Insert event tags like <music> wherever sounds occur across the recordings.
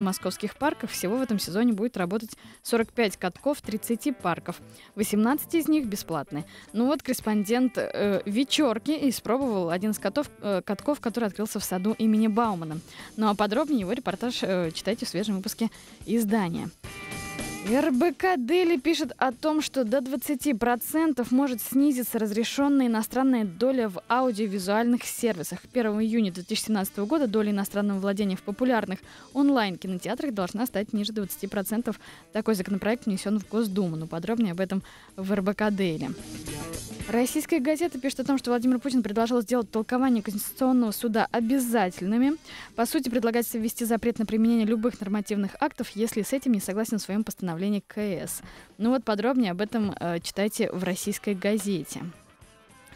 московских парках всего в этом сезоне будет работать 45 катков 30 парков. 18 из них бесплатные. Ну вот корреспондент э, Вечерки испробовал один из котов, э, катков, который открылся в саду имени Баумана. Ну а подробнее его репортаж э, читайте в свежем выпуске издания. РБК Дели пишет о том, что до 20% может снизиться разрешенная иностранная доля в аудиовизуальных сервисах. 1 июня 2017 года доля иностранного владения в популярных онлайн-кинотеатрах должна стать ниже 20%. Такой законопроект внесен в Госдуму, но подробнее об этом в РБК Дели. Российская газета пишет о том, что Владимир Путин предложил сделать толкование Конституционного суда обязательными. По сути, предлагается ввести запрет на применение любых нормативных актов, если с этим не согласен в своем постановлении управления КС. Ну вот подробнее об этом э, читайте в российской газете.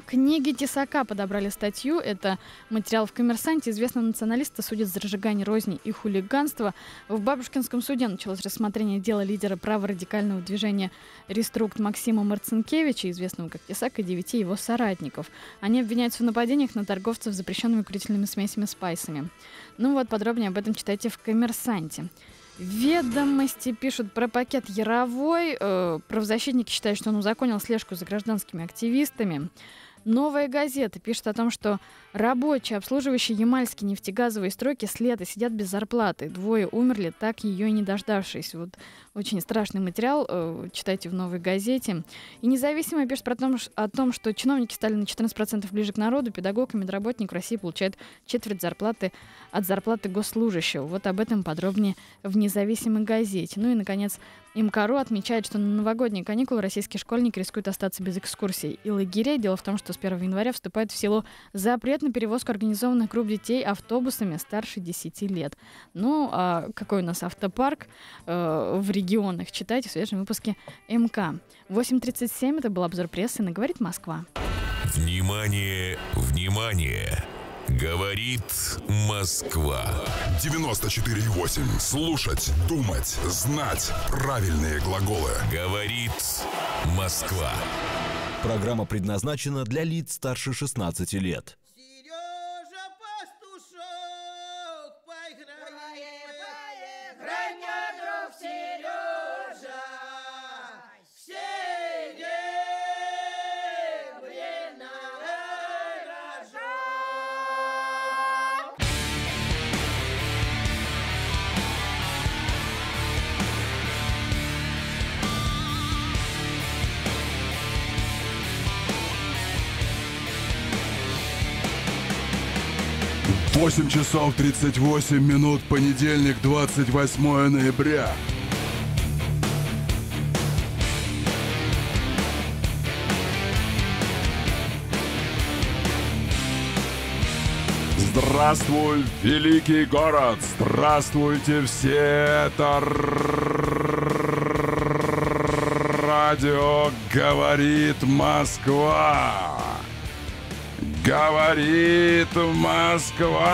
Книги Тесака подобрали статью. Это материал в «Коммерсанте». Известного националиста судят за разжигание розни и хулиганство. В Бабушкинском суде началось рассмотрение дела лидера праворадикального движения «Реструкт» Максима Марцинкевича, известного как Тесак, и девяти его соратников. Они обвиняются в нападениях на торговцев запрещенными курительными смесями спайсами. Ну вот, подробнее об этом читайте в «Коммерсанте». Ведомости пишут про пакет Яровой. Э, правозащитники считают, что он узаконил слежку за гражданскими активистами. Новая газета пишет о том, что рабочие, обслуживающие ямальские нефтегазовые стройки с лета сидят без зарплаты. Двое умерли, так ее и не дождавшись. Вот очень страшный материал, э, читайте в «Новой газете». И независимо пишет про том, о том, что чиновники стали на 14% ближе к народу, педагог и медработник в России получает четверть зарплаты от зарплаты госслужащего. Вот об этом подробнее в «Независимой газете». Ну и, наконец, МКРУ отмечает, что на новогодние каникулы российские школьники рискуют остаться без экскурсий и лагерей. Дело в том, что с 1 января вступает в силу запрет на перевозку организованных групп детей автобусами старше 10 лет. Ну, а какой у нас автопарк э, в регионе? регионах. Читайте в свежем выпуске МК. 8.37 это был обзор прессы на «Говорит Москва». Внимание, внимание! Говорит Москва. 94.8. Слушать, думать, знать правильные глаголы. Говорит Москва. Программа предназначена для лиц старше 16 лет. 8 часов 38 минут, понедельник, 28 ноября. Здравствуй, великий город! Здравствуйте все! Это радио «Говорит Москва». Говорит Москва!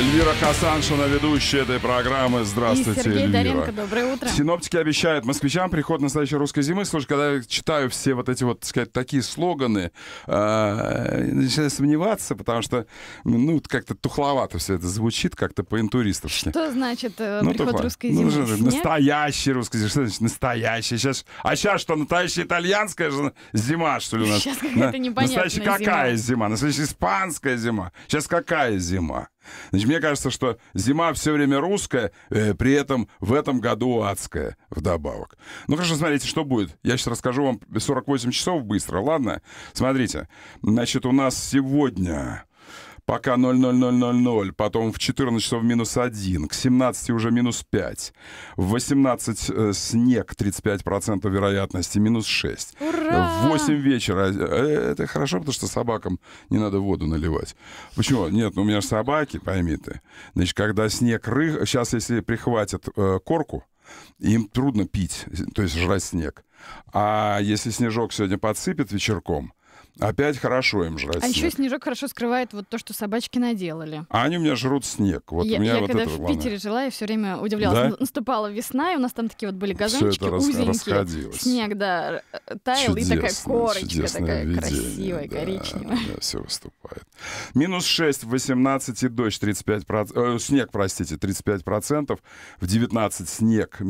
Эльвира Хасаншина, ведущая этой программы. Здравствуйте, И Сергей Эльвира. Доренко, доброе утро. Синоптики обещают москвичам приход настоящей русской зимы. Слушай, когда я читаю все вот эти вот, так сказать, такие слоганы, э, начинаю сомневаться, потому что, ну, как-то тухловато все это звучит, как-то по-интуристовски. Что значит э, ну, приход тупо. русской ну, зимы? Ну, же, настоящий русской зимы. Что значит настоящий? Сейчас, а сейчас что, настоящая итальянская же зима, что ли, у нас? Сейчас какая-то непонятная Настоящая какая зима? Настоящая испанская зима? Сейчас какая зима? Значит, мне кажется, что зима все время русская, э, при этом в этом году адская вдобавок. Ну, хорошо, смотрите, что будет. Я сейчас расскажу вам 48 часов быстро, ладно? Смотрите, значит, у нас сегодня Пока 0-0-0-0-0, потом в 14 часов минус 1, к 17 уже минус 5, в 18 э, снег 35% вероятности, минус 6. Ура! В 8 вечера, э, это хорошо, потому что собакам не надо воду наливать. Почему? Нет, ну у меня же собаки, пойми ты. Значит, когда снег рых... Сейчас, если прихватят э, корку, им трудно пить, то есть жрать снег. А если снежок сегодня подсыпет вечерком, Опять хорошо им жрать. А снег. еще снежок хорошо скрывает вот то, что собачки наделали. А они у меня жрут снег. Вот я, у меня я вот когда это в главное. Питере жила, я все время удивлялась. Да? Наступала весна, и у нас там такие вот были газончики все это узенькие. Снег, да, э, таял, Чудесно, и такая корочка такая видение, красивая, да, коричневая. Да, все выступает. Минус 6 в 18 и дождь 35 проц... э, снег, простите, 35 процентов. В 19 снег э,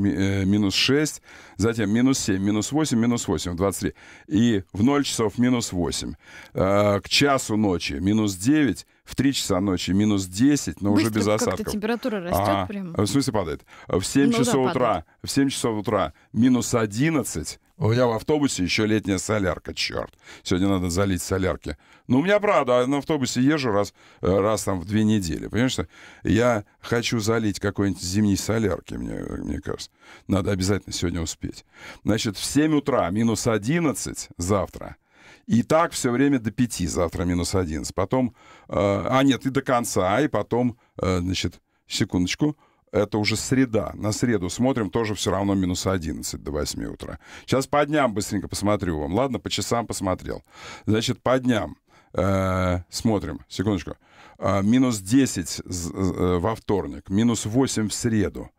минус 6, затем минус 7, минус 8, минус 8 в 23. И в 0 часов минус 8. 8, э, к часу ночи минус 9, в 3 часа ночи минус 10, но уже без осадков. температура растет ага. прям. Э, в смысле падает. В 7 ну, часов да, утра, падает. в 7 часов утра минус 11, у меня в автобусе еще летняя солярка, черт. Сегодня надо залить солярки. Ну, у меня, правда, на автобусе езжу раз, э, раз там в две недели. Понимаешь, что я хочу залить какой-нибудь зимней солярки, мне, мне кажется. Надо обязательно сегодня успеть. Значит, в 7 утра минус 11 завтра. И так все время до 5, завтра минус 11. Потом, э, а нет, и до конца, и потом, э, значит, секундочку, это уже среда. На среду смотрим, тоже все равно минус 11 до 8 утра. Сейчас по дням быстренько посмотрю вам. Ладно, по часам посмотрел. Значит, по дням э, смотрим, секундочку. Э, минус 10 э, во вторник, минус 8 в среду.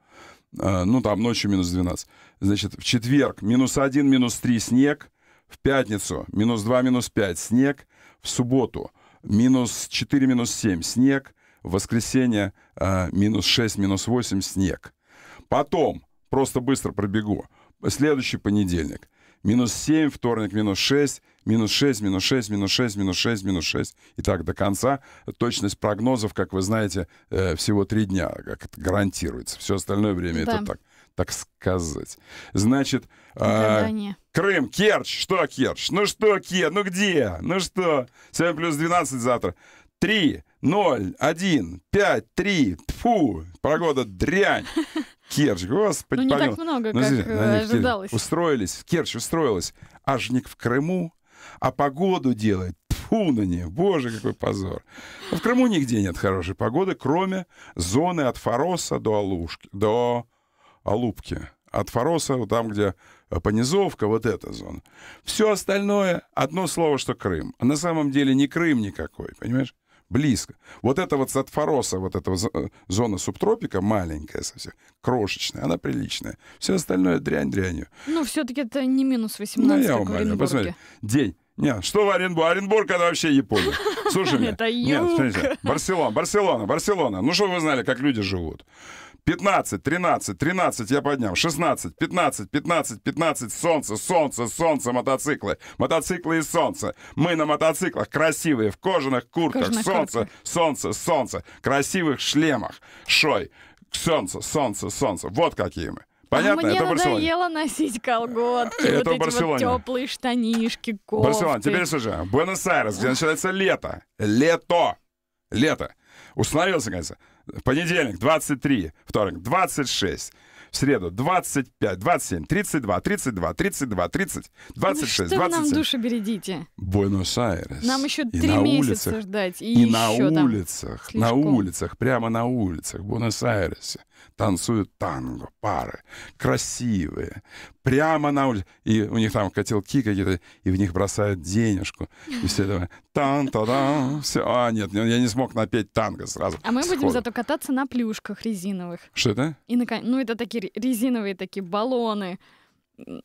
Э, ну, там ночью минус 12. Значит, в четверг минус 1, минус 3 снег, в пятницу минус 2, минус 5 снег. В субботу минус 4, минус 7 снег. В воскресенье э, минус 6, минус 8 снег. Потом, просто быстро пробегу, следующий понедельник. Минус 7, вторник минус 6, минус 6, минус 6, минус 6, минус 6, минус 6. И так до конца. Точность прогнозов, как вы знаете, э, всего 3 дня как гарантируется. Все остальное время да. это так так сказать. Значит, э, Крым, Керч. что Керч? Ну что, Ке, ну где? Ну что? Сегодня плюс 12 завтра. 3, 0, 1, 5, 3, фу, погода дрянь. Керч. господи, Ну не помил. так много, ну, как здесь, э, ожидалось. Устроились, Керч устроилась. Ажник в Крыму, а погоду делает Фу на нее, боже, какой позор. В Крыму нигде нет хорошей погоды, кроме зоны от Фароса до Алушки, до Алубки. От Фороса, там, где э, понизовка, вот эта зона. Все остальное, одно слово, что Крым. А на самом деле не Крым никакой, понимаешь? Близко. Вот эта вот от Фороса, вот эта э, зона субтропика, маленькая совсем, крошечная, она приличная. Все остальное дрянь дрянью. Ну, все-таки это не минус 18, ну, я как умоляю, в посмотри. День. Нет, что в Оренбург? Оренбург это вообще Япония. <laughs> Слушай меня. Это юг. Нет, смотрите, Барселона, Барселона, Барселона. Ну что вы знали, как люди живут? 15, 13, 13 я поднял. 16, 15, 15, 15. Солнце, солнце, солнце, мотоциклы. Мотоциклы и солнце. Мы на мотоциклах красивые, в кожаных куртках. Кожаных солнце, куртка. солнце, солнце. Красивых шлемах. Шой. Солнце, солнце, солнце. Вот какие мы. Понятно, а мне это Барселона. надоело носить колготки, это вот эти вот теплые штанишки, кофты. Барселона, теперь слушай, Буэнос-Айрес, где начинается лето. Лето. Лето. Установился, конечно. В понедельник 23, вторник 26, в среду 25, 27, 32, 32, 32, 30, 26, ну, что 27. нам души бередите? Буэнос-Айрес. Нам еще три месяца улицах, ждать. И, и еще на улицах, там. на улицах, прямо на улицах, Буэнос-Айресе танцуют танго, пары, красивые, прямо на улице. И у них там котелки какие-то, и в них бросают денежку. И все это тан та да все. А, нет, я не смог напеть танго сразу. А мы сходу. будем зато кататься на плюшках резиновых. Что это? И на... Ну, это такие резиновые такие баллоны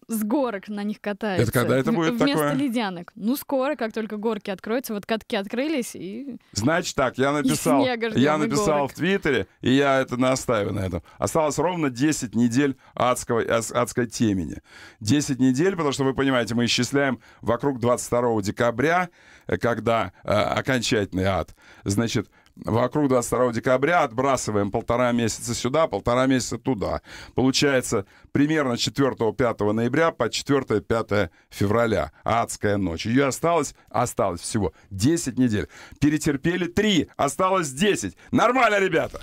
с горок на них катается. Это когда это будет Вместо такое? ледянок. Ну, скоро, как только горки откроются, вот катки открылись и... Значит так, я написал, я написал в Твиттере, и я это настаиваю на этом. Осталось ровно 10 недель адского, адской темени. 10 недель, потому что, вы понимаете, мы исчисляем вокруг 22 декабря, э, когда э, окончательный ад. Значит, вокруг 22 декабря, отбрасываем полтора месяца сюда, полтора месяца туда. Получается примерно 4-5 ноября по 4-5 февраля. Адская ночь. Ее осталось, осталось всего 10 недель. Перетерпели 3, осталось 10. Нормально, ребята!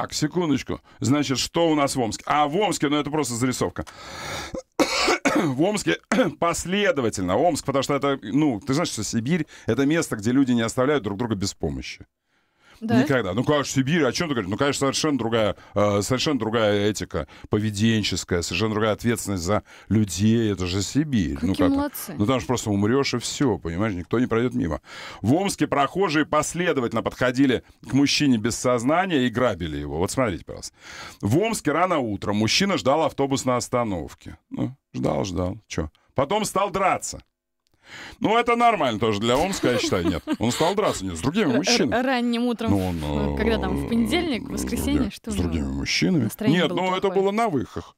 Так, секундочку. Значит, что у нас в Омске? А в Омске, ну это просто зарисовка. <coughs> В Омске <coughs> последовательно. Омск, потому что это, ну, ты знаешь, что Сибирь — это место, где люди не оставляют друг друга без помощи. Да? Никогда. Ну, конечно, Сибирь, о чем ты говоришь? Ну, конечно, совершенно другая, э, совершенно другая этика поведенческая, совершенно другая ответственность за людей. Это же Сибирь. Ну, Какие ну, как молодцы. Ну, там же просто умрешь и все, понимаешь, никто не пройдет мимо. В Омске прохожие последовательно подходили к мужчине без сознания и грабили его. Вот смотрите, пожалуйста. В Омске рано утром мужчина ждал автобус на остановке. Ну, ждал, ждал. Че? Потом стал драться. Ну, это нормально тоже для Омска, я считаю, нет. Он стал драться нет, с другими мужчинами. Ранним утром, ну, он, э, э, когда там, в понедельник, в воскресенье, что С другими мужчинами. Нет, ну, это было на выхах.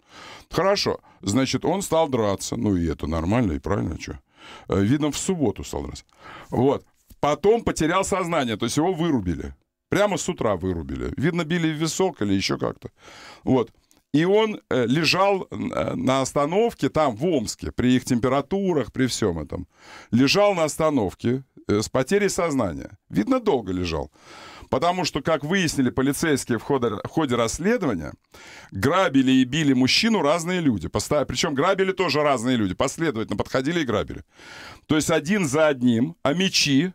Хорошо, значит, он стал драться. Ну, и это нормально, и правильно, что. Э, видно, в субботу стал драться. Вот. Потом потерял сознание, то есть его вырубили. Прямо с утра вырубили. Видно, били в висок или еще как-то. Вот. И он э, лежал э, на остановке, там, в Омске, при их температурах, при всем этом. Лежал на остановке э, с потерей сознания. Видно, долго лежал. Потому что, как выяснили полицейские в ходе, в ходе расследования, грабили и били мужчину разные люди. Причем грабили тоже разные люди. Последовательно подходили и грабили. То есть один за одним, а мечи,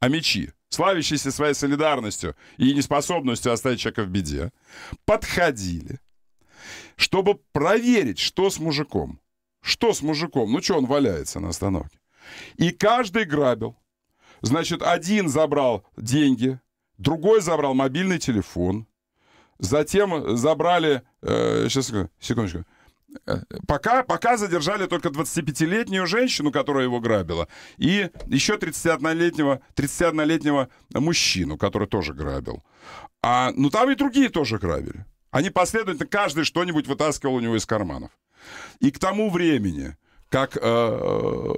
а мечи, славящиеся своей солидарностью и неспособностью оставить человека в беде, подходили, чтобы проверить, что с мужиком. Что с мужиком? Ну что он валяется на остановке? И каждый грабил. Значит, один забрал деньги, другой забрал мобильный телефон, затем э, забрали... Э, сейчас, секундочку. Э, пока, пока задержали только 25-летнюю женщину, которая его грабила, и еще 31-летнего 31 мужчину, который тоже грабил. А, ну там и другие тоже грабили. Они последовательно, каждый что-нибудь вытаскивал у него из карманов. И к тому времени, как... Э,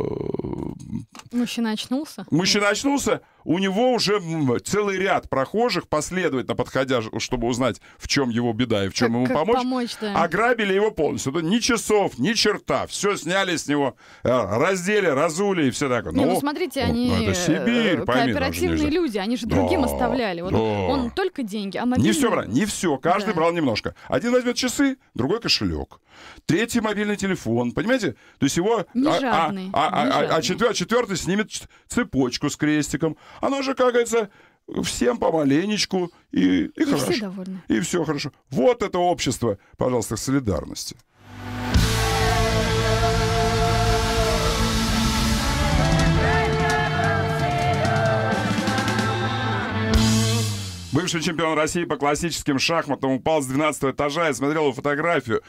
мужчина очнулся? Мужчина очнулся, у него уже целый ряд прохожих последовательно подходя, чтобы узнать, в чем его беда и в чем как, ему как помочь, помочь да. ограбили его полностью. Это ни часов, ни черта. Все сняли с него, э, раздели, разули и все такое. Не, ну, ну, смотрите, они ну, это Сибирь, э, пойми, кооперативные люди, они же да, другим оставляли. Вот да. он только деньги, а мобильный... Не все брали, не все, каждый да. брал немножко. Один возьмет часы, другой кошелек. Третий мобильный телефон, понимаете? То есть его... А, а, не жадный, а, а, а, а, а четвертый снимет цепочку с крестиком, оно же, как говорится, всем помаленечку, и, и, и хорошо. Все довольны. И все хорошо. Вот это общество, пожалуйста, солидарности. Бывший чемпион России по классическим шахматам упал с 12 этажа и смотрел фотографию.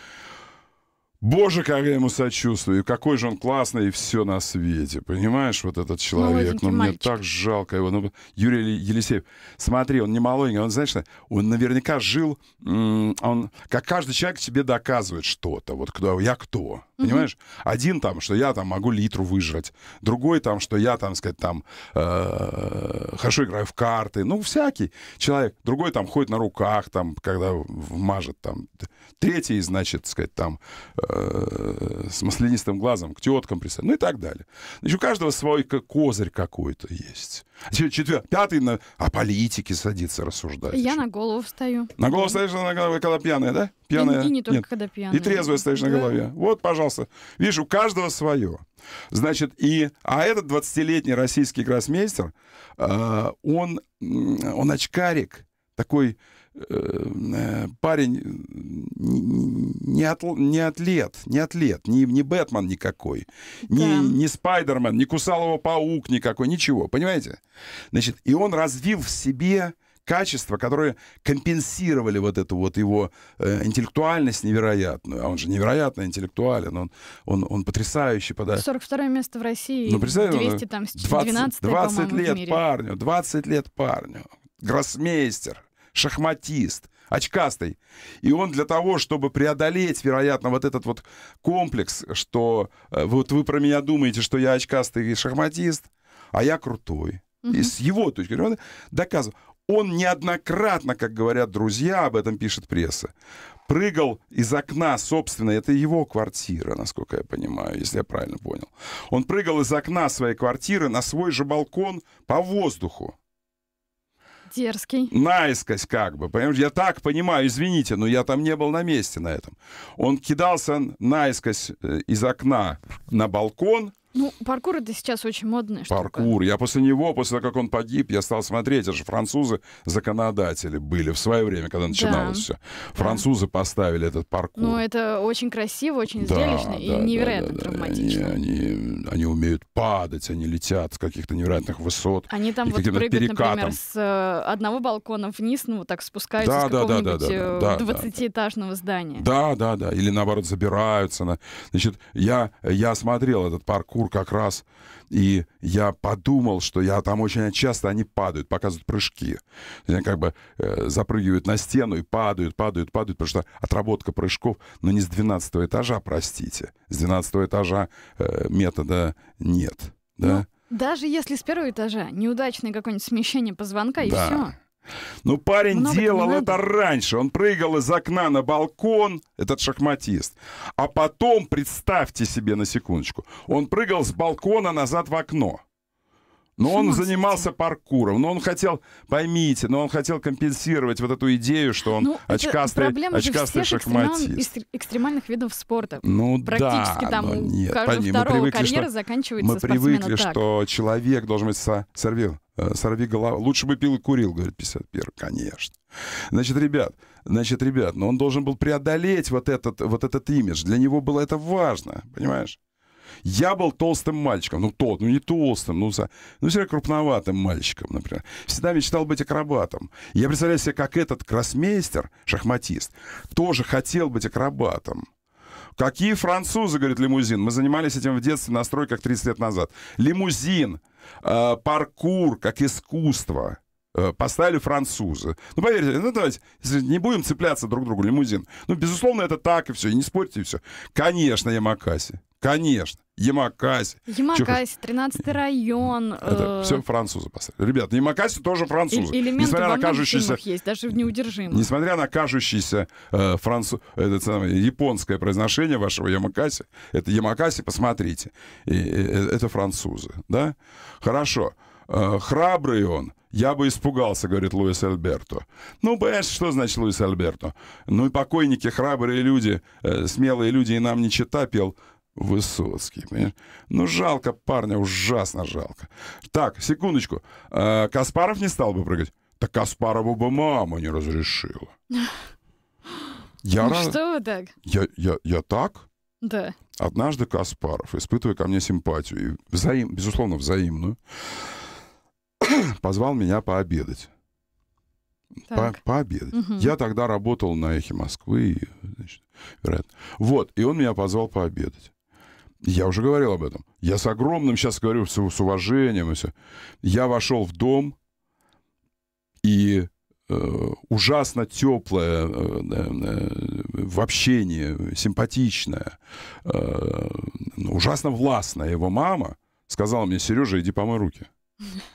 Боже, как я ему сочувствую, какой же он классный, и все на свете, понимаешь, вот этот человек. Но ну, мне так жалко его. Ну, Юрий Елисеев, смотри, он не молоденький, он, знаешь, он наверняка жил, а он, как каждый человек тебе доказывает что-то, вот кто, я кто, понимаешь? Угу. Один там, что я там могу литру выжрать, другой там, что я там, сказать, там, э, хорошо играю в карты, ну, всякий человек. Другой там ходит на руках, там, когда вмажет, там. Третий, значит, сказать, там, э, Э, с маслянистым глазом к теткам пристать, ну и так далее. Значит, у каждого свой козырь какой-то есть. Четвер... Пятый на... о политике садится рассуждать. Я на голову встаю. На голову встаешь на голове, когда пьяная, да? Пьяная. И, и не только Нет. когда пьяная. И трезвая стоишь на голове. Вот, пожалуйста. Видишь, у каждого свое. Значит, и... А этот 20-летний российский гроссмейстер, э, он, он очкарик, такой Э, парень э, не, от, не атлет, не атлет, не, не Бэтмен никакой, не, да. не Спайдермен, не кусал его паук никакой, ничего, понимаете? Значит, и он развил в себе качества, которые компенсировали вот эту вот его э, интеллектуальность невероятную. А он же невероятно интеллектуален, он, он, он потрясающий. Пода... 42 место в России, ну, 200 20, 20 лет парню, 20 лет парню, гроссмейстер шахматист, очкастый. И он для того, чтобы преодолеть, вероятно, вот этот вот комплекс, что э, вот вы про меня думаете, что я очкастый и шахматист, а я крутой. Угу. И с его точки зрения доказывал. Он неоднократно, как говорят друзья, об этом пишет пресса, прыгал из окна, собственно, это его квартира, насколько я понимаю, если я правильно понял. Он прыгал из окна своей квартиры на свой же балкон по воздуху. Дерзкий. Наискось как бы. Понимаешь? Я так понимаю, извините, но я там не был на месте на этом. Он кидался наискось э, из окна на балкон, ну, паркур это сейчас очень модная Паркур. Я после него, после того, как он погиб, я стал смотреть. Это же французы законодатели были в свое время, когда начиналось да. все. Французы да. поставили этот паркур. Ну, это очень красиво, очень да, зрелищно да, и да, невероятно да, да, травматично. они, они, они умеют падать, они летят с каких-то невероятных высот. Они там вот прыгают, перекатом. например, с э, одного балкона вниз, ну, вот так спускаются да, с какого-нибудь да, да, да, 20-этажного да, э, здания. Да, да, да. Или наоборот забираются. На... Значит, я, я смотрел этот паркур паркур как раз, и я подумал, что я там очень часто они падают, показывают прыжки. Они как бы э, запрыгивают на стену и падают, падают, падают, потому что отработка прыжков, но ну, не с 12 этажа, простите. С 12 этажа э, метода нет, да? Ну, даже если с первого этажа неудачное какое-нибудь смещение позвонка, да. и все. Ну, парень Много делал это раньше. Он прыгал из окна на балкон, этот шахматист. А потом, представьте себе на секундочку, он прыгал с балкона назад в окно. Но он занимался паркуром, но он хотел, поймите, но он хотел компенсировать вот эту идею, что он ну, очкастый, очкастый шахматист. Экстремальных, экстремальных видов спорта. Ну Практически да, там но нет. у каждого Пойми, второго привыкли, карьера что, заканчивается Мы привыкли, так. что человек должен быть со, сервил, Э, сорви голову, Лучше бы пил и курил, говорит 51 конечно. Значит, ребят, значит, ребят, но он должен был преодолеть вот этот, вот этот имидж. Для него было это важно, понимаешь? Я был толстым мальчиком, ну тот, ну не толстым, ну, за, ну всегда крупноватым мальчиком, например. Всегда мечтал быть акробатом. Я представляю себе, как этот кроссмейстер, шахматист, тоже хотел быть акробатом. Какие французы, говорит лимузин? Мы занимались этим в детстве на стройках 30 лет назад. Лимузин э, паркур как искусство э, поставили французы. Ну, поверьте, ну, давайте, не будем цепляться друг к другу, лимузин. Ну, безусловно, это так, и все, и не спорьте, и все. Конечно, я Ямакаси. Конечно. Ямакаси. Ямакаси, 13 район. Это э, все французы поставили. Ребят, Ямакаси тоже французы. Элементы несмотря на кажущийся, есть, даже в неудержимом. Несмотря на кажущееся э, францу... это, самое, японское произношение вашего Ямакаси, это Ямакаси, посмотрите, и, и, э, это французы, да? Хорошо. Э, храбрый он, я бы испугался, говорит Луис Альберто. Ну, понимаешь, что значит Луис Альберто? Ну и покойники, храбрые люди, э, смелые люди, и нам не чита пел Высоцкий, понимаешь? Ну, жалко парня, ужасно жалко. Так, секундочку. Э, Каспаров не стал бы прыгать? Так Каспарову бы мама не разрешила. <laughs> Я ну, раз... что вы так? Я, я, я так? Да. Однажды Каспаров, испытывая ко мне симпатию, и взаим... безусловно, взаимную, <coughs> позвал меня пообедать. По пообедать. Угу. Я тогда работал на эхе Москвы, значит, Вот, и он меня позвал пообедать. Я уже говорил об этом. Я с огромным, сейчас говорю, с, с уважением и все. Я вошел в дом, и э, ужасно теплая э, э, в э, общении, симпатичная, э, ужасно властная его мама сказала мне, Сережа, иди помой руки.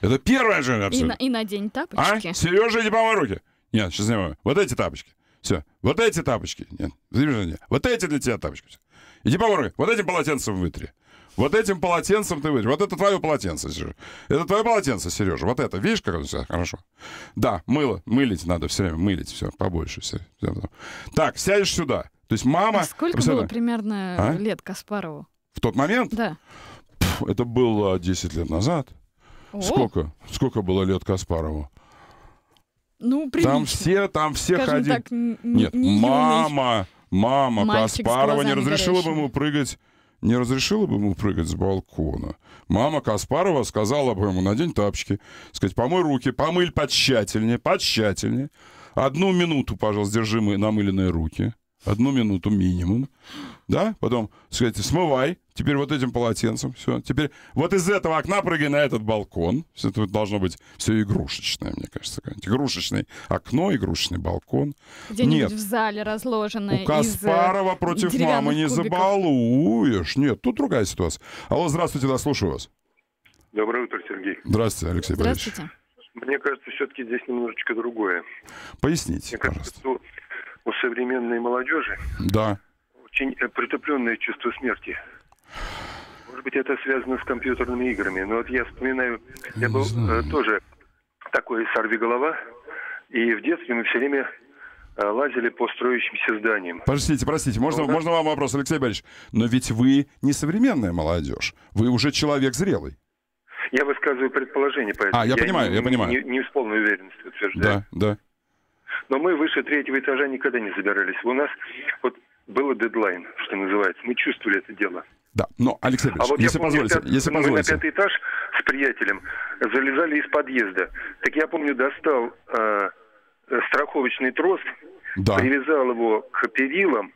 Это первая же И, на, и надень тапочки. А? Сережа, иди помой руки. Нет, сейчас не Вот эти тапочки. Все. Вот эти тапочки. Нет. Вот эти для тебя тапочки. Все. Иди поморгай, вот этим полотенцем вытри. Вот этим полотенцем ты вытри. Вот это твое полотенце, Сережа. Это твое полотенце, Сережа. Вот это. Видишь, как это хорошо? Да, мыло. Мылить надо все время. Мылить все, побольше. Все. Так, сядешь сюда. То есть мама... А сколько абсолютно... было примерно а? лет Каспарову? В тот момент? Да. Пфф, это было 10 лет назад. О. Сколько? Сколько было лет Каспарову? Ну, прилично. Там все, там все Скажем ходили. Нет, не мама, юный. Мама Каспарова не разрешила горячими. бы ему прыгать не разрешила бы ему прыгать с балкона. Мама Каспарова сказала бы ему, надень тапочки, сказать, помой руки, помыль потщательнее, потщательнее. Одну минуту, пожалуйста, держи мы намыленные руки одну минуту минимум, да, потом скажите, смывай, теперь вот этим полотенцем, все, теперь вот из этого окна прыгай на этот балкон, все это должно быть все игрушечное, мне кажется, игрушечное окно, игрушечный балкон. Где-нибудь нет. в зале разложено. У э, Каспарова из против мамы не кубиков. забалуешь, нет, тут другая ситуация. Алло, здравствуйте, да, слушаю вас. Доброе утро, Сергей. Здравствуйте, Алексей Здравствуйте. Борисович. Мне кажется, все-таки здесь немножечко другое. Поясните, Мне пожалуйста. Кажется, у современной молодежи да. очень э, притупленное чувство смерти. Может быть, это связано с компьютерными играми. Но вот я вспоминаю, я был э, тоже такой сорвиголова, и в детстве мы все время э, лазили по строящимся зданиям. Простите, простите, можно, ну, да. можно вам вопрос, Алексей Борисович? Но ведь вы не современная молодежь, вы уже человек зрелый. Я высказываю предположение, поэтому а, я, я понимаю, не, я понимаю. Не, не с полной уверенностью утверждаю. Да, да. Но мы выше третьего этажа никогда не забирались. У нас вот был дедлайн, что называется. Мы чувствовали это дело. Да, но, Алексей Ильич, а вот если, помню, позволите, пят... если позволите. Мы на пятый этаж с приятелем залезали из подъезда. Так я помню, достал э, страховочный трос, да. привязал его к перилам,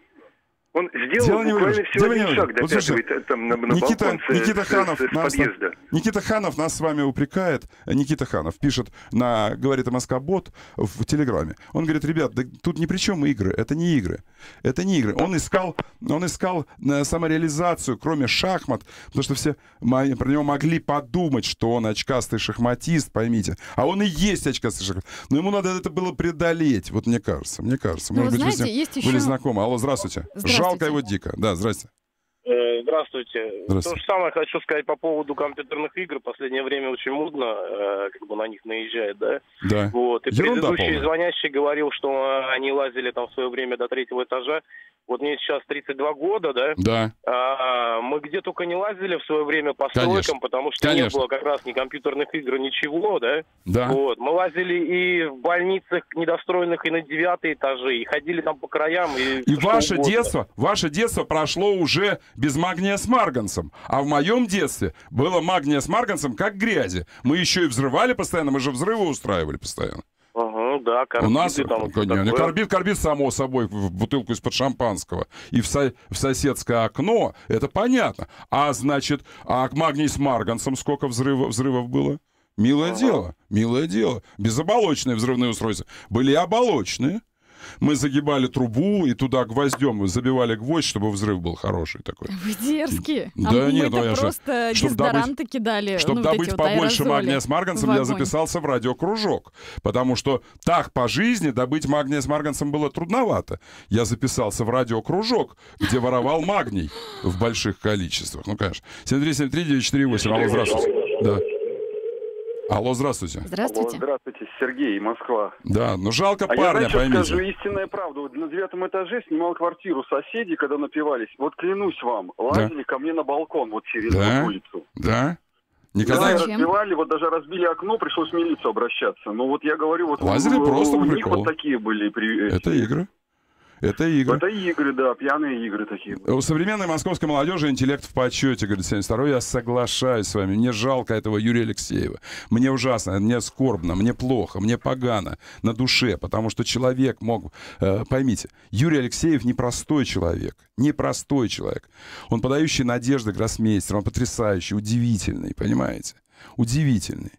он сделал Дело буквально не всего Дело один не шаг вот слушай, там, на, на Никита, балконце, Никита Ханов с, с нас, подъезда. Никита Ханов нас с вами упрекает. Никита Ханов пишет на, говорит о Бот в Телеграме. Он говорит, ребят, да тут ни при чем игры, это не игры. Это не игры. Он искал, он искал э, самореализацию, кроме шахмат, потому что все про него могли подумать, что он очкастый шахматист, поймите. А он и есть очкастый шахматист. Но ему надо это было преодолеть, вот мне кажется. Мне кажется. Ну, Может ну, быть, знаете, вы с ним были еще... знакомы. Алло, здравствуйте. здравствуйте. Жалко его дико. Да, здрасте. Э, здравствуйте. Здравствуйте. То же самое хочу сказать по поводу компьютерных игр. последнее время очень модно, э, как бы на них наезжает, да? Да. Вот. И Ерунда предыдущий полная. звонящий говорил, что они лазили там в свое время до третьего этажа. Вот мне сейчас 32 года, да? Да. А, мы где только не лазили в свое время по Конечно. потому что Конечно. не было как раз ни компьютерных игр, ничего, да? Да. Вот. Мы лазили и в больницах недостроенных, и на девятые этажи, и ходили там по краям. И, и ваше угодно. детство, ваше детство прошло уже без магния с марганцем. А в моем детстве было магния с марганцем как грязи. Мы еще и взрывали постоянно, мы же взрывы устраивали постоянно да, карбиды У нас, там. Конечно, карбид, карбид, само собой, в бутылку из-под шампанского. И в, со, в соседское окно, это понятно. А значит, а магний с марганцем сколько взрывов, взрывов было? Милое ага. дело, милое дело. Безоболочные взрывные устройства. Были оболочные мы загибали трубу и туда гвоздем забивали гвоздь, чтобы взрыв был хороший такой. Вы дерзкие. А да а нет, ну я просто чтобы добыть, кидали. Чтобы ну, добыть вот побольше магния с марганцем, я записался в радиокружок, потому что так по жизни добыть магния с марганцем было трудновато. Я записался в радиокружок, где воровал магний в больших количествах. Ну, конечно. 7373948. Алло, здравствуйте. Да. Алло, здравствуйте. Здравствуйте. Алло, здравствуйте, Сергей, Москва. Да, ну жалко а парня, я, знаете, поймите. Я скажу истинная правда. Вот на девятом этаже снимал квартиру соседи, когда напивались. Вот клянусь вам, лазили да. ко мне на балкон вот через да? улицу. Да? Никогда да, разбивали, вот даже разбили окно, пришлось в милицию обращаться. Ну вот я говорю, вот Лазили у, просто у, у них вот такие были. При... Это игры. Это игры. Это игры, да, пьяные игры такие. У современной московской молодежи интеллект в почете, говорит Семен Второй. Я соглашаюсь с вами. Мне жалко этого Юрия Алексеева. Мне ужасно, мне скорбно, мне плохо, мне погано на душе, потому что человек мог... Э, поймите, Юрий Алексеев непростой человек. Непростой человек. Он подающий надежды гроссмейстер, он потрясающий, удивительный, понимаете? Удивительный.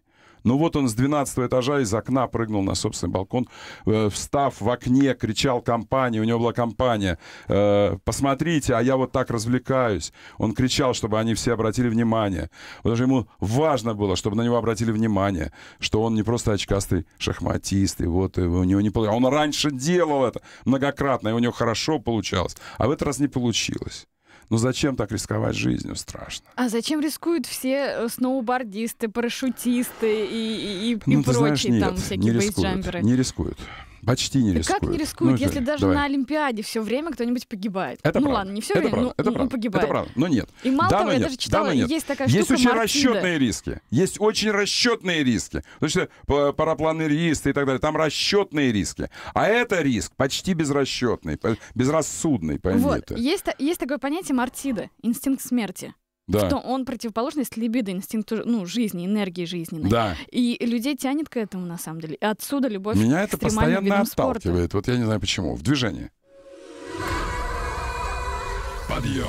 Ну вот он с 12 этажа из окна прыгнул на собственный балкон, э, встав в окне, кричал компания, у него была компания, э, посмотрите, а я вот так развлекаюсь. Он кричал, чтобы они все обратили внимание. Потому что ему важно было, чтобы на него обратили внимание, что он не просто очкастый шахматист, и вот и у него не получилось. Он раньше делал это многократно, и у него хорошо получалось, а в этот раз не получилось. Ну зачем так рисковать жизнью? Страшно. А зачем рискуют все э, сноубордисты, парашютисты и, и, и, ну, прочие знаешь, нет, там всякие не рискуют, бейсджамперы? Не рискуют. Почти не да э, Как не рискуют, ну, если даже давай. на Олимпиаде все время кто-нибудь погибает? Это ну правда. ладно, не все это время, правда. но ну, это ну, правда. погибает. Это правда, но нет. И мало да, того, я нет. даже читала, да, есть такая штука Есть очень Мартида. расчетные риски. Есть очень расчетные риски. Потому что э, парапланеристы и так далее, там расчетные риски. А это риск почти безрасчетный, э, безрассудный, пойми вот. Есть, есть такое понятие Мартида, инстинкт смерти. Да. Что он противоположность либидо, инстинкту ну, жизни, энергии жизненной. Да. И людей тянет к этому, на самом деле. И отсюда любовь Меня к это постоянно отталкивает. Спорта. Вот я не знаю почему. В движении. Подъем.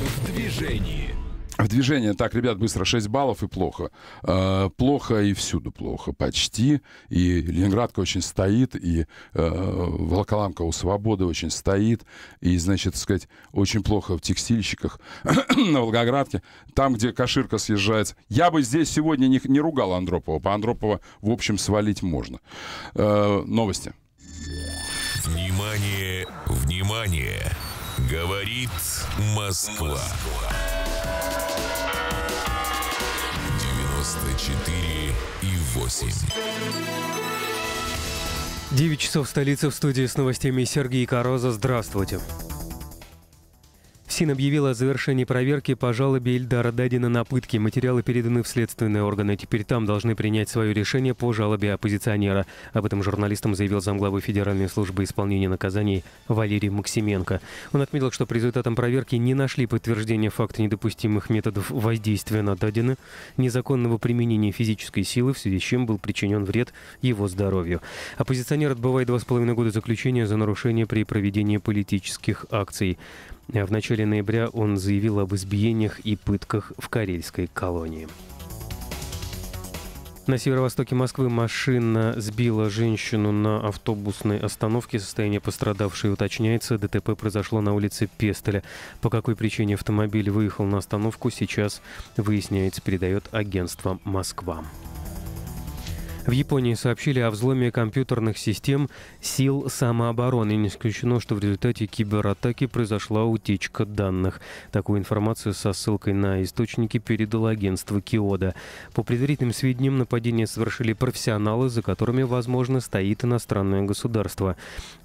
В движении. В движение. Так, ребят, быстро. 6 баллов и плохо. Э, плохо и всюду плохо. Почти. И Ленинградка очень стоит, и э, Волоколамка у Свободы очень стоит. И, значит, так сказать, очень плохо в текстильщиках <clears throat> на Волгоградке. Там, где Каширка съезжается. Я бы здесь сегодня не, не ругал Андропова. По Андропова, в общем, свалить можно. Э, новости. Внимание, внимание. Говорит Москва. Москва. 94 и 8. 9 часов в столице в студии с новостями Сергей Короза. Здравствуйте. Син объявила о завершении проверки по жалобе Ильдара Дадина на пытки. Материалы переданы в следственные органы. Теперь там должны принять свое решение по жалобе оппозиционера. Об этом журналистам заявил замглавы Федеральной службы исполнения наказаний Валерий Максименко. Он отметил, что по результатам проверки не нашли подтверждения факта недопустимых методов воздействия на Дадина, незаконного применения физической силы, в связи с чем был причинен вред его здоровью. Оппозиционер отбывает два с половиной года заключения за нарушение при проведении политических акций. А в начале ноября он заявил об избиениях и пытках в карельской колонии. На северо-востоке Москвы машина сбила женщину на автобусной остановке. Состояние пострадавшей уточняется. ДТП произошло на улице Пестеля. По какой причине автомобиль выехал на остановку, сейчас выясняется, передает агентство «Москва». В Японии сообщили о взломе компьютерных систем сил самообороны. Не исключено, что в результате кибератаки произошла утечка данных. Такую информацию со ссылкой на источники передало агентство Киода. По предварительным сведениям, нападение совершили профессионалы, за которыми, возможно, стоит иностранное государство.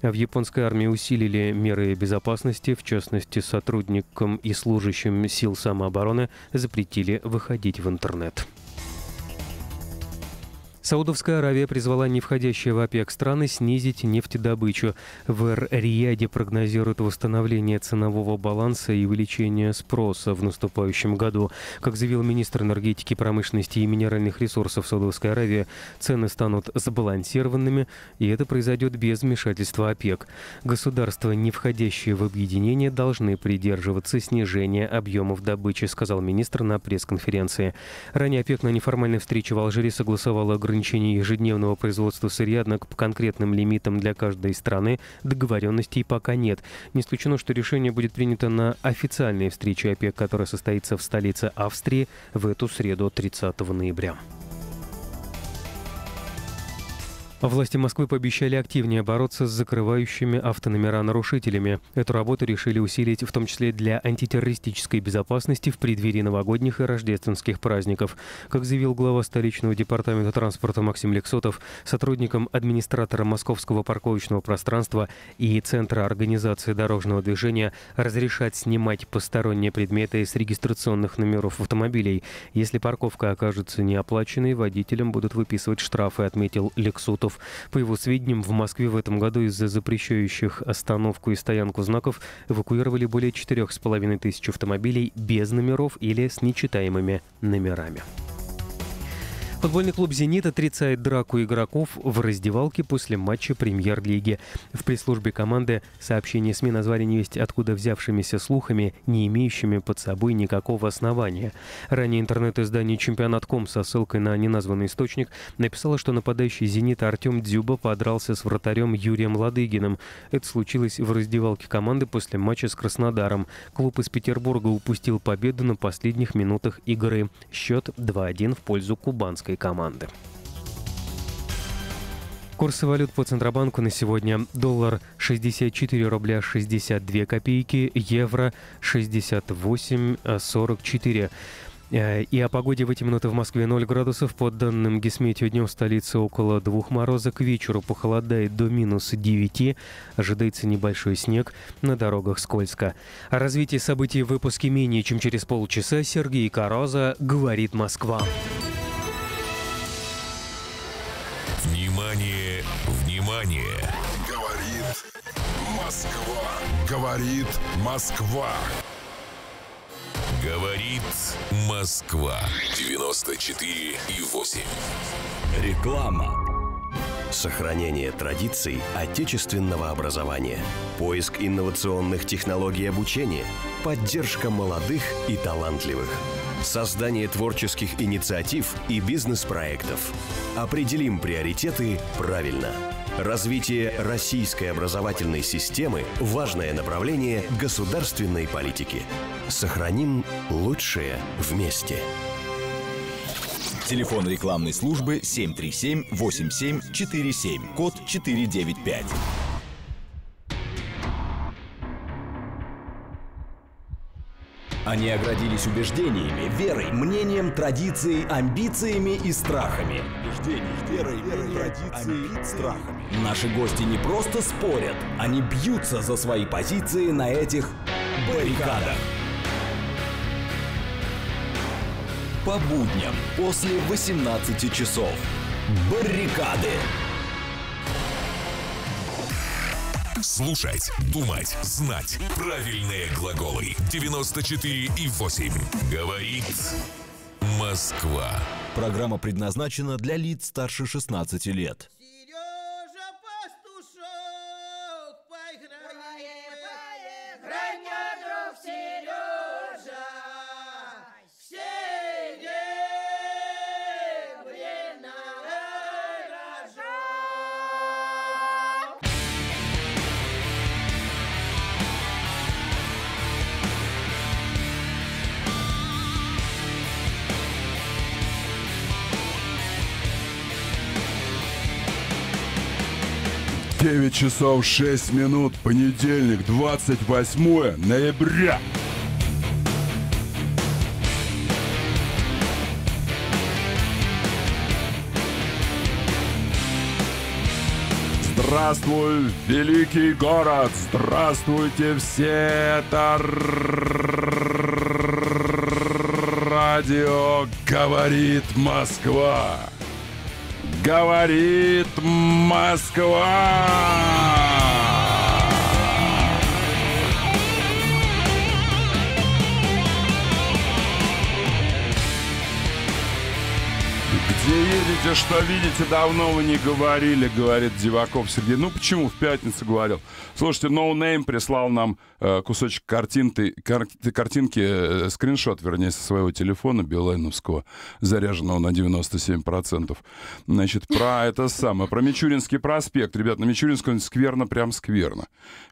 В японской армии усилили меры безопасности, в частности, сотрудникам и служащим сил самообороны запретили выходить в интернет. Саудовская Аравия призвала не входящие в ОПЕК страны снизить нефтедобычу. В эр прогнозируют восстановление ценового баланса и увеличение спроса в наступающем году. Как заявил министр энергетики, промышленности и минеральных ресурсов Саудовской Аравии, цены станут сбалансированными, и это произойдет без вмешательства ОПЕК. Государства, не входящие в объединение, должны придерживаться снижения объемов добычи, сказал министр на пресс-конференции. Ранее ОПЕК на неформальной встрече в Алжире согласовала ограничение ограничение ежедневного производства сырья, однако по конкретным лимитам для каждой страны договоренностей пока нет. Не исключено, что решение будет принято на официальной встрече ОПЕК, которая состоится в столице Австрии в эту среду 30 ноября. А власти Москвы пообещали активнее бороться с закрывающими автономера нарушителями. Эту работу решили усилить в том числе для антитеррористической безопасности в преддверии новогодних и рождественских праздников. Как заявил глава столичного департамента транспорта Максим Лексотов, сотрудникам администратора Московского парковочного пространства и Центра организации дорожного движения разрешать снимать посторонние предметы с регистрационных номеров автомобилей. Если парковка окажется неоплаченной, водителям будут выписывать штрафы, отметил Лексутов знаков. По его сведениям, в Москве в этом году из-за запрещающих остановку и стоянку знаков эвакуировали более 4,5 тысяч автомобилей без номеров или с нечитаемыми номерами. Футбольный клуб «Зенит» отрицает драку игроков в раздевалке после матча премьер-лиги. В пресс-службе команды сообщение СМИ назвали невесть откуда взявшимися слухами, не имеющими под собой никакого основания. Ранее интернет-издание «Чемпионат.ком» со ссылкой на неназванный источник написало, что нападающий Зенит Артем Дзюба подрался с вратарем Юрием Ладыгиным. Это случилось в раздевалке команды после матча с Краснодаром. Клуб из Петербурга упустил победу на последних минутах игры. Счет 2-1 в пользу кубанской российской команды. Курсы валют по Центробанку на сегодня. Доллар 64 рубля 62 копейки, евро 68,44. Э, и о погоде в эти минуты в Москве 0 градусов. По данным Гесметью, днем в столице около двух мороза. К вечеру похолодает до минус 9. Ожидается небольшой снег. На дорогах скользко. О развитии событий в выпуске менее чем через полчаса Сергей Короза «Говорит Москва». Внимание, внимание! Говорит Москва! Говорит Москва! Говорит Москва 94 и 8. Реклама. Сохранение традиций отечественного образования. Поиск инновационных технологий обучения. Поддержка молодых и талантливых создание творческих инициатив и бизнес-проектов. Определим приоритеты правильно. Развитие российской образовательной системы – важное направление государственной политики. Сохраним лучшее вместе. Телефон рекламной службы 737-8747, код 495. Они оградились убеждениями, верой, мнением, традицией, амбициями и страхами. Убеждений, верой, верой, традицией, страхами. Наши гости не просто спорят, они бьются за свои позиции на этих баррикадах. По будням после 18 часов. Баррикады. Слушать, думать, знать. Правильные глаголы. 94 и 8. Говорит Москва. Программа предназначена для лиц старше 16 лет. 9 часов 6 минут, понедельник, 28 ноября. Здравствуй, великий город! Здравствуйте все! Это радио «Говорит Москва» говорит Москва! Где едете, что видите, давно вы не говорили, говорит Диваков Сергей. Ну почему? В пятницу говорил. Слушайте, No Name прислал нам э, кусочек картинки, кар, картинки э, скриншот, вернее, со своего телефона билайновского, заряженного на 97%. Значит, про это самое, про Мичуринский проспект. Ребят, на Мичуринском скверно, прям скверно.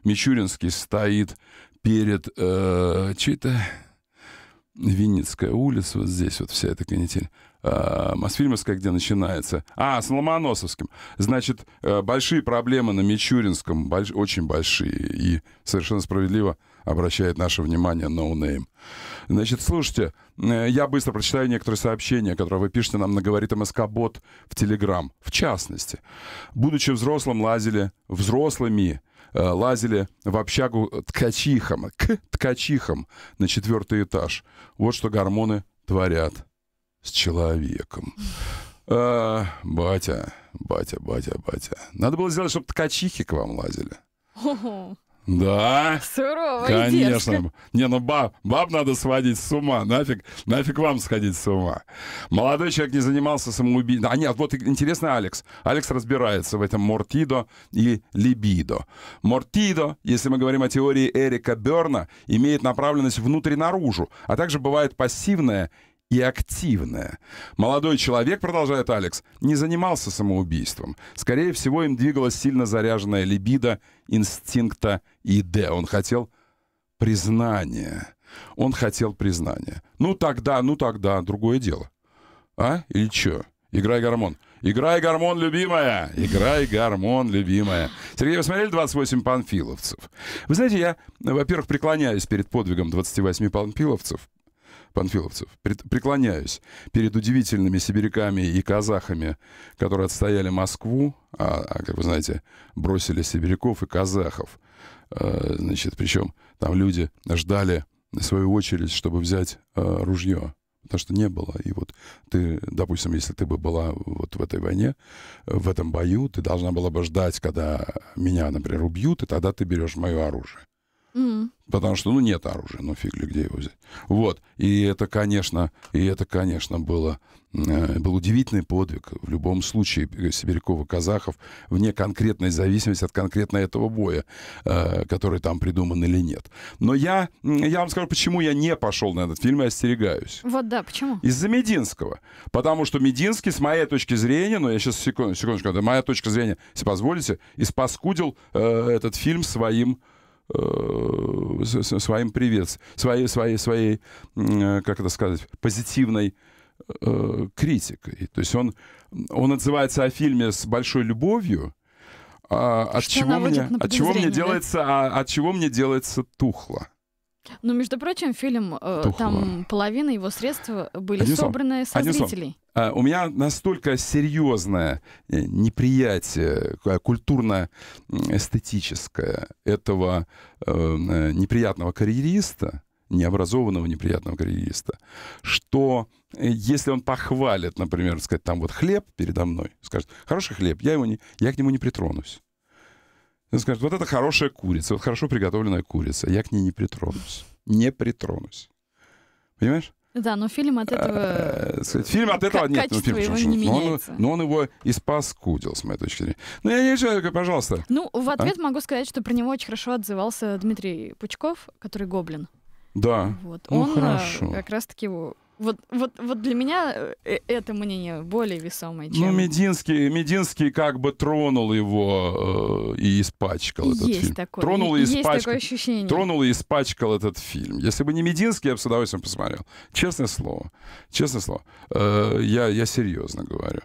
Мичуринский стоит перед э, чей-то... Винницкая улица, вот здесь вот вся эта канитель э, Мосфильмовская, где начинается. А, с Ломоносовским. Значит, э, большие проблемы на Мичуринском, больш, очень большие. И совершенно справедливо обращает наше внимание ноунейм. No Значит, слушайте, э, я быстро прочитаю некоторые сообщения, которые вы пишете нам на «Говорит МСК-бот» в Телеграм. В частности, будучи взрослым, лазили взрослыми, э, лазили в общагу ткачихам, к ткачихам на четвертый этаж. Вот что гормоны творят с человеком. А, батя, батя, батя, батя. Надо было сделать, чтобы ткачихи к вам лазили. Да. Суровая Конечно. Девка. Не, ну баб, баб надо сводить с ума. Нафиг, нафиг вам сходить с ума. Молодой человек не занимался самоубийством. А нет, вот интересно Алекс. Алекс разбирается в этом мортидо и либидо. Мортидо, если мы говорим о теории Эрика Берна, имеет направленность внутрь наружу, а также бывает пассивное и активная Молодой человек, продолжает Алекс, не занимался самоубийством. Скорее всего, им двигалась сильно заряженная либидо, инстинкта и Д. Он хотел признания. Он хотел признания. Ну тогда, ну тогда, другое дело. А? Или чё? Играй гормон. Играй гормон, любимая! Играй гормон, любимая! Сергей, вы смотрели 28 панфиловцев? Вы знаете, я, во-первых, преклоняюсь перед подвигом 28 панфиловцев панфиловцев. Преклоняюсь перед удивительными сибиряками и казахами, которые отстояли Москву, а, а как вы знаете, бросили сибиряков и казахов. А, значит, причем там люди ждали свою очередь, чтобы взять а, ружье потому что не было. И вот ты, допустим, если ты бы была вот в этой войне, в этом бою, ты должна была бы ждать, когда меня, например, убьют, и тогда ты берешь мое оружие. Mm. Потому что, ну, нет оружия, ну, фиг ли, где его взять. Вот, и это, конечно, и это, конечно, было, э, был удивительный подвиг. В любом случае, сибиряков и казахов, вне конкретной зависимости от конкретно этого боя, э, который там придуман или нет. Но я, я вам скажу, почему я не пошел на этот фильм и остерегаюсь. Вот да, почему? Из-за Мединского. Потому что Мединский, с моей точки зрения, ну, я сейчас, секунд, секундочку, это моя точка зрения, если позволите, испаскудил э, этот фильм своим Э, своим привет, своей, своей, своей, э, как это сказать, позитивной э, критикой. То есть он, он отзывается о фильме с большой любовью, а, от, чего мне, от чего мне да? делается, а, от чего мне делается тухло. Ну, между прочим, фильм, э, там половина его средств были Одним собраны со Одним зрителей. А, у меня настолько серьезное э, неприятие э, культурно-эстетическое этого э, неприятного карьериста, необразованного неприятного карьериста, что если он похвалит, например, сказать, там вот хлеб передо мной, скажет, хороший хлеб, я, его не, я к нему не притронусь. Он скажет, вот это хорошая курица, вот хорошо приготовленная курица, я к ней не притронусь. Не притронусь. Понимаешь? Да, но фильм от этого... Э, сказать, фильм от этого... К- нет, ну, фильм, его шум, не но, он, но он его испаскудил, с моей точки зрения. Ну, я не знаю, пожалуйста. Ну, в а? ответ а? могу сказать, что про него очень хорошо отзывался Дмитрий Пучков, который гоблин. Да. Вот. Ну, он а, хорошо. как раз-таки его. Вот, вот, вот для меня э, это мнение более весомое, ну, чем... Ну, Мединский, Мединский как бы тронул его э, и испачкал этот есть фильм. Такое, тронул и, и испачкал, есть такое ощущение. Тронул и испачкал этот фильм. Если бы не Мединский, я бы с удовольствием посмотрел. Честное слово. Честное слово. Э, я, я серьезно говорю.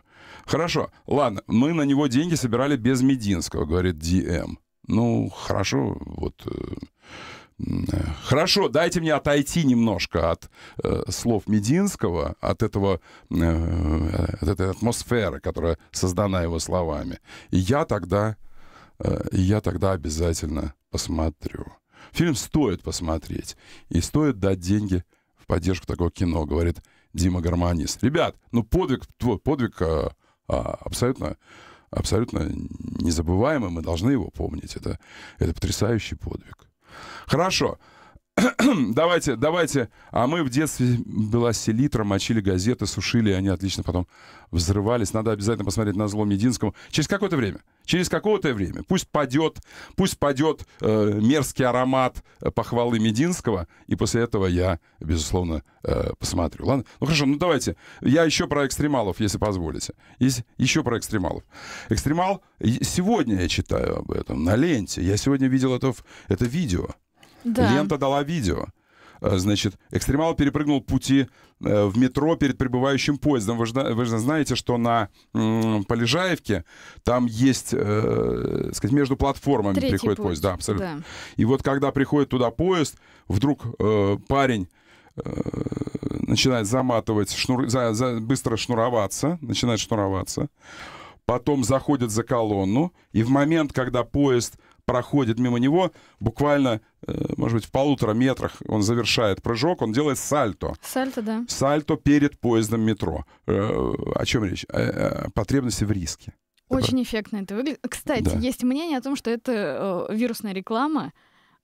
Хорошо, ладно, мы на него деньги собирали без Мединского, говорит Д.М. Эм. Ну, хорошо, вот... Э, Хорошо, дайте мне отойти немножко от э, слов Мединского, от этого, э, от этой атмосферы, которая создана его словами. И я тогда, э, я тогда обязательно посмотрю. Фильм стоит посмотреть и стоит дать деньги в поддержку такого кино, говорит Дима Гармонист. Ребят, ну подвиг, твой подвиг а, а, абсолютно, абсолютно незабываемый, мы должны его помнить. Это, это потрясающий подвиг. Хорошо. <clears throat> давайте, давайте. А мы в детстве была селитра, мочили газеты, сушили, они отлично потом взрывались. Надо обязательно посмотреть на зло Мединского Через какое-то время, через какое-то время, пусть падет, пусть падет э, мерзкий аромат э, похвалы Мединского, и после этого я, безусловно, э, посмотрю. Ладно? Ну хорошо, ну давайте. Я еще про экстремалов, если позволите. Есть еще про экстремалов. Экстремал, сегодня я читаю об этом, на ленте. Я сегодня видел это, это видео. Да. Лента дала видео. Э, значит, экстремал перепрыгнул пути э, в метро перед прибывающим поездом. Вы же, вы же знаете, что на Полежаевке там есть, э, сказать, между платформами Третий приходит путь. поезд. Да, абсолютно. Да. И вот когда приходит туда поезд, вдруг э, парень э, начинает заматывать, шнур, за, за, быстро шнуроваться, начинает шнуроваться потом заходит за колонну, и в момент, когда поезд проходит мимо него, буквально, э, может быть, в полутора метрах он завершает прыжок, он делает сальто. Сальто, да. Сальто перед поездом метро. Э, о чем речь? Э, потребности в риске. Очень эффектно это выглядит. Кстати, да. есть мнение о том, что это вирусная реклама,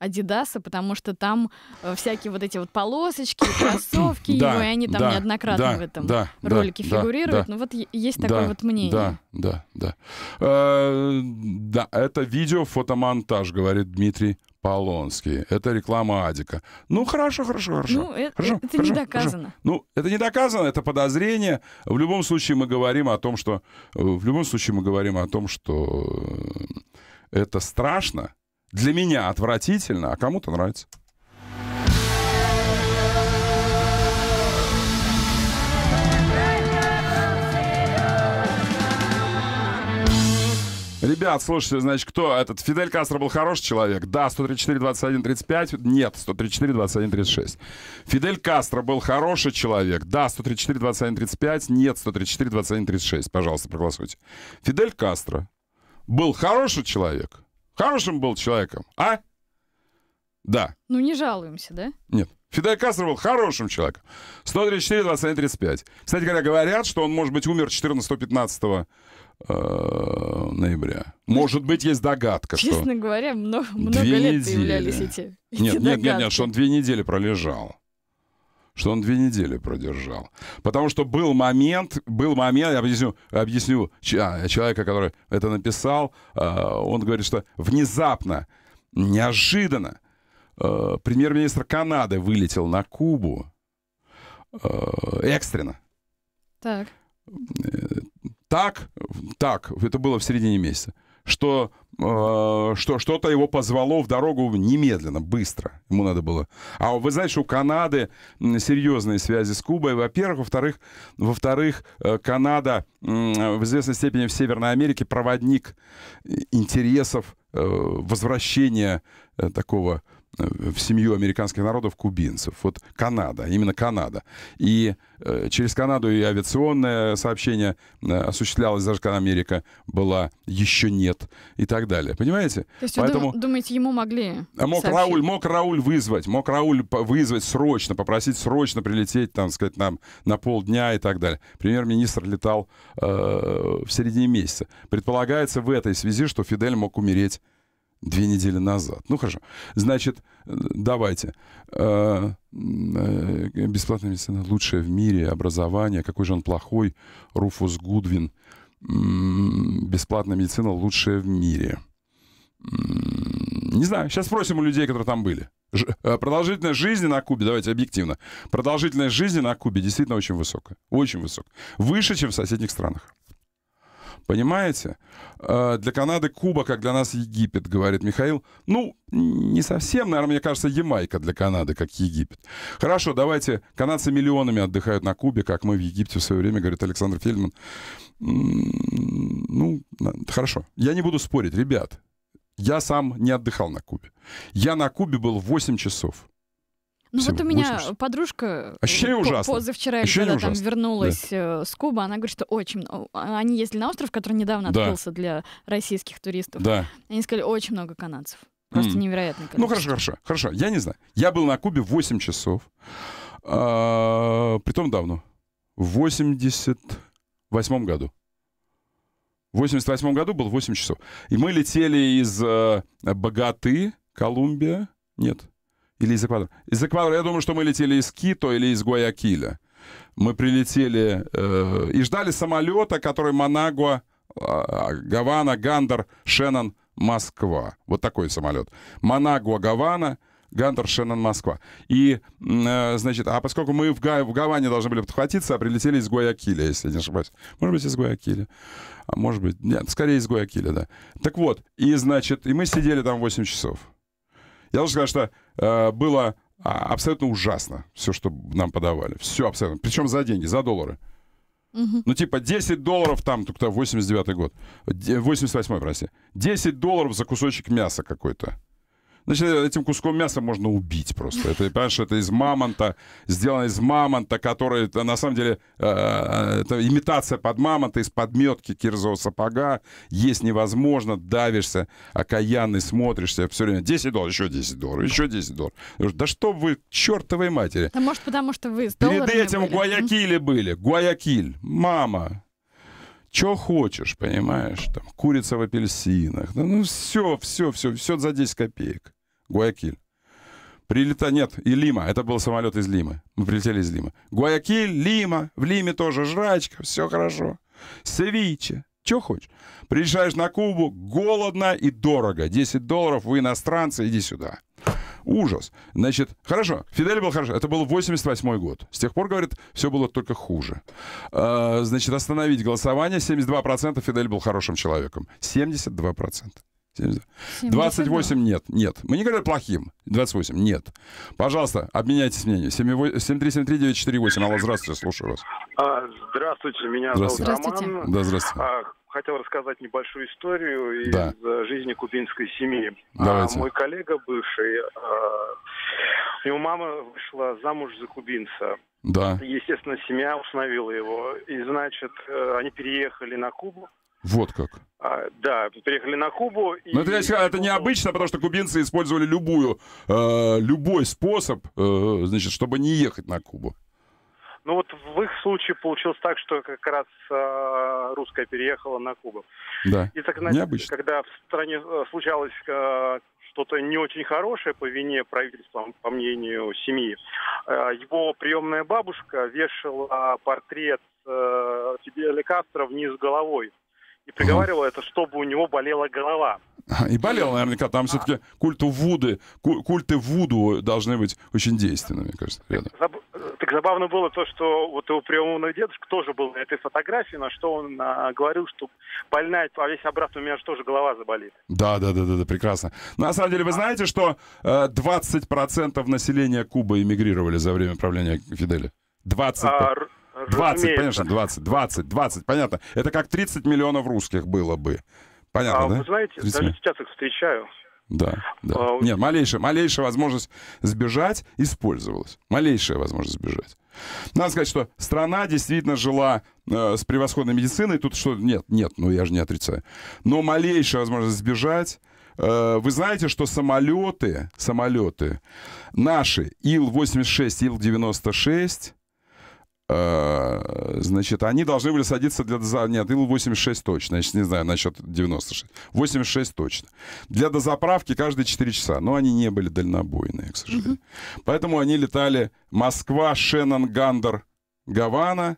Адидаса, потому что там э, всякие вот эти вот полосочки, <coughs> кроссовки его, и они там да, неоднократно да, в этом да, ролике да, фигурируют. Да, ну вот есть да, такое вот мнение. Да, да, да. Э, да, это видео фотомонтаж, говорит Дмитрий Полонский. Это реклама Адика. Ну, хорошо, хорошо, хорошо. Ну, это, хорошо, это хорошо, не доказано. Хорошо. Ну, это не доказано, это подозрение. В любом случае мы говорим о том, что... Э, в любом случае мы говорим о том, что э, это страшно, для меня отвратительно, а кому-то нравится. Ребят, слушайте, значит, кто этот? Фидель Кастро был хороший человек? Да, 134, 21, 35. Нет, 134, 21, 36. Фидель Кастро был хороший человек? Да, 134, 21, 35. Нет, 134, 21, 36. Пожалуйста, проголосуйте. Фидель Кастро был хороший человек? Хорошим был человеком, а? Да. Ну, не жалуемся, да? Нет. Фидель Кастро был хорошим человеком. 134, 21, 35. Кстати говоря, говорят, что он, может быть, умер 14-15 э, ноября. Может быть, есть догадка, Честно что... Честно говоря, много, много лет недели. появлялись эти, эти Нет, догадки. нет, нет, нет, что он две недели пролежал что он две недели продержал. Потому что был момент, был момент, я объясню, объясню а, человека, который это написал, а, он говорит, что внезапно, неожиданно а, премьер-министр Канады вылетел на Кубу экстренно. Так. Э, так, так, это было в середине месяца что э, что что-то его позвало в дорогу немедленно, быстро. Ему надо было. А вы знаете, что у Канады серьезные связи с Кубой, во-первых. Во-вторых, во-вторых э, Канада э, в известной степени в Северной Америке проводник э, интересов возвращения такого Э, в семью американских народов кубинцев. Вот Канада, именно Канада. И э, через Канаду и авиационное сообщение э, осуществлялось, даже когда Америка была еще нет и так далее. Понимаете? То есть Поэтому... вы думаете, ему могли а Мог Рауль, мог Рауль вызвать, мог Рауль вызвать срочно, попросить срочно прилететь, там, сказать, нам на полдня и так далее. Премьер-министр летал э, в середине месяца. Предполагается в этой связи, что Фидель мог умереть Две недели назад. Ну хорошо. Значит, э, давайте. Э, э, бесплатная медицина лучшая в мире, образование, какой же он плохой, Руфус Гудвин. Бесплатная медицина лучшая в мире. Не знаю, сейчас спросим у людей, которые там были. Ж... Продолжительность жизни на Кубе, давайте объективно, продолжительность жизни на Кубе действительно очень высокая. Очень высокая. Выше, чем в соседних странах. Понимаете? Э, для Канады Куба, как для нас Египет, говорит Михаил. Ну, не совсем, наверное, мне кажется, Ямайка для Канады, как Египет. Хорошо, давайте. Канадцы миллионами отдыхают на Кубе, как мы в Египте в свое время, говорит Александр Фельдман. Ну, хорошо. Я не буду спорить, ребят. Я сам не отдыхал на Кубе. Я на Кубе был 8 часов. Ну вот у меня 80. подружка а э, Ощущение ужасно. позавчера, Ощущение когда ужасно. там вернулась да. Э, с Кубы, она говорит, что очень... Они ездили на остров, который недавно да. открылся для российских туристов. Да. Они сказали, очень много канадцев. Просто mm. невероятно. Ну хорошо, хорошо, хорошо. Я не знаю. Я был на Кубе 8 часов. А, притом давно. В 88 году. В 88 году был 8 часов. И мы летели из э, Богаты, Колумбия. Нет, или из Эквадора? Из Эквадора. Я думаю, что мы летели из Кито или из Гуаякиля. Мы прилетели э, и ждали самолета, который Манагуа, э, Гавана, Гандер, Шеннон, Москва. Вот такой самолет. Манагуа, Гавана, Гандер, Шеннон, Москва. И, э, значит, а поскольку мы в, Га- в Гаване должны были подхватиться, а прилетели из Гуаякиля, если не ошибаюсь. Может быть, из Гуаякиля. А может быть, нет, скорее из Гуаякиля, да. Так вот, и, значит, и мы сидели там 8 часов. Я должен сказать, что э, было а, абсолютно ужасно все, что нам подавали. Все абсолютно. Причем за деньги, за доллары. Угу. Ну, типа, 10 долларов там, только 89-й год. 88-й, прости. 10 долларов за кусочек мяса какой-то. Значит, этим куском мяса можно убить просто. Это, понимаешь, это из мамонта, сделано из мамонта, который, на самом деле, э, э, это имитация под мамонта, из подметки кирзового сапога. Есть невозможно, давишься, окаянный, смотришься все время. 10 долларов, еще 10 долларов, еще 10 долларов. Да что вы, чертовой матери. Да может, потому что вы с Перед этим были. в были. Гуаякиль, мама, Че хочешь, понимаешь? Там, курица в апельсинах. да, ну все, все, все, все за 10 копеек. Гуакиль. Прилета... Нет, и Лима. Это был самолет из Лимы. Мы прилетели из Лимы. Гуаякиль, Лима. В Лиме тоже жрачка. Все хорошо. Севиче. Че хочешь? Приезжаешь на Кубу, голодно и дорого. 10 долларов, вы иностранцы, иди сюда. Ужас. Значит, хорошо, Фидель был хорошо. Это был 88 год. С тех пор, говорит, все было только хуже. Э, значит, остановить голосование. 72% Фидель был хорошим человеком. 72%. 72. 28 нет, нет. Мы не говорим плохим. 28 нет. Пожалуйста, обменяйтесь мнением. 7373948. Алло, здравствуйте, слушаю вас. А, здравствуйте, меня здравствуйте. зовут Роман. Да, здравствуйте. А, хотел рассказать небольшую историю да. из жизни кубинской семьи. Давайте. А, мой коллега бывший, а, его мама вышла замуж за кубинца. Да. Естественно, семья установила его. И, значит, э, они переехали на Кубу. Вот как. А, да, переехали на Кубу. И... Но ну, это, я сказал, это необычно, потому что кубинцы использовали любую, э, любой способ, э, значит, чтобы не ехать на Кубу. Ну вот в их случае получилось так, что как раз э, русская переехала на Кубу. Да. И так, знаете, Необычно. когда в стране э, случалось э, что-то не очень хорошее по вине правительства, по мнению семьи, э, его приемная бабушка вешала портрет э, Фиделя Кастро вниз головой и приговаривала это, чтобы у него болела голова. <laughs> И болел наверняка. Там все-таки культу Вуды, культы Вуду должны быть очень действенными, мне кажется. Рядом. Так забавно было то, что вот его приемный дедушка тоже был на этой фотографии, на что он а, говорил, что больная, а весь обратно у меня же тоже голова заболит. Да, да, да, да, да прекрасно. На самом деле, вы знаете, что э, 20% населения Кубы эмигрировали за время правления Фиделя? 20%. А, 20, разумеется. конечно, 20, 20, 20, понятно. Это как 30 миллионов русских было бы. Понятно, а, да? Вы знаете, Зрители? даже сейчас их встречаю. Да, да. А, Нет, малейшая, малейшая возможность сбежать использовалась. Малейшая возможность сбежать. Надо сказать, что страна действительно жила э, с превосходной медициной. Тут что? Нет, нет, ну я же не отрицаю. Но малейшая возможность сбежать. Э, вы знаете, что самолеты, самолеты наши Ил-86, Ил-96 Э, значит, они должны были садиться для доза... Нет, Ил-86 точно, значит, не знаю насчет 96. 86 точно. Для дозаправки каждые 4 часа. Но они не были дальнобойные, к сожалению. Mm-hmm. Поэтому они летали Москва, Шеннон, Гандер, Гавана.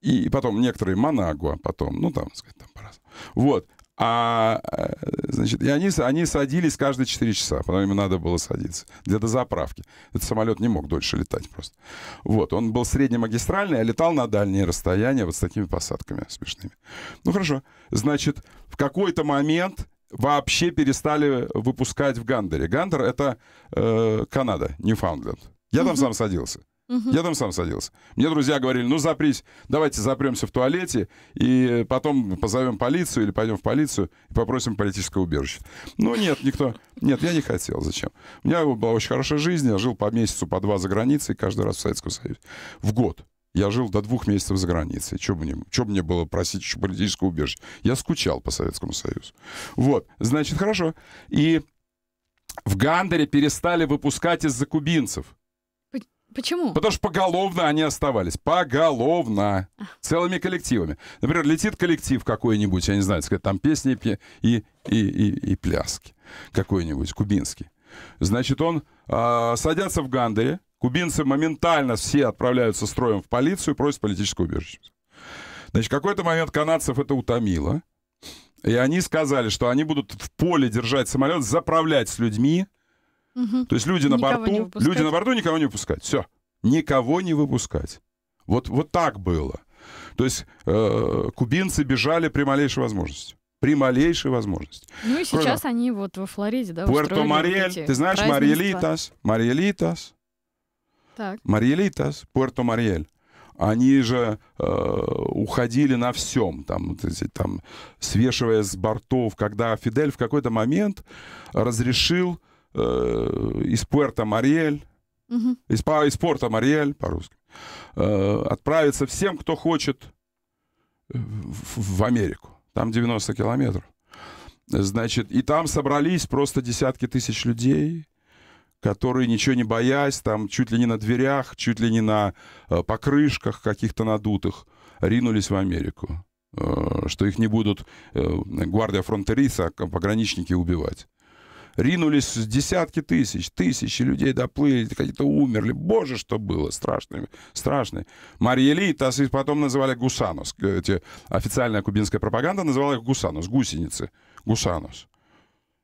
И, потом некоторые Манагуа потом. Ну, там, так сказать, там по-разному. Вот. А, э, значит, и они, они садились каждые 4 часа, а потом им надо было садиться. Для дозаправки. Этот самолет не мог дольше летать просто. Вот, он был среднемагистральный, а летал на дальние расстояния вот с такими посадками смешными. Ну, хорошо. Значит, в какой-то момент вообще перестали выпускать в Гандере. Гандер — это э, Канада, Ньюфаундленд. Я mm-hmm. там сам садился. Угу. Я там сам садился. Мне друзья говорили, ну запрись, давайте запремся в туалете, и э, потом позовем полицию или пойдем в полицию и попросим политическое убежище. Ну нет, никто... Нет, я не хотел, зачем? У меня была очень хорошая жизнь, я жил по месяцу, по два за границей, каждый раз в Советском Союзе. В год. Я жил до двух месяцев за границей. Что мне, что мне было просить еще политическое убежище? Я скучал по Советскому Союзу. Вот, значит, хорошо. И в Гандере перестали выпускать из-за кубинцев. Почему? Потому что поголовно они оставались. Поголовно. Целыми коллективами. Например, летит коллектив какой-нибудь, я не знаю, сказать, там песни и, и, и, и, и пляски какой-нибудь, кубинский. Значит, он э, садятся в Гандере, кубинцы моментально все отправляются строем в полицию просят политическое убежище. Значит, какой-то момент канадцев это утомило. И они сказали, что они будут в поле держать самолет, заправлять с людьми, то есть люди никого на борту, люди на борту никого не выпускать. Все, никого не выпускать. Вот вот так было. То есть э, кубинцы бежали при малейшей возможности. При малейшей возможности. Ну и сейчас Кроме, они вот во Флориде, да, Пуэрто-Мариэль, вот ты знаешь, Мариэлитас, Мариэлитас, так. Мариэлитас, Пуэрто-Мариэль они же э, уходили на всем, там, там, свешивая с бортов, когда Фидель в какой-то момент разрешил э, из Пуэрто Мариэль, угу. из, из порта Мариэль, по-русски, э, отправиться всем, кто хочет э, в, в Америку. Там 90 километров. Значит, и там собрались просто десятки тысяч людей, которые, ничего не боясь, там чуть ли не на дверях, чуть ли не на э, покрышках каких-то надутых, ринулись в Америку, э, что их не будут э, гвардия фронтериса, а пограничники убивать ринулись десятки тысяч, тысячи людей доплыли, какие-то умерли. Боже, что было страшно, страшно. Мария потом называли гусанос. Эти, официальная кубинская пропаганда называла их гусанос, гусеницы, гусанос.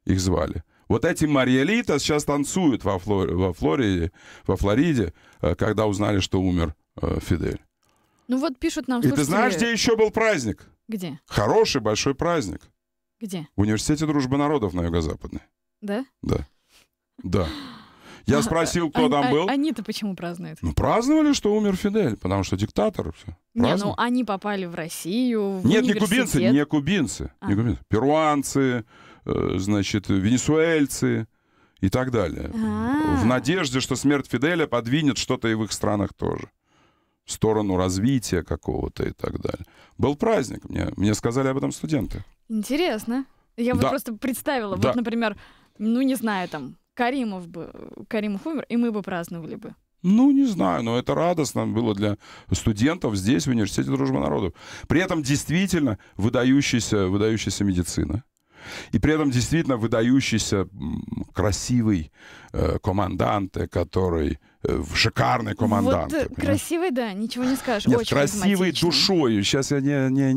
Их звали. Вот эти Мариэлитас сейчас танцуют во, Флор... во, Флориде, во Флориде, э, когда узнали, что умер э, Фидель. Ну вот пишут нам... И слушатели... ты знаешь, где еще был праздник? Где? Хороший большой праздник. Где? В университете дружбы народов на Юго-Западной. Да? Да. Да. Я а, спросил, а, кто а, там а, был. Они-то почему празднуют? Ну, праздновали, что умер Фидель, потому что диктатор. Все. Не, ну они попали в Россию, в Нет, не кубинцы, не кубинцы, а. не кубинцы. Перуанцы, э, значит, венесуэльцы и так далее. А-а-а. В надежде, что смерть Фиделя подвинет что-то и в их странах тоже. В сторону развития какого-то и так далее. Был праздник, мне, мне сказали об этом студенты. Интересно. Я да. вот просто представила, да. вот, например, ну, не знаю, там, Каримов бы, Каримов умер, и мы бы праздновали бы. Ну, не знаю, но это радостно было для студентов здесь, в Университете Дружбы Народов. При этом действительно выдающаяся, выдающаяся медицина. И при этом действительно выдающийся, красивый, Э, команданте, который э, шикарный командант. Вот, э, красивый, да, ничего не скажешь. Нет, очень красивый душой. Сейчас я не, не,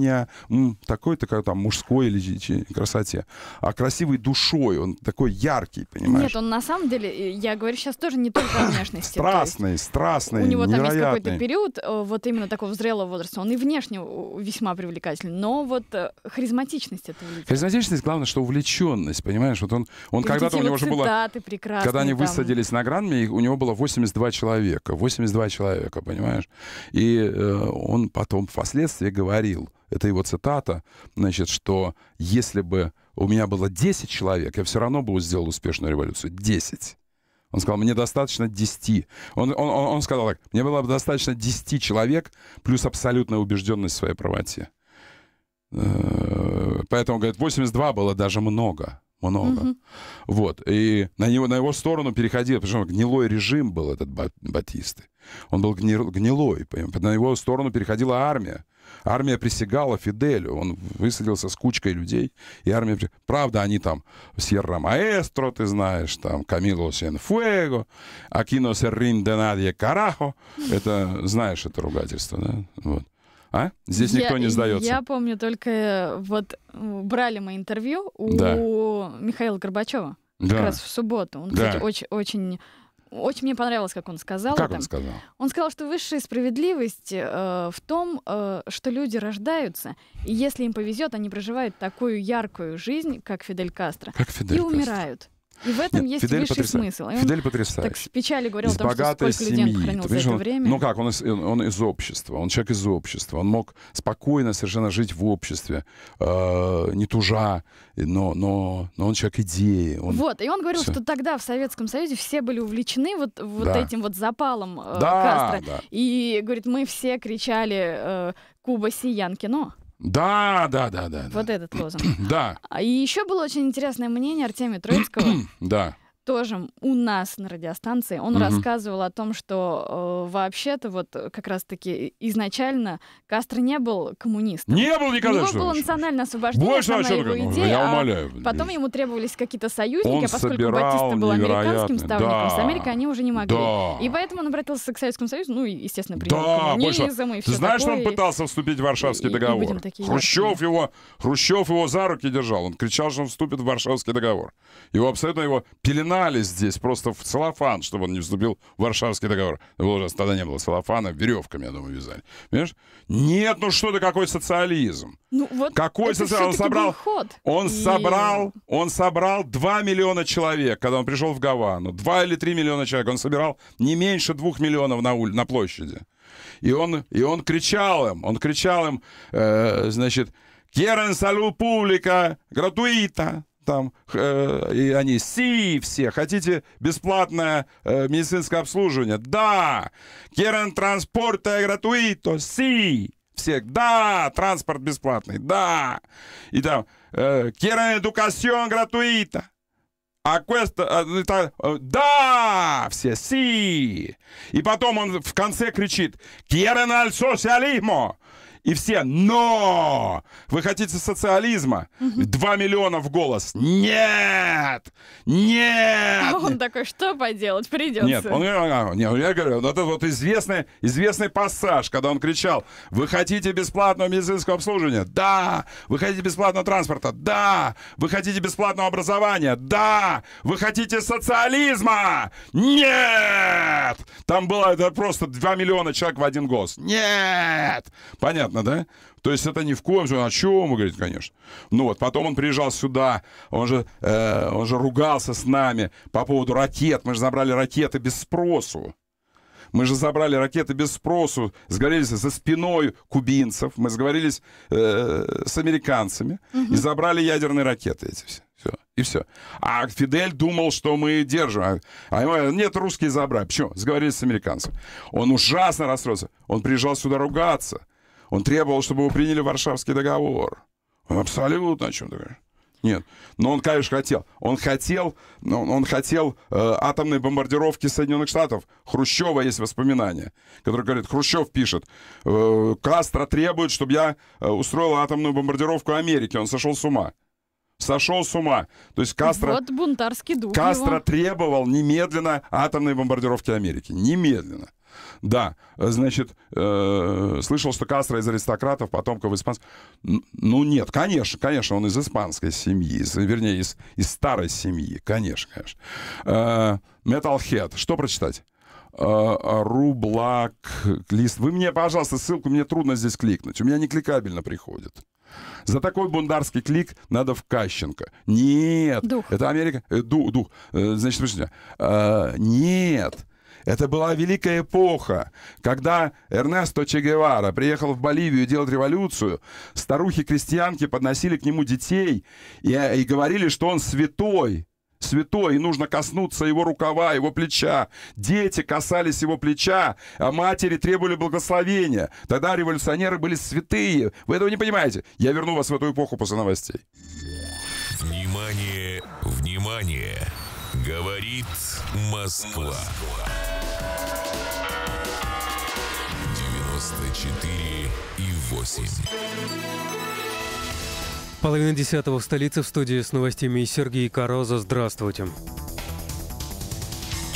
не такой-то, как там, мужской или красоте, а красивый душой. Он такой яркий, понимаешь? Нет, он на самом деле, я говорю сейчас тоже не только о <coughs> внешности. Страстный, есть, страстный, У него невероятный. там есть какой-то период вот именно такого зрелого возраста. Он и внешне весьма привлекательный, но вот харизматичность это увлечен. Харизматичность, главное, что увлеченность, понимаешь? Вот он, он когда-то у него уже было... Когда они там... высадились на Гранме, у него было 82 человека. 82 человека, понимаешь? И э, он потом впоследствии говорил, это его цитата, значит, что если бы у меня было 10 человек, я все равно бы сделал успешную революцию. 10. Он сказал, мне достаточно 10. Он, он, он сказал так, мне было бы достаточно 10 человек плюс абсолютная убежденность в своей правоте. Э, поэтому, говорит, 82 было даже много много. Угу. Вот. И на, него, на его сторону переходил, потому что гнилой режим был этот Батисты. Он был гнилой, на его сторону переходила армия. Армия присягала Фиделю, он высадился с кучкой людей, и армия... Правда, они там Сьерра Маэстро, ты знаешь, там Камило Сенфуэго, Акино Серрин де Карахо, это, знаешь это ругательство, да? Вот. А? Здесь я, никто не сдается. Я помню только э, вот брали мы интервью у да. Михаила Горбачева да. как раз в субботу. Он, да. очень, очень очень мне понравилось, как он сказал. Как это. он сказал? Он сказал, что высшая справедливость э, в том, э, что люди рождаются, и если им повезет, они проживают такую яркую жизнь, как Фидель Кастро, как Фидель и Кастро. умирают. И в этом Нет, есть Фидель высший потряса... смысл. И он Фидель потрясающий. Так с печали говорил из о том, что сколько семьи. людей он хранил за это время. Ну как, он из, он из общества, он человек из общества. Он мог спокойно совершенно жить в обществе, э, не тужа, но, но, но он человек идеи. Он... Вот, и он говорил, все. что тогда в Советском Союзе все были увлечены вот, вот да. этим вот запалом э, да, Кастро. Да. И, говорит, мы все кричали э, «Куба, сиян, кино». Да, да, да, да. Вот этот лозунг. <clears throat> Да. И а еще было очень интересное мнение Артемия Троицкого. <clears throat> Да тоже у нас на радиостанции. Он угу. рассказывал о том, что э, вообще-то вот э, как раз-таки изначально Кастро не был коммунистом. Не был никогда. У него было национальное освобождение, Больше сама его идея. Я а умоляю. А потом ему требовались какие-то союзники, он а поскольку Батиста был американским ставником, да. с Америкой они уже не могли. Да. И поэтому он обратился к Советскому Союзу, ну, и, естественно, принял да, коммунизм больше. и все Ты знаешь, такое, что он и... пытался вступить в Варшавский и, договор? И такие Хрущев, яркие. его, Хрущев его за руки держал. Он кричал, что он вступит в Варшавский договор. Его абсолютно его пелена загнали здесь просто в целлофан, чтобы он не вступил в Варшавский договор. Было, тогда не было целлофана, веревками, я думаю, вязали. Понимаешь? Нет, ну что ты, какой социализм? Ну, вот какой социализм? Он собрал, ход. он и... собрал, он собрал 2 миллиона человек, когда он пришел в Гавану. 2 или 3 миллиона человек. Он собирал не меньше 2 миллионов на, уль... на площади. И он, и он кричал им, он кричал им, э, значит, Керен салю публика, гратуита, там, э, и они, си, все, хотите бесплатное э, медицинское обслуживание? Да! Керен транспорта гратуито, си! Все, да, транспорт бесплатный, да! И там, э, керен эдукацион гратуито, а Квест, а, ну, это, э, да, все, си. И потом он в конце кричит, керен аль социализмо!» И все «Но!» Вы хотите социализма? Два миллиона в голос. Нет! Нет! А он такой, что поделать, придется. Нет, он, а, а, нет, я говорю, вот это вот известный, известный пассаж, когда он кричал, вы хотите бесплатного медицинского обслуживания? Да! Вы хотите бесплатного транспорта? Да! Вы хотите бесплатного образования? Да! Вы хотите социализма? Нет! Там было это просто два миллиона человек в один голос. Нет! Понятно понятно, да? То есть это не в коем случае, а о чем вы говорите, конечно. Ну вот, потом он приезжал сюда, он же, э, он же ругался с нами по поводу ракет. Мы же забрали ракеты без спросу. Мы же забрали ракеты без спросу, сговорились за спиной кубинцев, мы сговорились э, с американцами угу. и забрали ядерные ракеты эти все. все. И все. А Фидель думал, что мы держим. А, а ему говорят, нет, русские забрали. Почему? Сговорились с американцами. Он ужасно расстроился. Он приезжал сюда ругаться. Он требовал, чтобы вы приняли Варшавский договор. Он абсолютно о чем ты говоришь. Нет. Но он, конечно, хотел. Он хотел, он, хотел э, атомной бомбардировки Соединенных Штатов. Хрущева есть воспоминания, который говорит, Хрущев пишет, э, Кастро требует, чтобы я э, устроил атомную бомбардировку Америки. Он сошел с ума. Сошел с ума. То есть Кастро... Вот бунтарский дух Кастро его. требовал немедленно атомной бомбардировки Америки. Немедленно. Да, значит, э, слышал, что Кастро из аристократов, потомков испанцев. Ну нет, конечно, конечно, он из испанской семьи, из, вернее, из, из старой семьи, конечно, конечно. Э, Metalhead, что прочитать? Рублак, э, лист. Вы мне, пожалуйста, ссылку, мне трудно здесь кликнуть. У меня не кликабельно приходит. За такой бундарский клик надо в Кащенко. Нет. Дух. Это Америка. Э, дух, дух. Э, значит, слушайте. Э, нет. Это была великая эпоха, когда Эрнесто Че Гевара приехал в Боливию делать революцию, старухи-крестьянки подносили к нему детей и, э, и говорили, что он святой, святой, и нужно коснуться его рукава, его плеча. Дети касались его плеча, а матери требовали благословения. Тогда революционеры были святые. Вы этого не понимаете. Я верну вас в эту эпоху после новостей. Внимание, внимание! Говорит Москва. Москва. 94 и 8. Половина десятого в столице в студии с новостями Сергей Короза. Здравствуйте. Здравствуйте.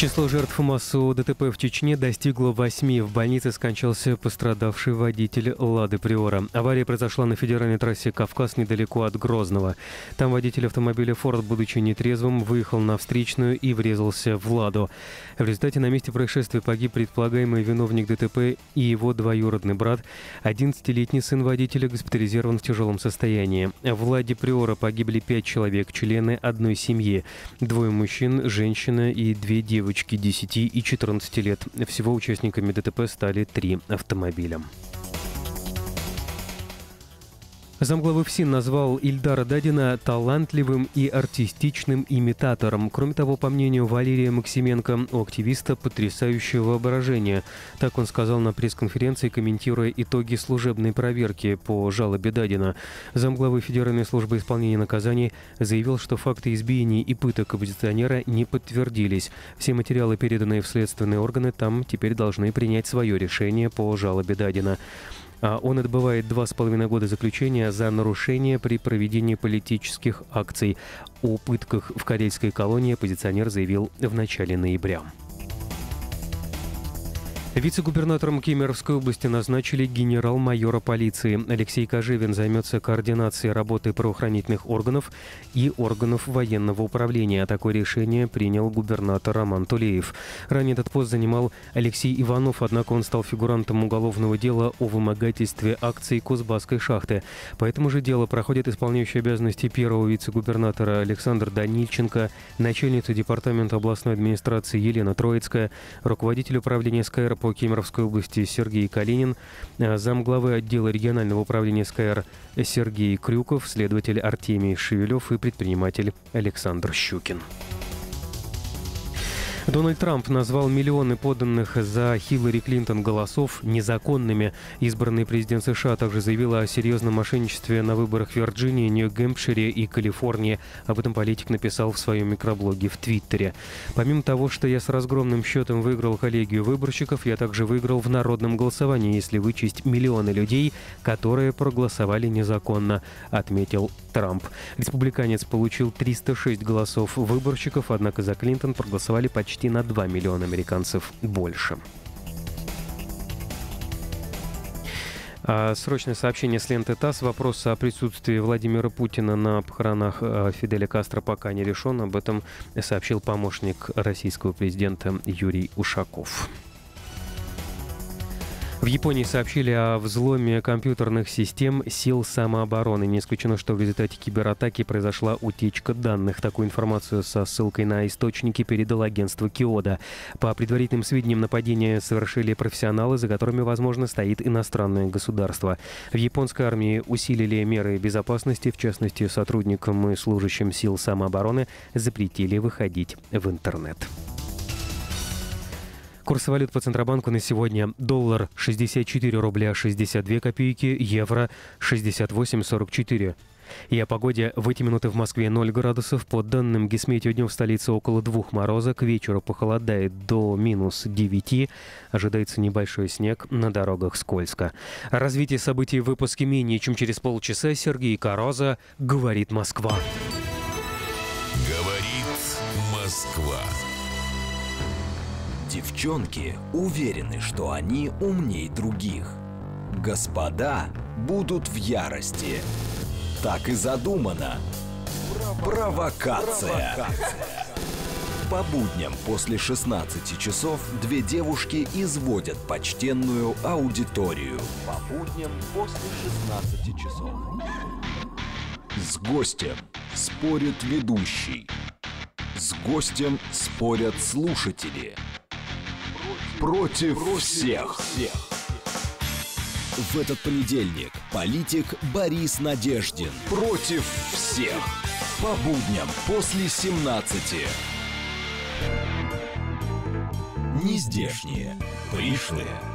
Число жертв массового ДТП в Чечне достигло восьми. В больнице скончался пострадавший водитель «Лады Приора». Авария произошла на федеральной трассе «Кавказ» недалеко от Грозного. Там водитель автомобиля «Форд», будучи нетрезвым, выехал на встречную и врезался в «Ладу». В результате на месте происшествия погиб предполагаемый виновник ДТП и его двоюродный брат. 11-летний сын водителя госпитализирован в тяжелом состоянии. В «Ладе Приора» погибли пять человек, члены одной семьи. Двое мужчин, женщина и две девушки девочки 10 и 14 лет. Всего участниками ДТП стали три автомобиля. Замглавы ФСИН назвал Ильдара Дадина талантливым и артистичным имитатором. Кроме того, по мнению Валерия Максименко, у активиста потрясающее воображение. Так он сказал на пресс-конференции, комментируя итоги служебной проверки по жалобе Дадина. Замглавы Федеральной службы исполнения наказаний заявил, что факты избиений и пыток оппозиционера не подтвердились. Все материалы, переданные в следственные органы, там теперь должны принять свое решение по жалобе Дадина. А он отбывает два с половиной года заключения за нарушение при проведении политических акций. О пытках в корейской колонии оппозиционер заявил в начале ноября. Вице-губернатором Кемеровской области назначили генерал-майора полиции. Алексей Кожевин займется координацией работы правоохранительных органов и органов военного управления. Такое решение принял губернатор Роман Тулеев. Ранее этот пост занимал Алексей Иванов, однако он стал фигурантом уголовного дела о вымогательстве акций Кузбасской шахты. По этому же делу проходит исполняющий обязанности первого вице-губернатора Александр Данильченко, начальница департамента областной администрации Елена Троицкая, руководитель управления СКР Кемеровской области Сергей Калинин, э, замглавы отдела регионального управления СКР Сергей Крюков, следователь Артемий Шевелев и предприниматель Александр Щукин. Дональд Трамп назвал миллионы поданных за Хиллари Клинтон голосов незаконными. Избранный президент США также заявил о серьезном мошенничестве на выборах в Вирджинии, Нью-Гэмпшире и Калифорнии. Об этом политик написал в своем микроблоге в Твиттере. Помимо того, что я с разгромным счетом выиграл коллегию выборщиков, я также выиграл в народном голосовании, если вычесть миллионы людей, которые проголосовали незаконно, отметил Трамп. Республиканец получил 306 голосов выборщиков, однако за Клинтон проголосовали почти почти на 2 миллиона американцев больше. А, срочное сообщение с ленты ТАСС. Вопрос о присутствии Владимира Путина на похоронах а, Фиделя Кастро пока не решен. Об этом сообщил помощник российского президента Юрий Ушаков. В Японии сообщили о взломе компьютерных систем сил самообороны. Не исключено, что в результате кибератаки произошла утечка данных. Такую информацию со ссылкой на источники передал агентство Киода. По предварительным сведениям, нападения совершили профессионалы, за которыми, возможно, стоит иностранное государство. В японской армии усилили меры безопасности, в частности, сотрудникам и служащим сил самообороны запретили выходить в интернет. Курсы валют по Центробанку на сегодня. Доллар 64 рубля 62 копейки, евро 68,44. И о погоде. В эти минуты в Москве 0 градусов. По данным Гесметью днем в столице около 2 мороза. К вечеру похолодает до минус 9. Ожидается небольшой снег. На дорогах скользко. Развитие событий в выпуске менее чем через полчаса. Сергей Короза. Говорит Москва. Говорит Москва. Девчонки уверены, что они умнее других. Господа будут в ярости. Так и задумано. Провокация. Провокация. По будням после 16 часов две девушки изводят почтенную аудиторию. По будням после 16 часов. С гостем спорит ведущий. С гостем спорят слушатели против, против всех. всех. В этот понедельник политик Борис Надеждин против всех. По будням после 17. Нездешние. Пришлые.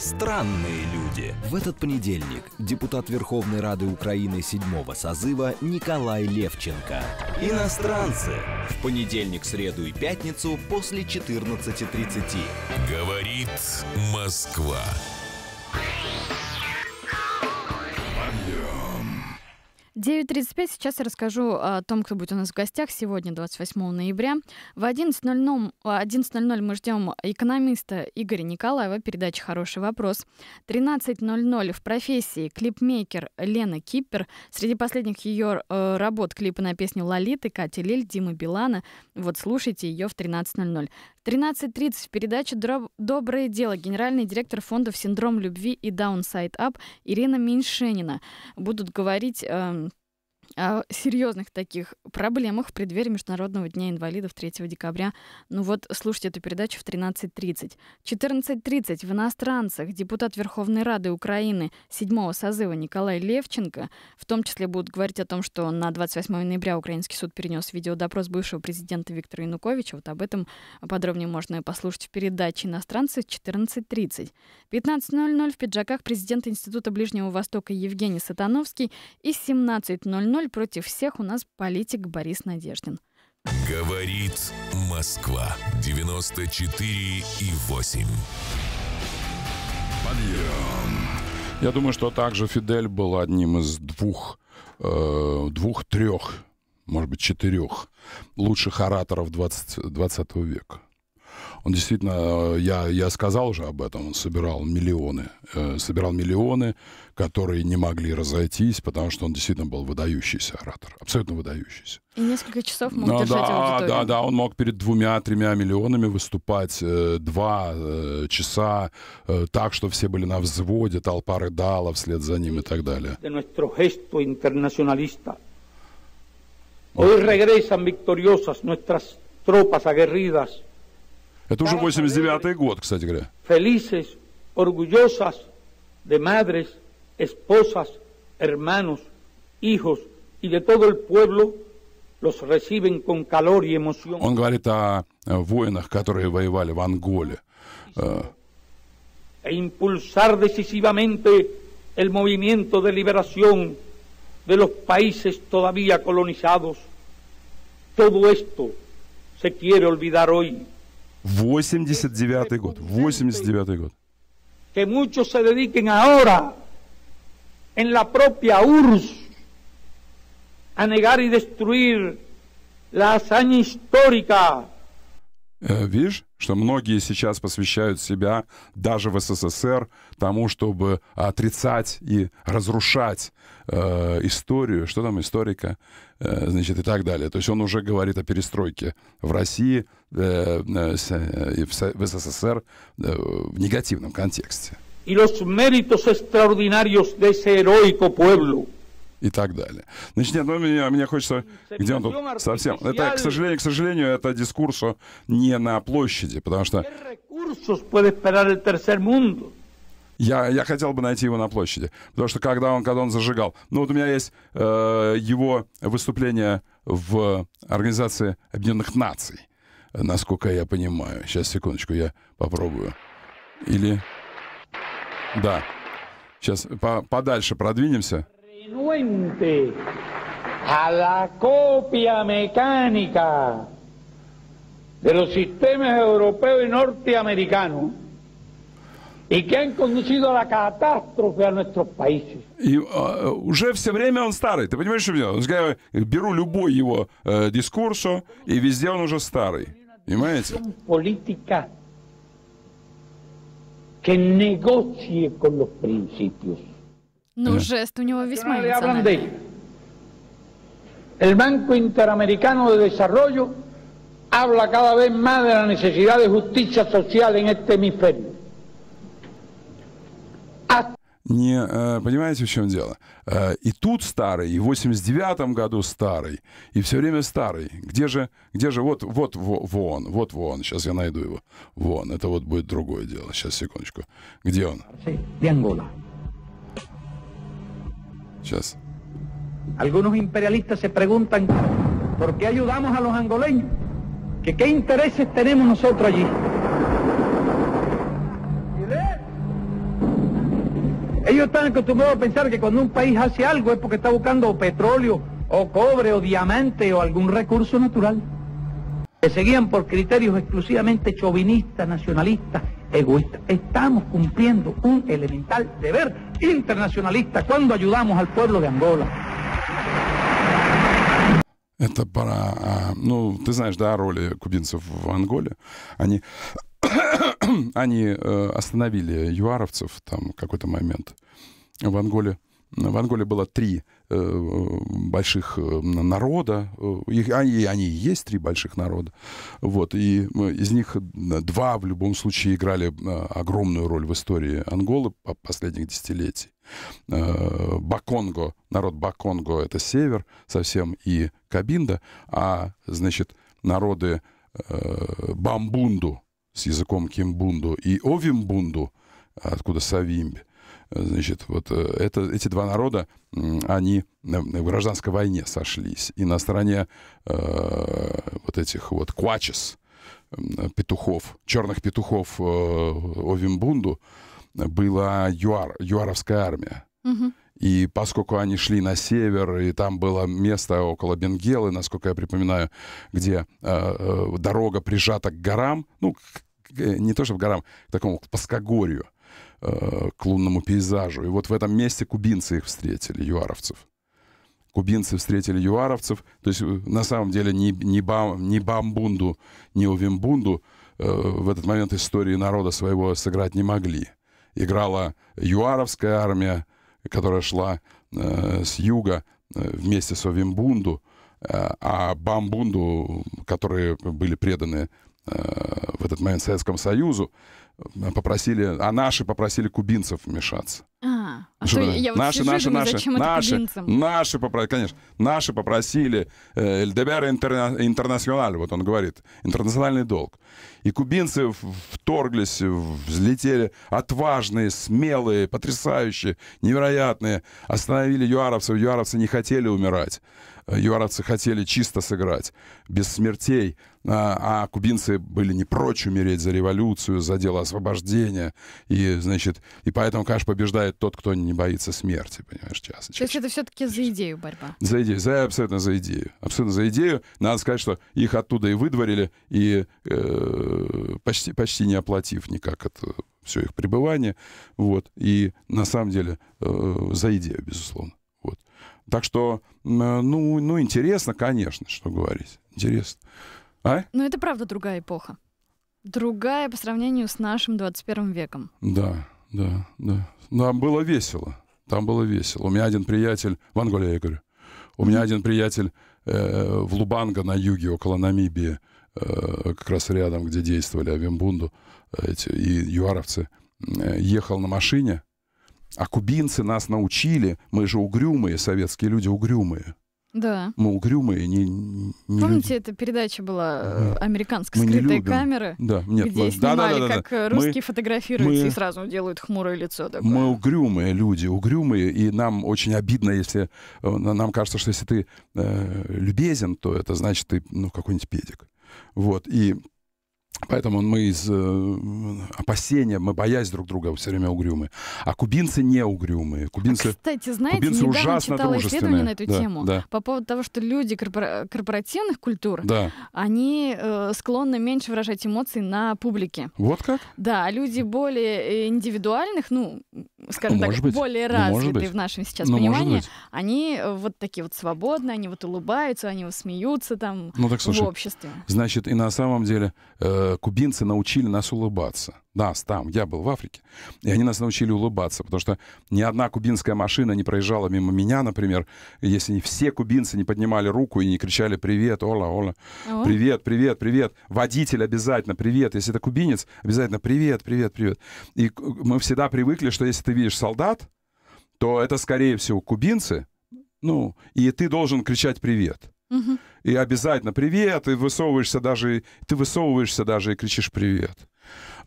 Странные люди. В этот понедельник депутат Верховной Рады Украины седьмого созыва Николай Левченко. Иностранцы. В понедельник, среду и пятницу после 14.30. Говорит Москва. 9.35. Сейчас я расскажу о том, кто будет у нас в гостях сегодня, 28 ноября. В 11.00, 11.00 мы ждем экономиста Игоря Николаева, передача «Хороший вопрос». 13.00 в профессии клипмейкер Лена Киппер. Среди последних ее э, работ клипы на песню «Лолиты», Кати Лель, Димы Билана. Вот слушайте ее в 13.00. 13.30 в передаче «Доброе дело» генеральный директор фондов «Синдром любви» и «Даунсайд Ап» Ирина Меньшенина будут говорить... Э, о а, серьезных таких проблемах в преддверии Международного дня инвалидов 3 декабря. Ну вот, слушайте эту передачу в 13.30. 14.30 в иностранцах депутат Верховной Рады Украины 7 созыва Николай Левченко, в том числе будут говорить о том, что на 28 ноября украинский суд перенес видеодопрос бывшего президента Виктора Януковича. Вот об этом подробнее можно послушать в передаче «Иностранцы» в 14.30. 15.00 в пиджаках президент Института Ближнего Востока Евгений Сатановский и 17.00 2-0 против всех у нас политик Борис Надеждин. Говорит Москва 94 и 8. Подъем. Я думаю, что также Фидель был одним из двух, э, двух-трех, может быть, четырех лучших ораторов 20, 20 века. Он действительно, э, я, я сказал уже об этом, он собирал миллионы, э, собирал миллионы, которые не могли разойтись, потому что он действительно был выдающийся оратор, абсолютно выдающийся. И несколько часов мог ну, держать да, аудиторию. Да, да, он мог перед двумя-тремя миллионами выступать э, два э, часа э, так, что все были на взводе, толпа рыдала вслед за ним и так далее. Hoy regresan victoriosas nuestras tropas aguerridas Felices, orgullosas de madres, esposas, hermanos, hijos y de todo el pueblo los reciben con calor y emoción. Э, э. E impulsar decisivamente el movimiento de liberación de los países todavía colonizados. Todo esto se quiere olvidar hoy. 89 год, 89 год. Que muchos se dediquen ahora en la propia URSS a negar y destruir la hazaña histórica Э, видишь, что многие сейчас посвящают себя даже в СССР тому, чтобы отрицать и разрушать э, историю, что там историка, э, значит, и так далее. То есть он уже говорит о перестройке в России э, э, э и в, в СССР э, в негативном контексте. И los méritos extraordinarios de ese heroico pueblo и так далее. Значит, нет, ну, мне, мне хочется... Где он тут? Совсем. Это, к сожалению, к сожалению, это дискурс не на площади, потому что... Я, я хотел бы найти его на площади, потому что когда он, когда он зажигал... Ну, вот у меня есть э, его выступление в Организации Объединенных Наций, насколько я понимаю. Сейчас, секундочку, я попробую. Или... Да. Сейчас по подальше продвинемся. a la copia mecánica de los sistemas europeos y norteamericanos y que han conducido a la catástrofe a nuestros países. И э, уже все время он старый, ты понимаешь, что меня? Я беру любой его э, дискурсу, и везде он уже старый, понимаете? Política que negocie con los principios. Ну, да. жест у него весьма ну, эмоциональный. El Banco Interamericano de Desarrollo habla cada vez más de la necesidad de justicia social en este hemisferio. Не, э, понимаете, в чем дело? Э, и тут старый, и в 89 году старый, и все время старый. Где же, где же, вот, вот, вон, вот вон, сейчас я найду его. Вон, это вот будет другое дело, сейчас, секундочку. Где он? De Angola. Algunos imperialistas se preguntan por qué ayudamos a los angoleños, que qué intereses tenemos nosotros allí. Ellos están acostumbrados a pensar que cuando un país hace algo es porque está buscando petróleo o cobre o diamante o algún recurso natural. que seguían por criterios exclusivamente chauvinistas, nacionalistas, egoístas. Estamos cumpliendo un elemental deber internacionalista cuando ayudamos al pueblo de Ангола. Это пора... Ну, ты знаешь, да, о роли кубинцев в Анголе. Они, они остановили юаровцев там какой-то момент в Анголе в Анголе было три э, больших э, народа, а, и они, они и есть три больших народа, вот, и э, из них э, два в любом случае играли огромную роль в истории Анголы последних десятилетий. Баконго, народ Баконго — это север совсем, и Кабинда, а, значит, народы э, Бамбунду с языком Кимбунду и Овимбунду, откуда Савимби, Значит, вот э, это, эти два народа, они в гражданской войне сошлись. И на стороне э, вот этих вот квачес, петухов, черных петухов э, Овимбунду, была ЮАР, ЮАРовская армия. Угу. И поскольку они шли на север, и там было место около Бенгелы, насколько я припоминаю, где э, э дорога прижата к горам, ну, к, э, не то что к горам, к такому к плоскогорью. Э, к лунному пейзажу. И вот в этом месте кубинцы их встретили, юаровцев. Кубинцы встретили юаровцев, то есть э, на самом деле ни ни бам, ни бамбунду, ни увимбунду э, в этот момент истории народа своего сыграть не могли. Играла юаровская армия, которая шла э, с юга э, вместе с Овимбунду, э, а Бамбунду, которые были преданы э, в этот момент Советскому Союзу, Э, попросили, а наши попросили кубинцев вмешаться. А, а что, я, вот наши, сижу, наши, наши, зачем наши, это кубинцам? наши попросили, конечно, наши попросили э, ЛДБР интернациональ, вот он говорит, интернациональный долг. И кубинцы вторглись, взлетели, отважные, смелые, потрясающие, невероятные, остановили юаровцев, юаровцы не хотели умирать, э, юаровцы хотели чисто сыграть, без смертей, а, а кубинцы были не прочь умереть за революцию, за дело освобождения, и, значит, и поэтому, конечно, побеждает тот, кто не боится смерти, понимаешь, часто. То есть это все-таки за идею борьба? За идею, за, абсолютно за идею. Абсолютно за идею. Надо сказать, что их оттуда и выдворили, и э, почти, почти не оплатив никак это все их пребывание, вот, и на самом деле э, за идею, безусловно, вот. Так что, э, ну, ну, интересно, конечно, что говорить, интересно. А? Ну, это правда другая эпоха. Другая по сравнению с нашим 21 веком. Да, да, да. да, было весело. Там было весело. У меня один приятель в Анголе, я говорю. У mm-hmm. меня один приятель э, в Лубанга на юге, около Намибии, э, как раз рядом, где действовали Авимбунду э, эти, и юаровцы, э, ехал на машине, а кубинцы нас научили, мы же угрюмые, советские люди угрюмые. Да. Мы угрюмые, не, не Помните, люди. эта передача была да. Э, американская мы скрытая камера, да, нет, где мы... снимали, да, да, да, как э, русские мы... фотографируются мы... и сразу делают хмурое лицо. Такое. Мы угрюмые люди, угрюмые, и нам очень обидно, если э, нам кажется, что если ты э, любезен, то это значит ты ну какой-нибудь педик, вот и Поэтому мы из э, опасения, мы боясь друг друга все время угрюмы. А кубинцы не угрюмые. Кубинцы, а, кстати, знаете, кубинцы ужасно читала исследование на эту да, тему да. по поводу того, что люди корпора- корпоративных культур, да. они э, склонны меньше выражать эмоции на публике. Вот как? Да, люди более э, индивидуальных, ну, скажем ну, так, быть. более развиты ну, в нашем сейчас ну, понимании, они э, вот такие вот свободные, они вот улыбаются, они вот смеются там ну, так, слушай, в обществе. Значит, и на самом деле э, кубинцы научили нас улыбаться нас там, я был в Африке, и они нас научили улыбаться, потому что ни одна кубинская машина не проезжала мимо меня, например, если не все кубинцы не поднимали руку и не кричали «Привет, ола, ола», О. «Привет, привет, ола ола привет привет привет водитель обязательно «Привет», если это кубинец, обязательно «Привет, привет, привет». И мы всегда привыкли, что если ты видишь солдат, то это, скорее всего, кубинцы, ну, и ты должен кричать «Привет». Угу. И обязательно привет, и высовываешься даже, ты высовываешься даже и кричишь привет.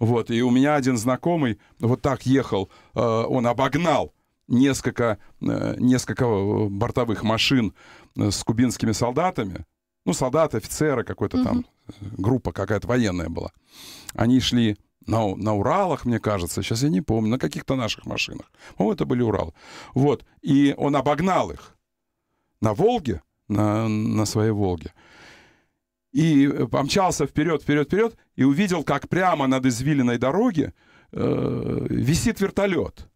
Вот, и у меня один знакомый вот так ехал, э, он обогнал несколько, э, несколько э, бортовых машин с кубинскими солдатами, ну, солдаты, офицеры, какой-то угу. там группа какая-то военная была. Они шли на, на Уралах, мне кажется, сейчас я не помню, на каких-то наших машинах. О, это были Уралы. Вот, и он обогнал их на Волге, на, на своей Волге и э, помчался вперед, вперед, вперед, и увидел, как прямо над извилиной дороги э, висит вертолет.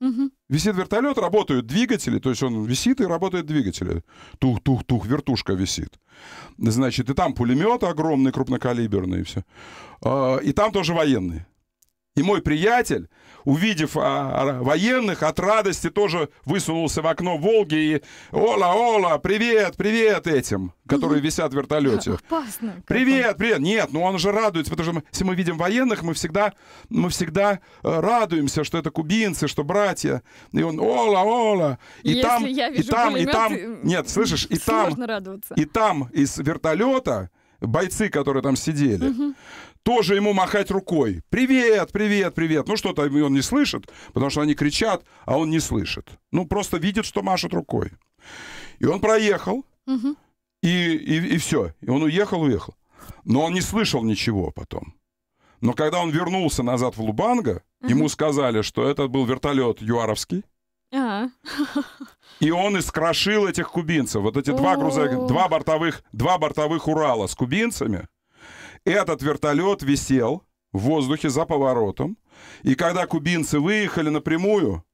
Угу. Висит вертолет, работают двигатели, то есть он висит и работают двигатели. Тух-тух-тух, вертушка висит. Значит, и там пулемет огромный, крупнокалиберный, и все. Э, а, и там тоже военные. И мой приятель, увидев а, а, военных, от радости тоже высунулся в окно Волги и «Ола, Ола, привет, привет этим», которые висят в вертолете. <laughs> Опасно. Привет, привет. Нет, ну он же радуется, потому что если мы видим военных, мы всегда, мы всегда э, радуемся, что это кубинцы, что братья. И он «Ола, Ола». И если там, я вижу и там, пулемет, и там, нет, слышишь, и <laughs> там, радоваться. и там из вертолета бойцы, которые там сидели, угу тоже ему махать рукой. Привет, привет, привет. Ну что-то он не слышит, потому что они кричат, а он не слышит. Ну просто видит, что машет рукой. И он проехал, угу. и, и, и все. И он уехал, уехал. Но он не слышал ничего потом. Но когда он вернулся назад в Лубанго, угу. ему сказали, что это был вертолет юаровский. А. И он искрошил этих кубинцев. Вот эти два грузовика, два бортовых, два бортовых Урала с кубинцами. Этот вертолет висел в воздухе за поворотом, и когда кубинцы выехали напрямую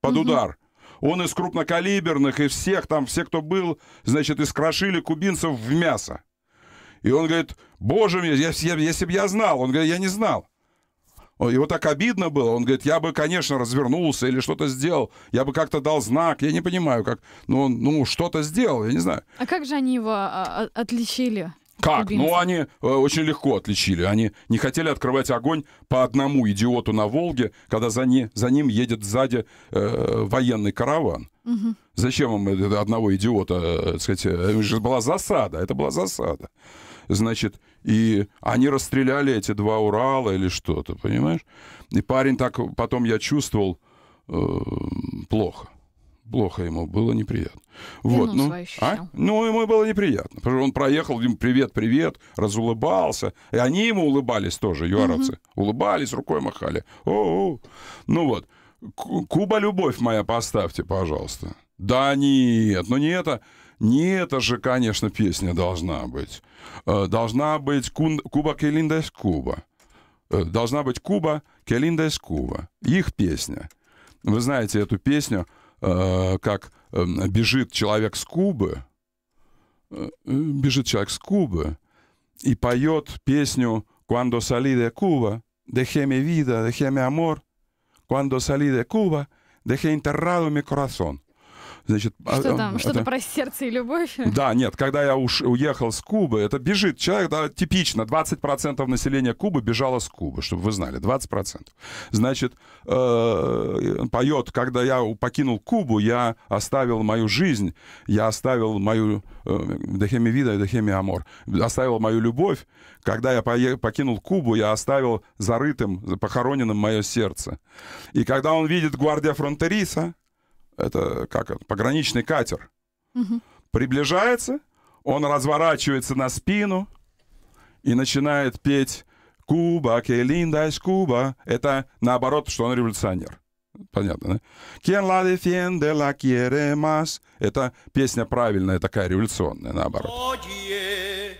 под угу. удар, он из крупнокалиберных, и всех там, все, кто был, значит, искрошили кубинцев в мясо. И он говорит, боже мой, я, я, если бы я знал. Он говорит, я не знал. Его так обидно было. Он говорит, я бы, конечно, развернулся или что-то сделал. Я бы как-то дал знак. Я не понимаю, как... Ну, ну что-то сделал, я не знаю. А как же они его а, а, отличили? Как? Убийцы. Ну, они э, очень легко отличили. Они не хотели открывать огонь по одному идиоту на Волге, когда за, не, за ним едет сзади э, военный караван. Угу. Зачем им одного идиота, э, так сказать, э, это была засада, это была засада. Значит, и они расстреляли эти два Урала или что-то, понимаешь? И парень так потом я чувствовал э, плохо плохо ему было неприятно. вот, ну, а? ну, ему было неприятно, потому что он проехал, им привет-привет, разулыбался, и они ему улыбались тоже, юаровцы, угу. улыбались, рукой махали. О-о-о. Ну вот, Куба, любовь моя, поставьте, пожалуйста. Да нет, ну не это, не это же, конечно, песня должна быть. Э, должна быть кун, Куба Келиндес Куба. Э, должна быть Куба Келиндес Куба. Их песня. Вы знаете эту песню, как бежит человек с Кубы, бежит человек с Кубы и поет песню «Cuando salí de Cuba, dejé mi vida, dejé mi amor, cuando salí de Cuba, dejé enterrado mi corazón». Значит, а, что а, там? Что-то это... про сердце и любовь? <laughs> Да, нет, когда я уж уехал с Кубы, это бежит человек, да, типично, 20% населения Кубы бежало с Кубы, чтобы вы знали, 20%. Значит, э, поет, когда я покинул Кубу, я оставил мою жизнь, я оставил мою э, Дехеми Вида и Дехеми Амор, оставил мою любовь, когда я покинул Кубу, я оставил зарытым, похороненным мое сердце. И когда он видит Гвардия Фронтериса, это как это, пограничный катер, угу. приближается, он разворачивается на спину и начинает петь «Куба, Келинда из Куба». Это наоборот, что он революционер. Понятно, да? «Quien la defiende la quiere más». Это песня правильная, такая революционная, наоборот. Oh, yeah.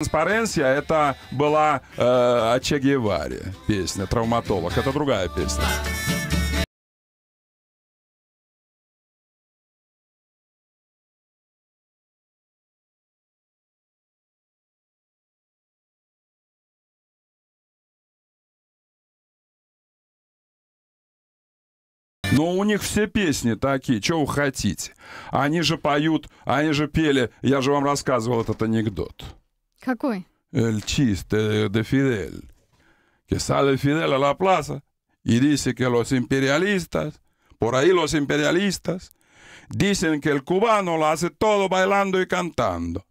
Транспаренция. это была э, о Че Геваре песня «Травматолог». Это другая песня. Но у них все песни такие, что вы хотите. Они же поют, они же пели, я же вам рассказывал этот анекдот. Какой? El chiste de, de Fidel. Que sale Fidel a la plaza y dice que los imperialistas, por ahí los imperialistas, dicen que el cubano lo hace todo bailando y cantando.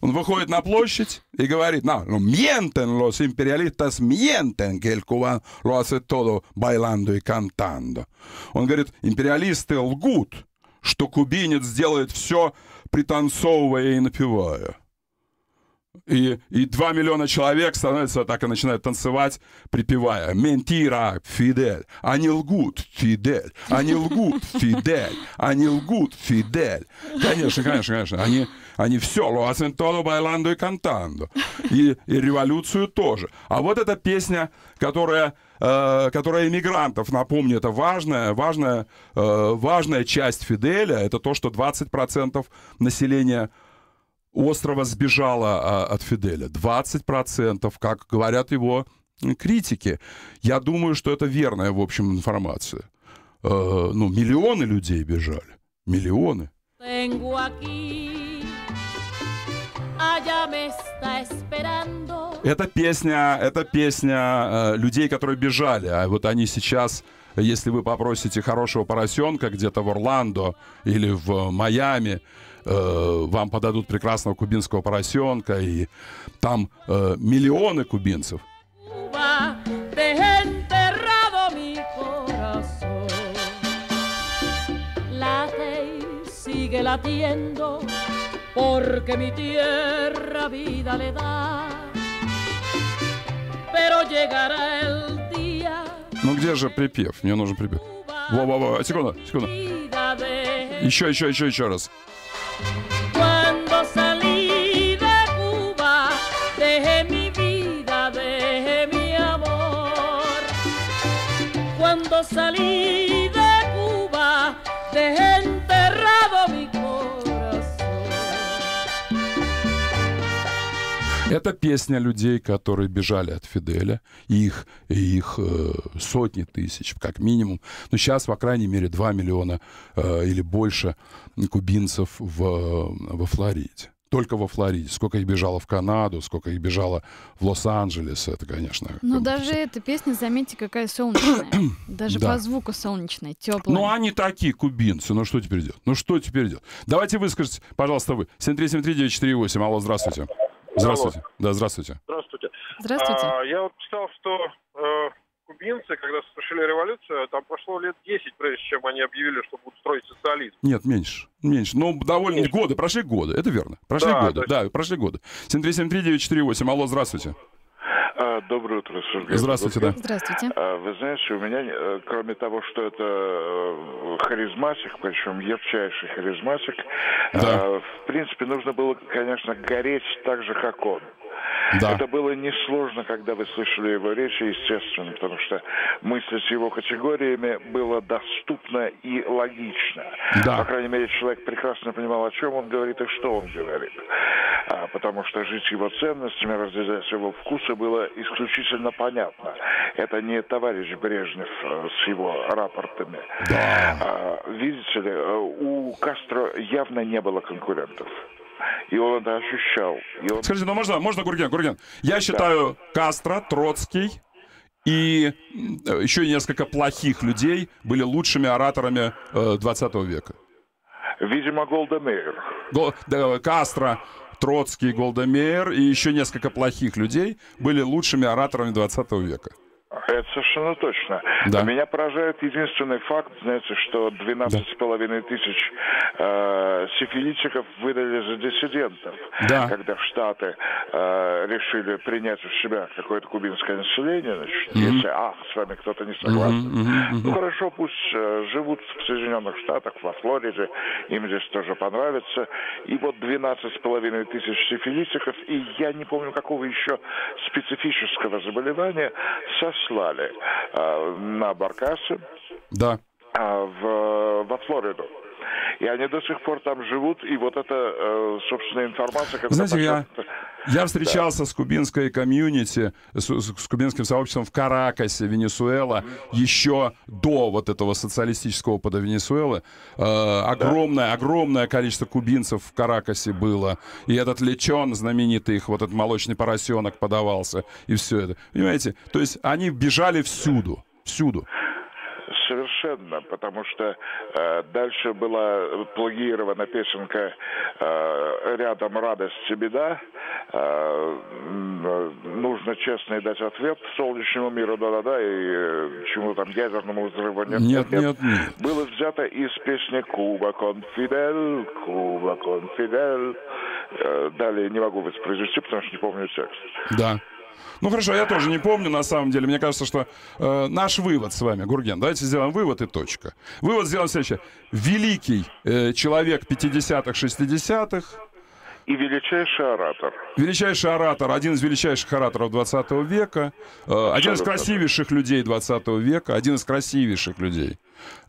Он выходит на площадь и говорит, no, no, mienten los imperialistas, mienten que el cubano lo hace todo bailando y cantando. Он говорит, империалисты лгут, что кубинец делает все, пританцовывая и напевая. И, и 2 миллиона человек становятся так и начинают танцевать, припевая «Ментира, Фидель». Они лгут, Фидель. Они лгут, <laughs> Фидель. Они лгут, Фидель. Конечно, конечно, конечно. Они, они все. Lo hacen todo bailando y cantando. И, и революцию тоже. А вот эта песня, которая э, которая иммигрантов, напомню, это важная, важная, э, важная часть Фиделя, это то, что 20% населения острова сбежала а, от Фиделя. 20%, как говорят его критики. Я думаю, что это верная, в общем, информация. Э, ну, миллионы людей бежали. Миллионы. Это песня, это песня э, людей, которые бежали, а вот они сейчас если вы попросите хорошего поросенка где-то в Орландо или в Майами, э, вам подадут прекрасного кубинского поросенка, и там э, миллионы кубинцев. porque mi tierra vida le da. Pero llegará el día. Ну где же припев? Мне нужен припев. Во-во-во, секунду, секунду. Еще, еще, еще, еще раз. Cuando salí de Cuba, dejé mi vida, dejé mi amor. Cuando salí de Cuba, dejé enterrado mi corazón. Это песня людей, которые бежали от Фиделя, их, их э, сотни тысяч, как минимум. Но ну, сейчас, по крайней мере, 2 миллиона э, или больше кубинцев в, во Флориде. Только во Флориде. Сколько их бежало в Канаду, сколько их бежало в Лос-Анджелес, это, конечно... Ну, даже эта песня, заметьте, какая солнечная. <coughs> даже да. по звуку солнечная, теплая. Ну, они такие кубинцы. Ну, что теперь идет? Ну, что теперь идет? Давайте выскажите, пожалуйста, вы. 7373948. Алло, здравствуйте. Здравствуйте. Алло. Да, здравствуйте. Здравствуйте. Здравствуйте. А, я вот писал, что э, кубинцы, когда совершили революцию, там прошло лет 10, прежде чем они объявили, что будут строить социализм. Нет, меньше. Меньше. Но ну, довольно меньше. годы, прошли годы, это верно. Прошли да, годы, да, да прошли годы. 7373948, алло, здравствуйте. А, доброе утро, Сергей. Здравствуйте, да. Здравствуйте. А, вы знаете, у меня, э, кроме того, что это э, харизматик, причем ярчайший харизматик, да. А, в принципе, нужно было, конечно, гореть так же, как он. Да. Это было несложно, когда вы слышали его речи, естественно, потому что мыслить его категориями было доступно и логично. Да. По крайней мере, человек прекрасно понимал, о чем он говорит и что он говорит. А, потому что жить его ценностями, разделять его вкусы было исключительно понятно. Это не товарищ Брежнев э, с его рапортами. Да. А, видите ли, э, у Кастро явно не было конкурентов и он это ощущал. И он... Скажите, ну можно, можно, Гурген, Гурген? Я да. считаю Кастро, Троцкий и еще несколько плохих людей были лучшими ораторами 20 э, века. Видимо, Голдемейр. Гол... Да, Кастро, Троцкий, Голдемейр и еще несколько плохих людей были лучшими ораторами 20 века. А это совершенно точно. Да. Меня поражает единственный факт, знаете, что 12 да. с половиной тысяч э, сифилитиков выдали за диссидентов, да. когда Штаты э, решили принять у себя какое-то кубинское население, значит, mm-hmm. если, а, с вами кто-то не согласен. Mm-hmm. Mm-hmm. Ну, хорошо, пусть э, живут в Соединенных Штатах, во Флориде, им здесь тоже понравится. И вот 12 с половиной тысяч сифилитиков, и я не помню какого еще специфического заболевания, совсем отослали э, на баркасе, да. А, в, во Флориду. И они до сих пор там живут, и вот это, э, собственно, информация, которая... Знаете, я, я встречался да. с кубинской комьюнити, с, с кубинским сообществом в Каракасе, Венесуэла, еще до вот этого социалистического опыта Венесуэлы. Э, огромное, да. огромное количество кубинцев в Каракасе было. И этот лечен знаменитый их, вот этот молочный поросенок подавался, и все это. Понимаете? То есть они бежали всюду, всюду совершенно, потому что э, дальше была плагирована песенка э, «Рядом радость и беда», э, нужно честно дать ответ солнечному миру, да-да-да, и э, чему там ядерному взрыву нет, нет, нет, нет, нет. Было взято из песни «Куба конфидель», «Куба конфидель». Э, далее не могу воспроизвести, потому что не помню текст. Да. Ну хорошо, я тоже не помню, на самом деле. Мне кажется, что э, наш вывод с вами, Гурген, давайте сделаем вывод и точка. Вывод сделаем следующий. Великий э, человек 50-х, 60-х, и величайший оратор. Величайший оратор, один из величайших ораторов 20 века, э, один из красивейших людей 20 века, один из красивейших людей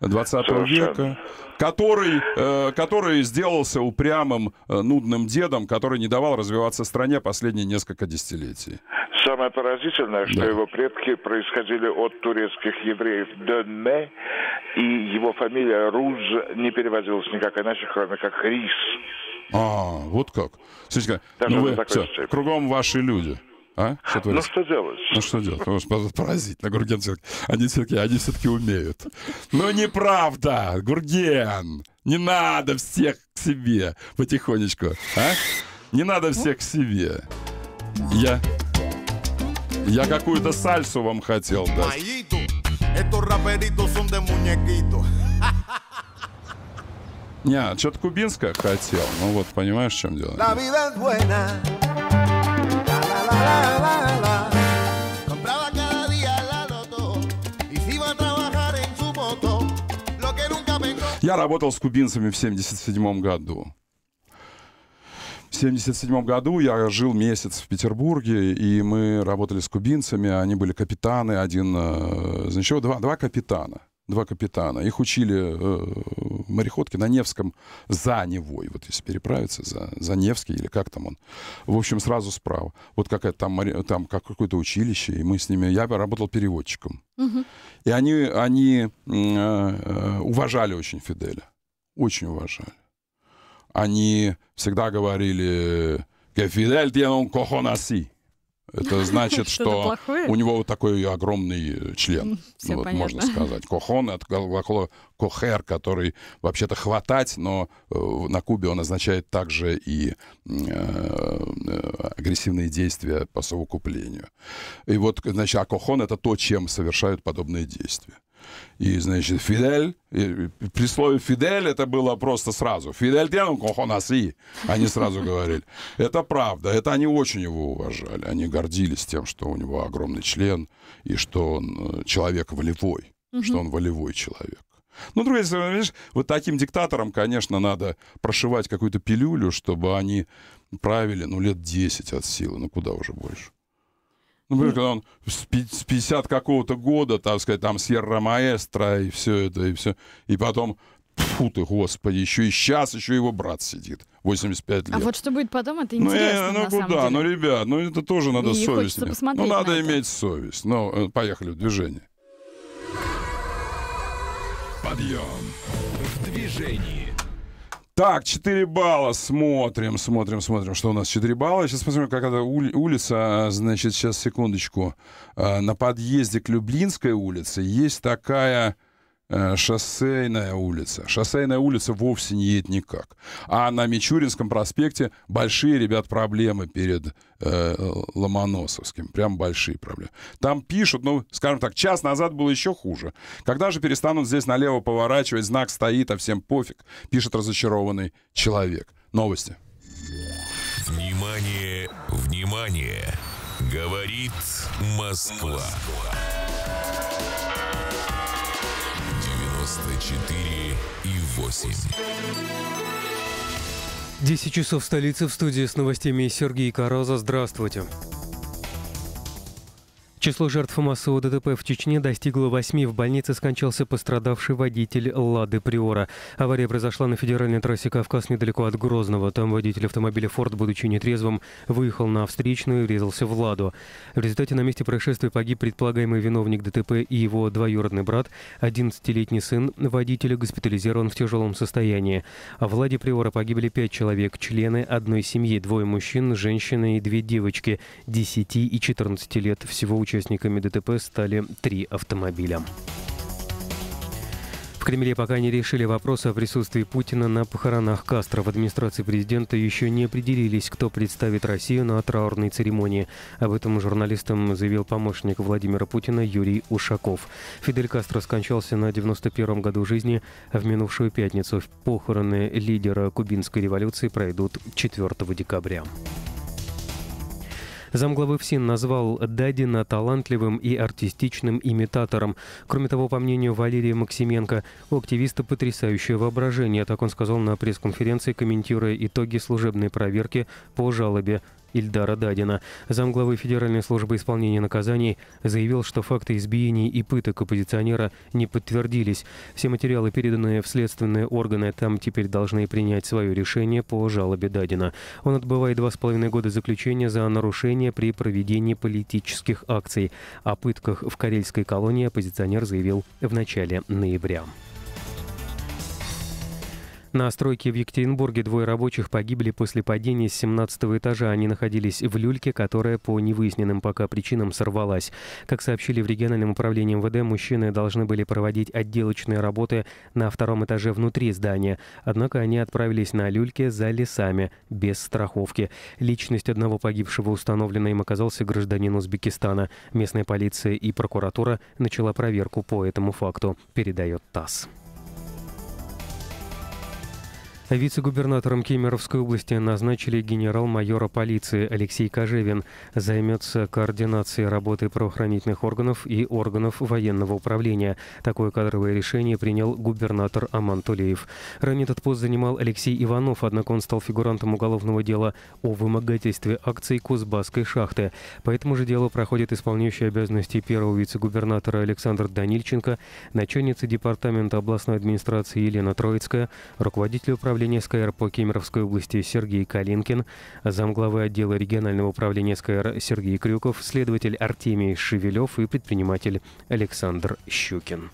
20 Совершенно. века, который, э, который сделался упрямым, э, нудным дедом, который не давал развиваться стране последние несколько десятилетий. Самое поразительное, что да. его предки происходили от турецких евреев Донме, и его фамилия Руз не переводилась никак иначе, кроме как Рис. А, вот как. Слушайте, ну вы, все, кругом ваши люди. А? Что ну что делать? Ну что делать? Потому ну, что поразительно, Гурген Они все-таки, они все-таки умеют. Но неправда, Гурген. Не надо всех к себе потихонечку. А? Не надо всех к себе. Я... Я какую-то сальсу вам хотел дать. Estos raperitos son de muñequitos. Не, а что-то кубинское хотел. Ну вот, понимаешь, в чем дело? Я работал с кубинцами в 77 году. В 1977 году я жил месяц в Петербурге, и мы работали с кубинцами, они были капитаны, один, э, значит, два, два капитана — два капитана. Их учили э, мореходки на Невском за Невой. Вот если переправиться, за, за Невский или как там он. В общем, сразу справа. Вот какая там, там как какое-то училище, и мы с ними... Я работал переводчиком. Угу. И они, они э, э, уважали очень Фиделя. Очень уважали. Они всегда говорили... Que Fidel tiene un cojonací это значит, что у него вот такой огромный член, ну, вот, можно сказать. Кохон от глагола кохер, который вообще-то хватать, но э, на Кубе он означает также и э, агрессивные действия по совокуплению. И вот, значит, а кохон — это то, чем совершают подобные действия. И, значит, Фидель, и при слове Фидель это было просто сразу. Фидель Тенон Кохонаси, они сразу говорили. Это правда, это они очень его уважали. Они гордились тем, что у него огромный член, и что он э, человек волевой, что он волевой человек. Ну, друзья, видишь, вот таким диктаторам, конечно, надо прошивать какую-то пилюлю, чтобы они правили, ну, лет 10 от силы, ну, куда уже больше. Ну, понимаешь, когда он с 50 какого-то года, так сказать, там Сьерра Маэстро и все это, и все. И потом, фу ты, господи, еще и сейчас еще его брат сидит. 85 а лет. А вот что будет потом, это ну, э, интересно, Ну, э, ну куда? Ну, ребят, ну это тоже надо Мне ну, совесть. Ну, надо на иметь это. совесть. Ну, поехали в движение. Подъем. В движении. Так, 4 балла. Смотрим, смотрим, смотрим, что у нас 4 балла. Сейчас посмотрим, как это улица. А, значит, сейчас, секундочку. А, на подъезде к Люблинской улице есть такая Э, шоссейная улица. Шоссейная улица вовсе не едет никак. А на Мичуринском проспекте большие, ребят, проблемы перед э, Ломоносовским. Прям большие проблемы. Там пишут, ну, скажем так, час назад было еще хуже. Когда же перестанут здесь налево поворачивать, знак стоит, а всем пофиг, пишет разочарованный человек. Новости. Внимание, внимание! Говорит Москва. Москва. 94 и 8. 10 часов столицы в студии с новостями Сергей Караза. Здравствуйте. Здравствуйте. Число жертв массового ДТП в Чечне достигло восьми. В больнице скончался пострадавший водитель «Лады Приора». Авария произошла на федеральной трассе «Кавказ» недалеко от Грозного. Там водитель автомобиля «Форд», будучи нетрезвым, выехал на встречную и врезался в «Ладу». В результате на месте происшествия погиб предполагаемый виновник ДТП и его двоюродный брат, 11-летний сын водителя, госпитализирован в тяжелом состоянии. А в «Ладе Приора» погибли пять человек, члены одной семьи, двое мужчин, женщины и две девочки, 10 и 14 лет. Всего участия Участниками ДТП стали три автомобиля. В Кремле пока не решили вопрос о присутствии Путина на похоронах Кастро. В администрации президента еще не определились, кто представит Россию на траурной церемонии. Об этом журналистам заявил помощник Владимира Путина Юрий Ушаков. Фидель Кастро скончался на 91-м году жизни в минувшую пятницу. Похороны лидера кубинской революции пройдут 4 декабря. Замглавы ФСИН назвал Дадина талантливым и артистичным имитатором. Кроме того, по мнению Валерия Максименко, у активиста потрясающее воображение, так он сказал на пресс-конференции, комментируя итоги служебной проверки по жалобе Ильдара Дадина. Замглавы Федеральной службы исполнения наказаний заявил, что факты избиений и пыток оппозиционера не подтвердились. Все материалы, переданные в следственные органы, там теперь должны принять свое решение по жалобе Дадина. Он отбывает два с половиной года заключения за нарушение при проведении политических акций. О пытках в карельской колонии оппозиционер заявил в начале ноября. На стройке в Екатеринбурге двое рабочих погибли после падения с 17 этажа. Они находились в люльке, которая по невыясненным пока причинам сорвалась. Как сообщили в региональном управлении МВД, мужчины должны были проводить отделочные работы на втором этаже внутри здания. Однако они отправились на люльке за лесами, без страховки. Личность одного погибшего установлена им оказался гражданин Узбекистана. Местная полиция и прокуратура начала проверку по этому факту, передает ТАСС. Вице-губернатором Кемеровской области назначили генерал-майора полиции Алексей Кожевин. Займется координацией работы правоохранительных органов и органов военного управления. Такое кадровое решение принял губернатор Аман Тулеев. Ранее этот пост занимал Алексей Иванов, однако он стал фигурантом уголовного дела о вымогательстве акций Кузбасской шахты. По этому же делу проходит исполняющий обязанности первого вице-губернатора Александр Данильченко, начальница департамента областной администрации Елена Троицкая, руководитель управления управления СКР по Кемеровской области Сергей Калинкин, замглавы отдела регионального управления СКР Сергей Крюков, следователь Артемий Шевелев и предприниматель Александр Щукин.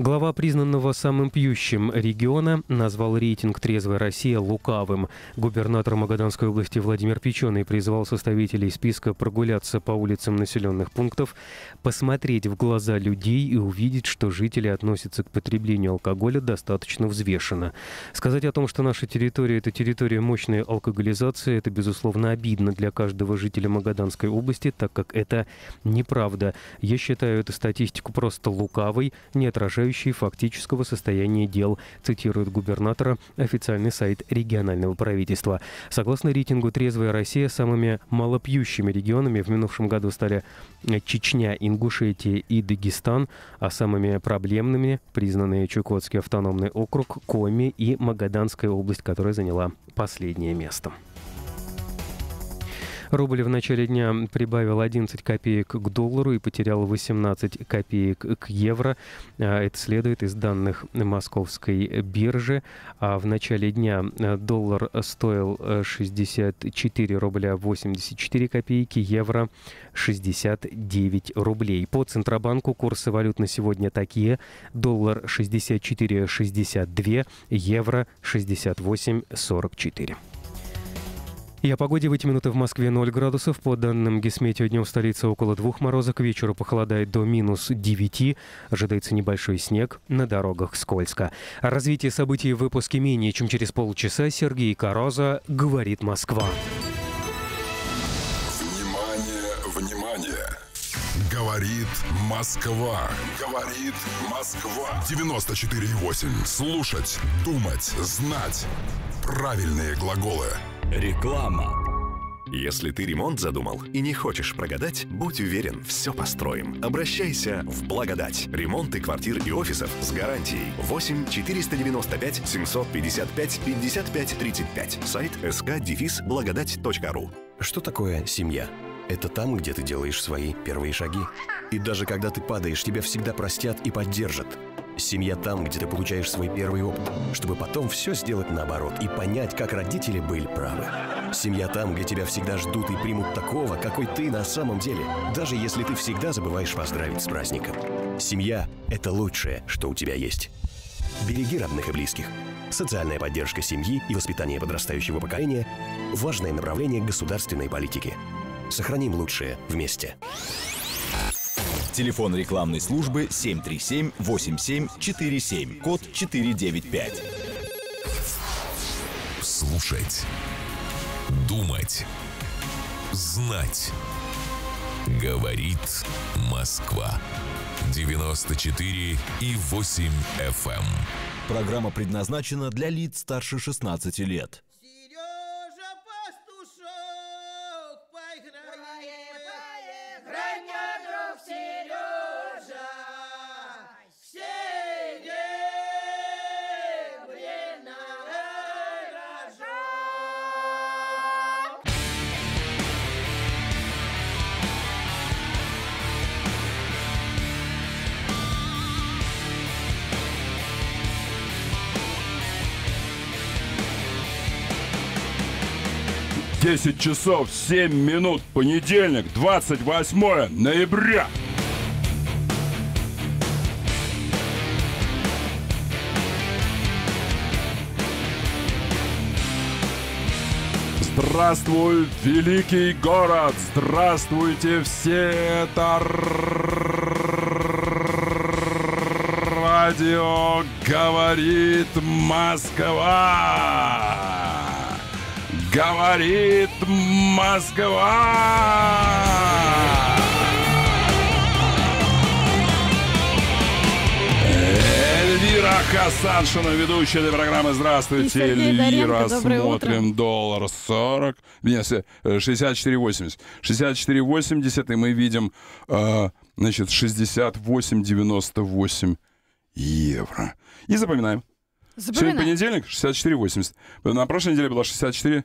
Глава признанного самым пьющим региона назвал рейтинг «Трезвая Россия» лукавым. Губернатор Магаданской области Владимир Печеный призвал составителей списка прогуляться по улицам населенных пунктов, посмотреть в глаза людей и увидеть, что жители относятся к потреблению алкоголя достаточно взвешенно. Сказать о том, что наша территория – это территория мощной алкоголизации, это, безусловно, обидно для каждого жителя Магаданской области, так как это неправда. Я считаю эту статистику просто лукавой, не отражающей отражающий фактического состояния дел, цитирует губернатора официальный сайт регионального правительства. Согласно рейтингу «Трезвая Россия», самыми малопьющими регионами в минувшем году стали Чечня, Ингушетия и Дагестан, а самыми проблемными признаны Чукотский автономный округ, Коми и Магаданская область, которая заняла последнее место. Рубль в начале дня прибавил 11 копеек к доллару и потерял 18 копеек к евро. А, это следует из данных московской биржи. А в начале дня э, доллар стоил 64 э, рубля 84 копейки, евро 69 рублей. По Центробанку курсы валют на сегодня такие. Доллар 64,62, евро 68,44. И о погоде в эти минуты в Москве 0 градусов. По данным Гесметио, днем в столице около двух мороза. К вечеру похолодает до минус 9. Ожидается небольшой снег. На дорогах скользко. О развитии событий в выпуске менее чем через полчаса. Сергей Короза. Говорит Москва. Говорит Москва. Говорит Москва. 94,8. Слушать, думать, знать. Правильные глаголы. Реклама. Если ты ремонт задумал и не хочешь прогадать, будь уверен, все построим. Обращайся в благодать. Ремонты квартир и офисов с гарантией 8 495 755 55 35. Сайт sk-благодать.ру Что такое семья? Это там, где ты делаешь свои первые шаги. И даже когда ты падаешь, тебя всегда простят и поддержат. Семья там, где ты получаешь свой первый опыт, чтобы потом все сделать наоборот и понять, как родители были правы. Семья там, где тебя всегда ждут и примут такого, какой ты на самом деле, даже если ты всегда забываешь поздравить с праздником. Семья – это лучшее, что у тебя есть. Береги родных и близких. Социальная поддержка семьи и воспитание подрастающего поколения – важное направление государственной политики. Сохраним лучшее вместе. Телефон рекламной службы 737-8747, код 495. Слушать. Думать. Знать. Говорит Москва. 94 и 8 FM. Эм. Программа предназначена для лиц старше 16 лет. 10 часов 7 минут. Понедельник, 28 ноября. Здравствуй, великий город! Здравствуйте все! Это радио говорит Москва! говорит Москва! Эльвира Хасаншина, ведущая этой программы. Здравствуйте, Эльвира. Смотрим доллар 40, нет, 64,80. 64,80, э, и мы видим, э, значит, 68,98 евро. И запоминаем. Запоминаем. Сегодня понедельник, 64,80. На прошлой неделе была 64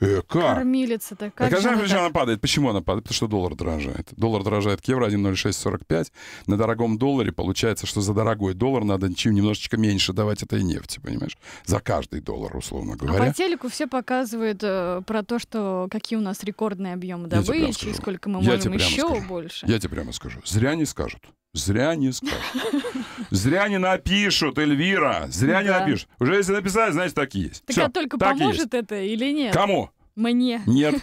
Э, как? Кормилица-то. Как так, же она, же она падает? Почему она падает? Потому что доллар дорожает. Доллар дорожает к евро 1,0645. На дорогом долларе получается, что за дорогой доллар надо чем немножечко меньше давать этой нефти, понимаешь? За каждый доллар, условно а говоря. А по телеку все показывают э, про то, что какие у нас рекордные объемы добычи, и сколько мы можем еще скажу. больше. Я тебе прямо скажу. Зря не скажут. Зря не скажут. Зря не напишут, Эльвира. Зря да. не напишут. Уже если написали, значит, так и есть. Так Всё, а только так поможет это или нет? Кому? Мне. Нет.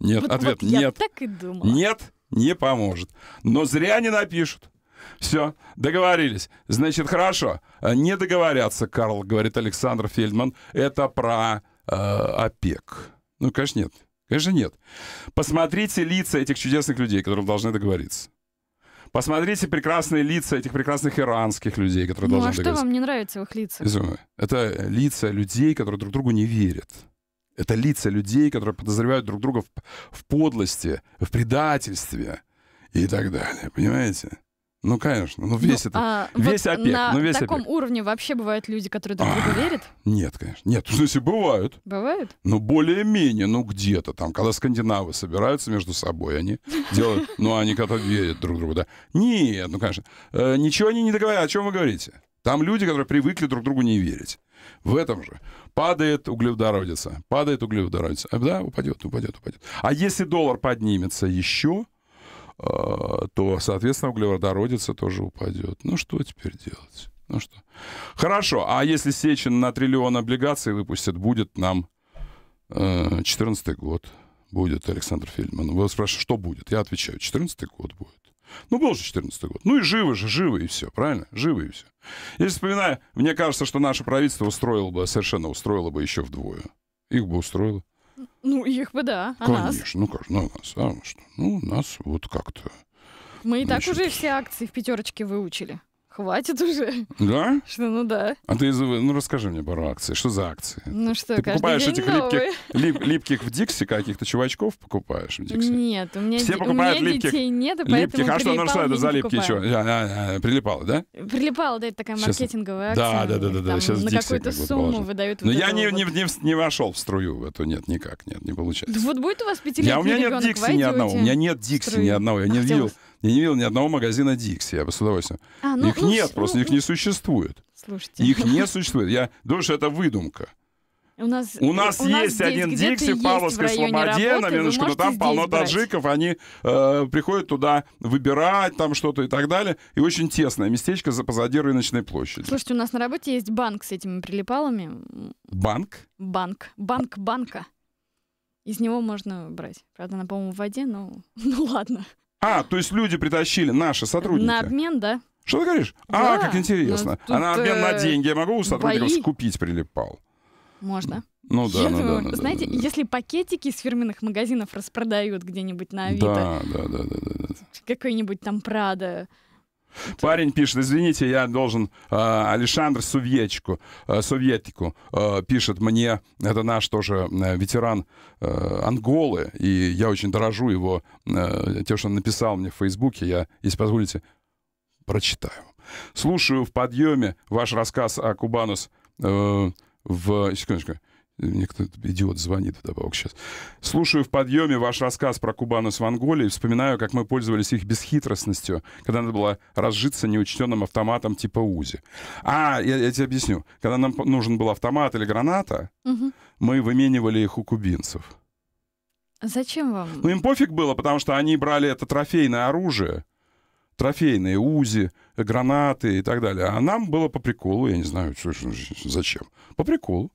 Нет, вот, ответ вот нет. так и думала. Нет, не поможет. Но зря не напишут. Все, договорились. Значит, хорошо. А, не договорятся, Карл, говорит Александр Фельдман. Это про э, ОПЕК. Ну, конечно, нет. Конечно, нет. Посмотрите лица этих чудесных людей, которым должны договориться. Посмотрите прекрасные лица этих прекрасных иранских людей, которые ну, должны... Ну а что договорить. вам не нравится в их лицах? Это лица людей, которые друг другу не верят. Это лица людей, которые подозревают друг друга в, в подлости, в предательстве и так далее. Понимаете? Ну, конечно. Ну, весь ну, это. А, весь вот опек. На ну, весь таком опек. уровне вообще бывают люди, которые друг другу верят? Нет, конечно. Нет, в ну, смысле, бывают. Бывают? Ну, более-менее, ну, где-то там. Когда скандинавы собираются между собой, они делают... <laughs> Ну, они как-то верят друг другу, да. Нет, ну, конечно. Э, ничего они не договорят. О чем вы говорите? Там люди, которые привыкли друг другу не верить. В этом же. Падает углеводородица. Падает углеводородица. Э, да, упадет, упадет, упадет. А если доллар поднимется еще, а, то, соответственно, углеводородица тоже упадет. Ну что теперь делать? Ну что? Хорошо, а если Сечин на триллион облигаций выпустит, будет нам 14 э, год. Будет, Александр Фельдман. Вы спрашиваете, что будет? Я отвечаю, 14 год будет. Ну, был же 14 год. Ну и живы же, живы и все, правильно? Живы и все. Если вспоминаю, мне кажется, что наше правительство устроило бы, совершенно устроило бы еще вдвое. Их бы устроило. Ну, их бы да, а Конечно, нас? ну как, на ну, нас, а что? Ну, нас вот как-то... Мы и так уже все акции в пятерочке выучили хватит уже. Да? Что, ну да. А ты, ну расскажи мне пару акций. Что за акции? Ну что, Ты покупаешь этих липких, лип, липких в Дикси каких-то чувачков покупаешь в Дикси? Нет, у меня, Все ди- покупают у меня липких, детей нет, и липких. поэтому А что, ну что это за липкие еще? А, прилипало, да? Прилипало, да, это такая Сейчас... маркетинговая акция. Да, да, да, да, да. Сейчас на какую-то сумму выдают. Но я не, не, не, не вошел в струю в эту, нет, никак, нет, не получается. Да вот будет у вас пятилетний Я у меня нет Дикси ни одного, у меня нет Дикси ни одного, я не видел. Я не видел ни одного магазина Dixie. я бы с удовольствием. А, ну, их ну, нет, ну, просто ну, их ну не существует. Слушайте. Их не <laughs> существует. Я думаю, что это выдумка. У нас, у нас у есть нас один Дикси в Павловской Слободе, работы, на минуточку, но там полно брать. таджиков, они э, приходят туда выбирать там что-то и так далее. И очень тесное местечко за позади рыночной площади. Слушайте, у нас на работе есть банк с этими прилипалами. Банк? Банк. Банк банка. Из него можно брать. Правда, она, по-моему, в воде, но <laughs> ну ладно. А, то есть люди притащили, наши сотрудники. На обмен, да. Что ты говоришь? А, да. А, как интересно. Ну, а на обмен на э, деньги я могу у сотрудников бои. скупить прилипал? Можно. Ну да, я ну, думаю, ну да, ну, знаете, да, да, если пакетики из фирменных магазинов распродают где-нибудь на Авито, да, да, да, да, да. какой-нибудь там Прада, Парень пишет, извините, я должен э, а, Александр Сувьечку, э, а, Советику э, а, пишет мне, это наш тоже ветеран э, Анголы, и я очень дорожу его, э, тем, что он написал мне в Фейсбуке, я, если позволите, прочитаю. Слушаю в подъеме ваш рассказ о Кубанус э, в... Секундочку. Мне кто-то идиот звонит вдобавок сейчас. Слушаю в подъеме ваш рассказ про Кубану с Монголией. Вспоминаю, как мы пользовались их бесхитростностью, когда надо было разжиться неучтенным автоматом типа УЗИ. А, я, я тебе объясню. Когда нам нужен был автомат или граната, угу. мы выменивали их у кубинцев. Зачем вам? Ну, им пофиг было, потому что они брали это трофейное оружие трофейные УЗИ, гранаты и так далее. А нам было по приколу, я не знаю, зачем. По приколу.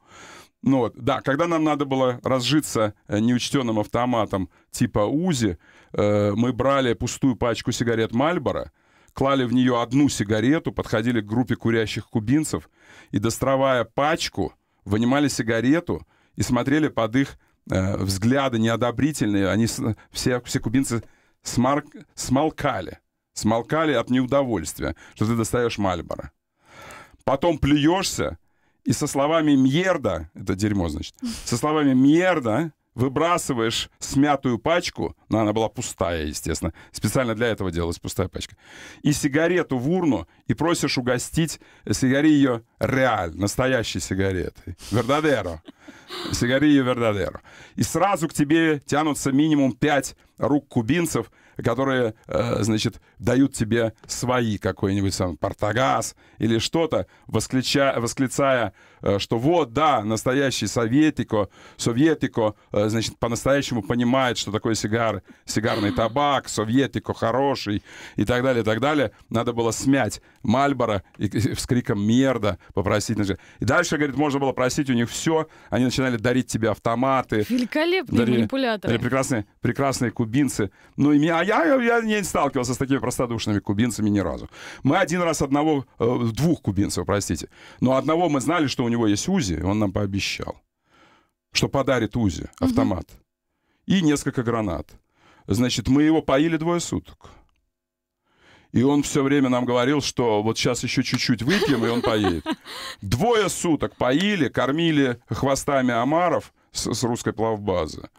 Ну вот, да, когда нам надо было разжиться э, неучтенным автоматом типа УЗИ, э, мы брали пустую пачку сигарет Мальбора, клали в нее одну сигарету, подходили к группе курящих кубинцев и, доставая пачку, вынимали сигарету и смотрели под их э, взгляды неодобрительные. Они, все, все кубинцы смарк, смолкали, смолкали от неудовольствия, что ты достаешь Мальбора. Потом плюешься, и со словами «мьерда», это дерьмо, значит, со словами «мьерда» выбрасываешь смятую пачку, но она была пустая, естественно, специально для этого делалась пустая пачка, и сигарету в урну, и просишь угостить э, сигари реаль, настоящей сигареты, вердадеро, сигари ее вердадеро. И сразу к тебе тянутся минимум пять рук кубинцев — которые, э, значит, дают тебе свои какой-нибудь там портагаз или что-то, восклича, восклицая, э, что вот, да, настоящий советико, советико, э, значит, по-настоящему понимает, что такое сигар, сигарный табак, советико хороший и так далее, и так далее. Надо было смять мальбора и, и, с криком «мерда» попросить. И дальше, говорит, можно было просить у них все. Они начинали дарить тебе автоматы. Великолепные дарили, манипуляторы. Дарили прекрасные, прекрасные кубинцы. Ну, и меня я, я не сталкивался с такими простодушными кубинцами ни разу. Мы один раз одного, э, двух кубинцев, простите, но одного мы знали, что у него есть УЗИ, он нам пообещал, что подарит УЗИ, автомат, и несколько гранат. Значит, мы его поили двое суток. И он все время нам говорил, что вот сейчас еще чуть-чуть выпьем, и он поедет. Двое суток поили, кормили хвостами омаров с, с русской плавбазы.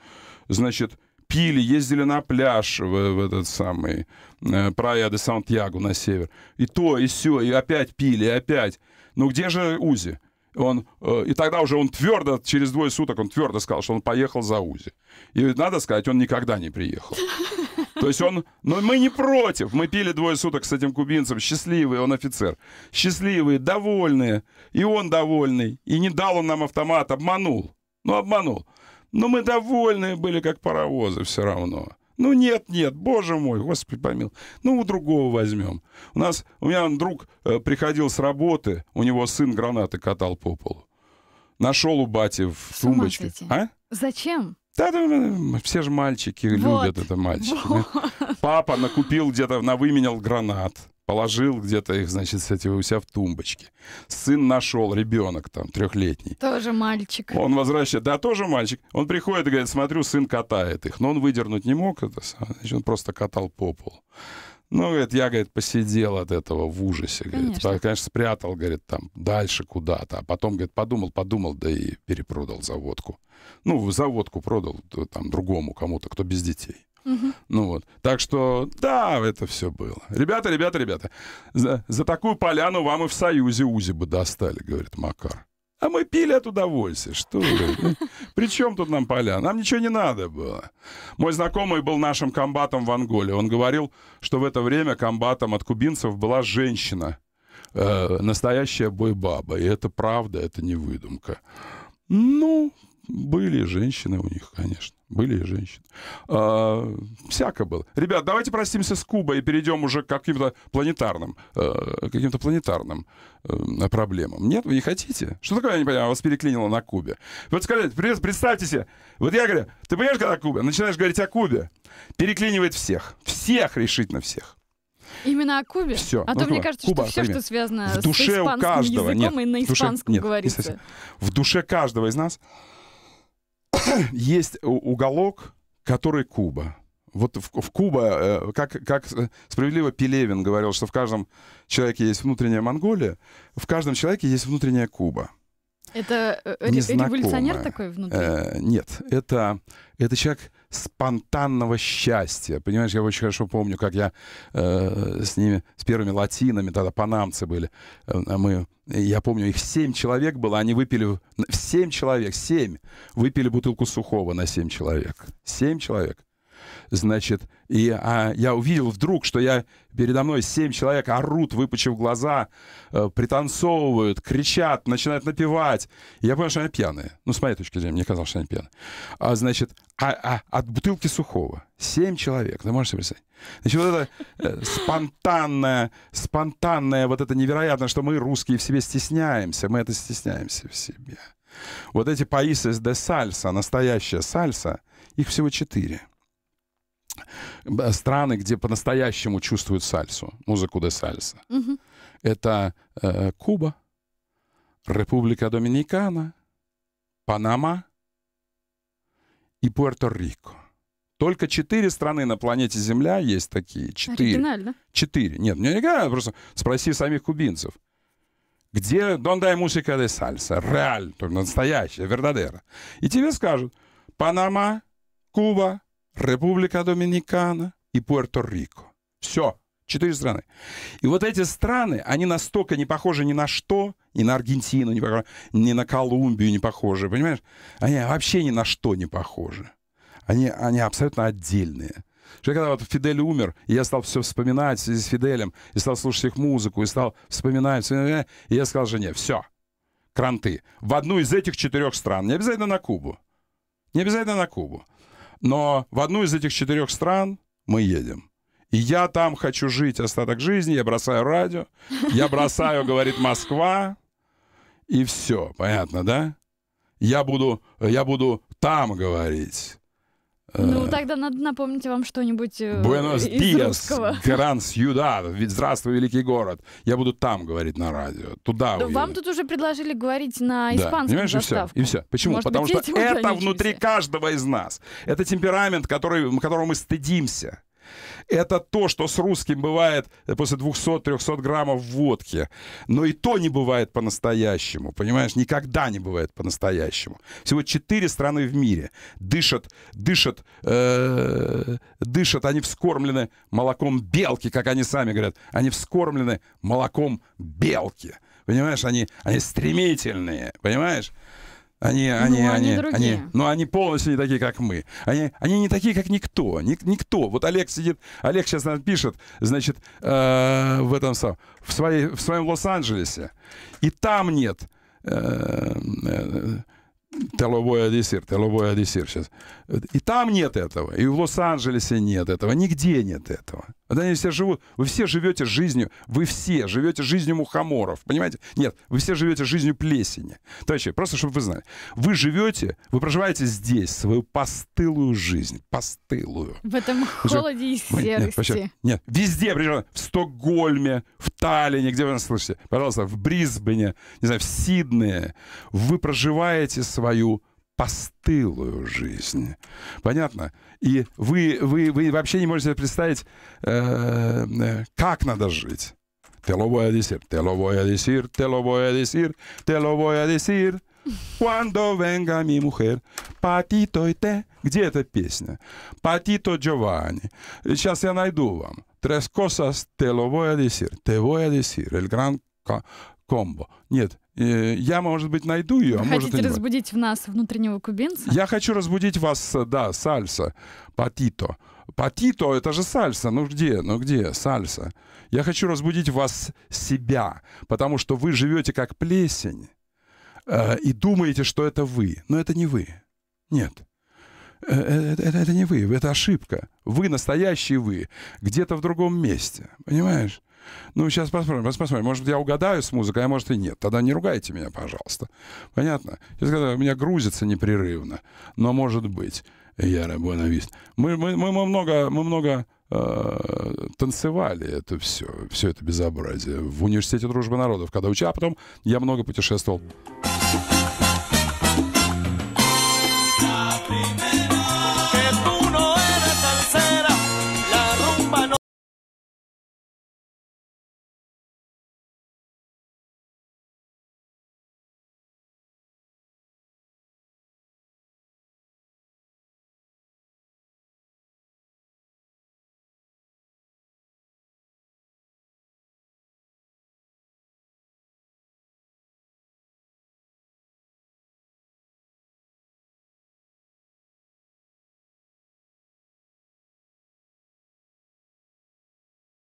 Значит, пили, ездили на пляж в, в этот самый э, Прая де Сантьяго на север. И то, и все, и опять пили, и опять. Ну где же Узи? он, э, и тогда уже он твердо, через двое суток он твердо сказал, что он поехал за УЗИ. И надо сказать, он никогда не приехал. <laughs> То есть он, но ну, мы не против, мы пили двое суток с этим кубинцем, счастливый, он офицер, счастливые, довольные, и он довольный, и не дал он нам автомат, обманул, ну обманул. Но мы довольны были, как паровозы все равно. Ну нет, нет, боже мой, господи помил. Ну у другого возьмем. У нас, у меня друг э, приходил с работы, у него сын гранаты катал по полу. Нашел у бати в тумбочке. А? Зачем? Да, да, да, все же мальчики вот. любят это мальчики. Вот. Папа накупил где-то, навыменял гранат. Положил где-то их, значит, с этим у себя в тумбочке. Сын нашел, ребенок там, трехлетний. Тоже мальчик. Он возвращается, да, тоже мальчик. Он приходит и говорит, смотрю, сын катает их. Но он выдернуть не мог это, значит, он просто катал по полу. Ну, говорит, я, говорит, посидел от этого в ужасе. Конечно. А, конечно, спрятал, говорит, там дальше куда-то. А потом, говорит, подумал, подумал, да и перепродал заводку. Ну, заводку продал там другому кому-то, кто без детей. Угу. Ну вот. Так что, да, это все было. Ребята, ребята, ребята, за, за такую поляну вам и в Союзе УЗИ бы достали, говорит Макар. А мы пили от удовольствия. Что вы? <laughs> При чем тут нам поля? Нам ничего не надо было. Мой знакомый был нашим комбатом в Анголе. Он говорил, что в это время комбатом от кубинцев была женщина. Э, настоящая бойбаба. И это правда, это не выдумка. Ну, были женщины у них, конечно. Были и женщины. А, всяко было. Ребят, давайте простимся с Кубой и перейдем уже к каким-то планетарным, э, каким-то планетарным э, проблемам. Нет, вы не хотите? Что такое, я не понимаю, вас переклинило на Кубе. Вот скажите, представьте себе, вот я говорю, ты понимаешь, когда Куба? Начинаешь говорить о Кубе. Переклинивает всех. Всех, решительно всех. Именно о Кубе? Все. А ну, то, Куба, мне кажется, Куба, что все, например, что связано в душе с испанским у каждого, языком, нет, и на испанском душе, нет, говорится. В душе каждого из нас <coughs> есть уголок, который Куба. Вот в, в Куба, э, как, как справедливо Пелевин говорил, что в каждом человеке есть внутренняя Монголия, в каждом человеке есть внутренняя Куба. Это э, э, незнакомая. революционер такой внутри? Э, нет, это, это человек спонтанного счастья. Понимаешь, я очень хорошо помню, как я э, с ними, с первыми латинами, тогда панамцы были, э, а мы, я помню, их семь человек было, они выпили, семь человек, семь, выпили бутылку сухого на семь человек. Семь человек значит, и а, я увидел вдруг, что я передо мной семь человек орут, выпучив глаза, э, пританцовывают, кричат, начинают напевать. И я понял, что они пьяные. Ну, с моей точки зрения, мне казалось, что они пьяные. А, значит, а, а, от бутылки сухого. Семь человек, ты можешь себе представить? Значит, вот это э, спонтанное, спонтанное, вот это невероятно, что мы, русские, в себе стесняемся, мы это стесняемся в себе. Вот эти паисы де сальса, настоящая сальса, их всего четыре страны, где по-настоящему чувствуют сальсу, музыку де сальса. Угу. Это э, Куба, Республика Доминикана, Панама и Пуэрто-Рико. Только четыре страны на планете Земля есть такие. Четыре. Четыре. Нет, мне не говорят, просто спроси самих кубинцев. Где Дондай музыка де Сальса? Реаль, настоящая, вердадера. И тебе скажут, Панама, Куба, Республика Доминикана и Пуэрто-Рико. Все, четыре страны. И вот эти страны, они настолько не похожи ни на что, ни на Аргентину, ни, похожи, ни на Колумбию не похожи, понимаешь? Они вообще ни на что не похожи. Они, они абсолютно отдельные. Что когда вот Фидель умер, и я стал все вспоминать с Фиделем, и стал слушать их музыку, и стал вспоминать и я сказал жене, все, кранты, в одну из этих четырех стран, не обязательно на Кубу, не обязательно на Кубу, но в одну из этих четырех стран мы едем. И я там хочу жить остаток жизни, я бросаю радио, я бросаю, говорит, Москва, и все, понятно, да? Я буду, я буду там говорить. Ну, э, тогда надо напомнить вам что-нибудь э, Буэнос-Диас, Гран Сьюдад, здравствуй, великий город. Я буду там говорить на радио, туда да Вам тут уже предложили говорить на испанском да. заставку. И все. И все. Почему? Может Потому быть, что это внутри каждого из нас. Это темперамент, который, которого мы стыдимся. Это то, что с русским бывает после 200-300 граммов водки. Но и то не бывает по-настоящему. Понимаешь, никогда не бывает по-настоящему. Всего четыре страны в мире дышат, дышат, э, дышат. Они вскормлены молоком белки, как они сами говорят. Они вскормлены молоком белки. Понимаешь, они, они стремительные, понимаешь? Они, ну, они, они, они, другие. они, но ну, они полностью не такие, как мы. Они, они не такие, как никто, Ник, никто. Вот Олег сидит, Олег сейчас пишет, значит, э, в этом самом, в, своей, в своем Лос-Анджелесе, и там нет э, э Te lo voy a сейчас. И там нет этого, и в Лос-Анджелесе нет этого, нигде нет этого. Вот они все живут, вы все живете жизнью, вы все живете жизнью мухоморов, понимаете? Нет, вы все живете жизнью плесени. Товарищи, просто чтобы вы знали, вы живете, вы проживаете здесь свою постылую жизнь, постылую. В этом холоде и серости. Нет, нет, везде, причем в Стокгольме, в Таллине, где вы нас слышите, пожалуйста, в Брисбене, не знаю, в Сиднее, вы проживаете свою свою постылую жизнь. Понятно? И вы, вы, вы вообще не можете представить, э, как надо жить. Te lo voy a decir, te lo voy a decir, te lo voy a decir, te lo voy a decir. Cuando venga mi mujer, patito y te. Где эта песня? Patito Giovanni. Сейчас я найду вам. Tres cosas te lo voy a decir, te voy a decir. El gran combo. Нет, Э, я, может быть, найду ее. А вы а хотите разбудить в нас внутреннего кубинца? Я хочу разбудить вас, э, да, сальса, патито. Патито — это же сальса. Ну где? Ну где сальса? Я хочу разбудить вас себя, потому что вы живете как плесень э, и думаете, что это вы. Но это не вы. Нет. Э, это, это, это не вы, это ошибка. Вы настоящий вы, где-то в другом месте. Понимаешь? Ну, сейчас посмотрим, посмотрим. Может, я угадаю с музыкой, а может и нет. Тогда не ругайте меня, пожалуйста. Понятно? Сейчас когда меня грузится непрерывно, но может быть, я рабонавист. Мы, мы, мы, мы много, мы много э, танцевали это все, все это безобразие в университете дружбы народов, когда учил, а потом я много путешествовал.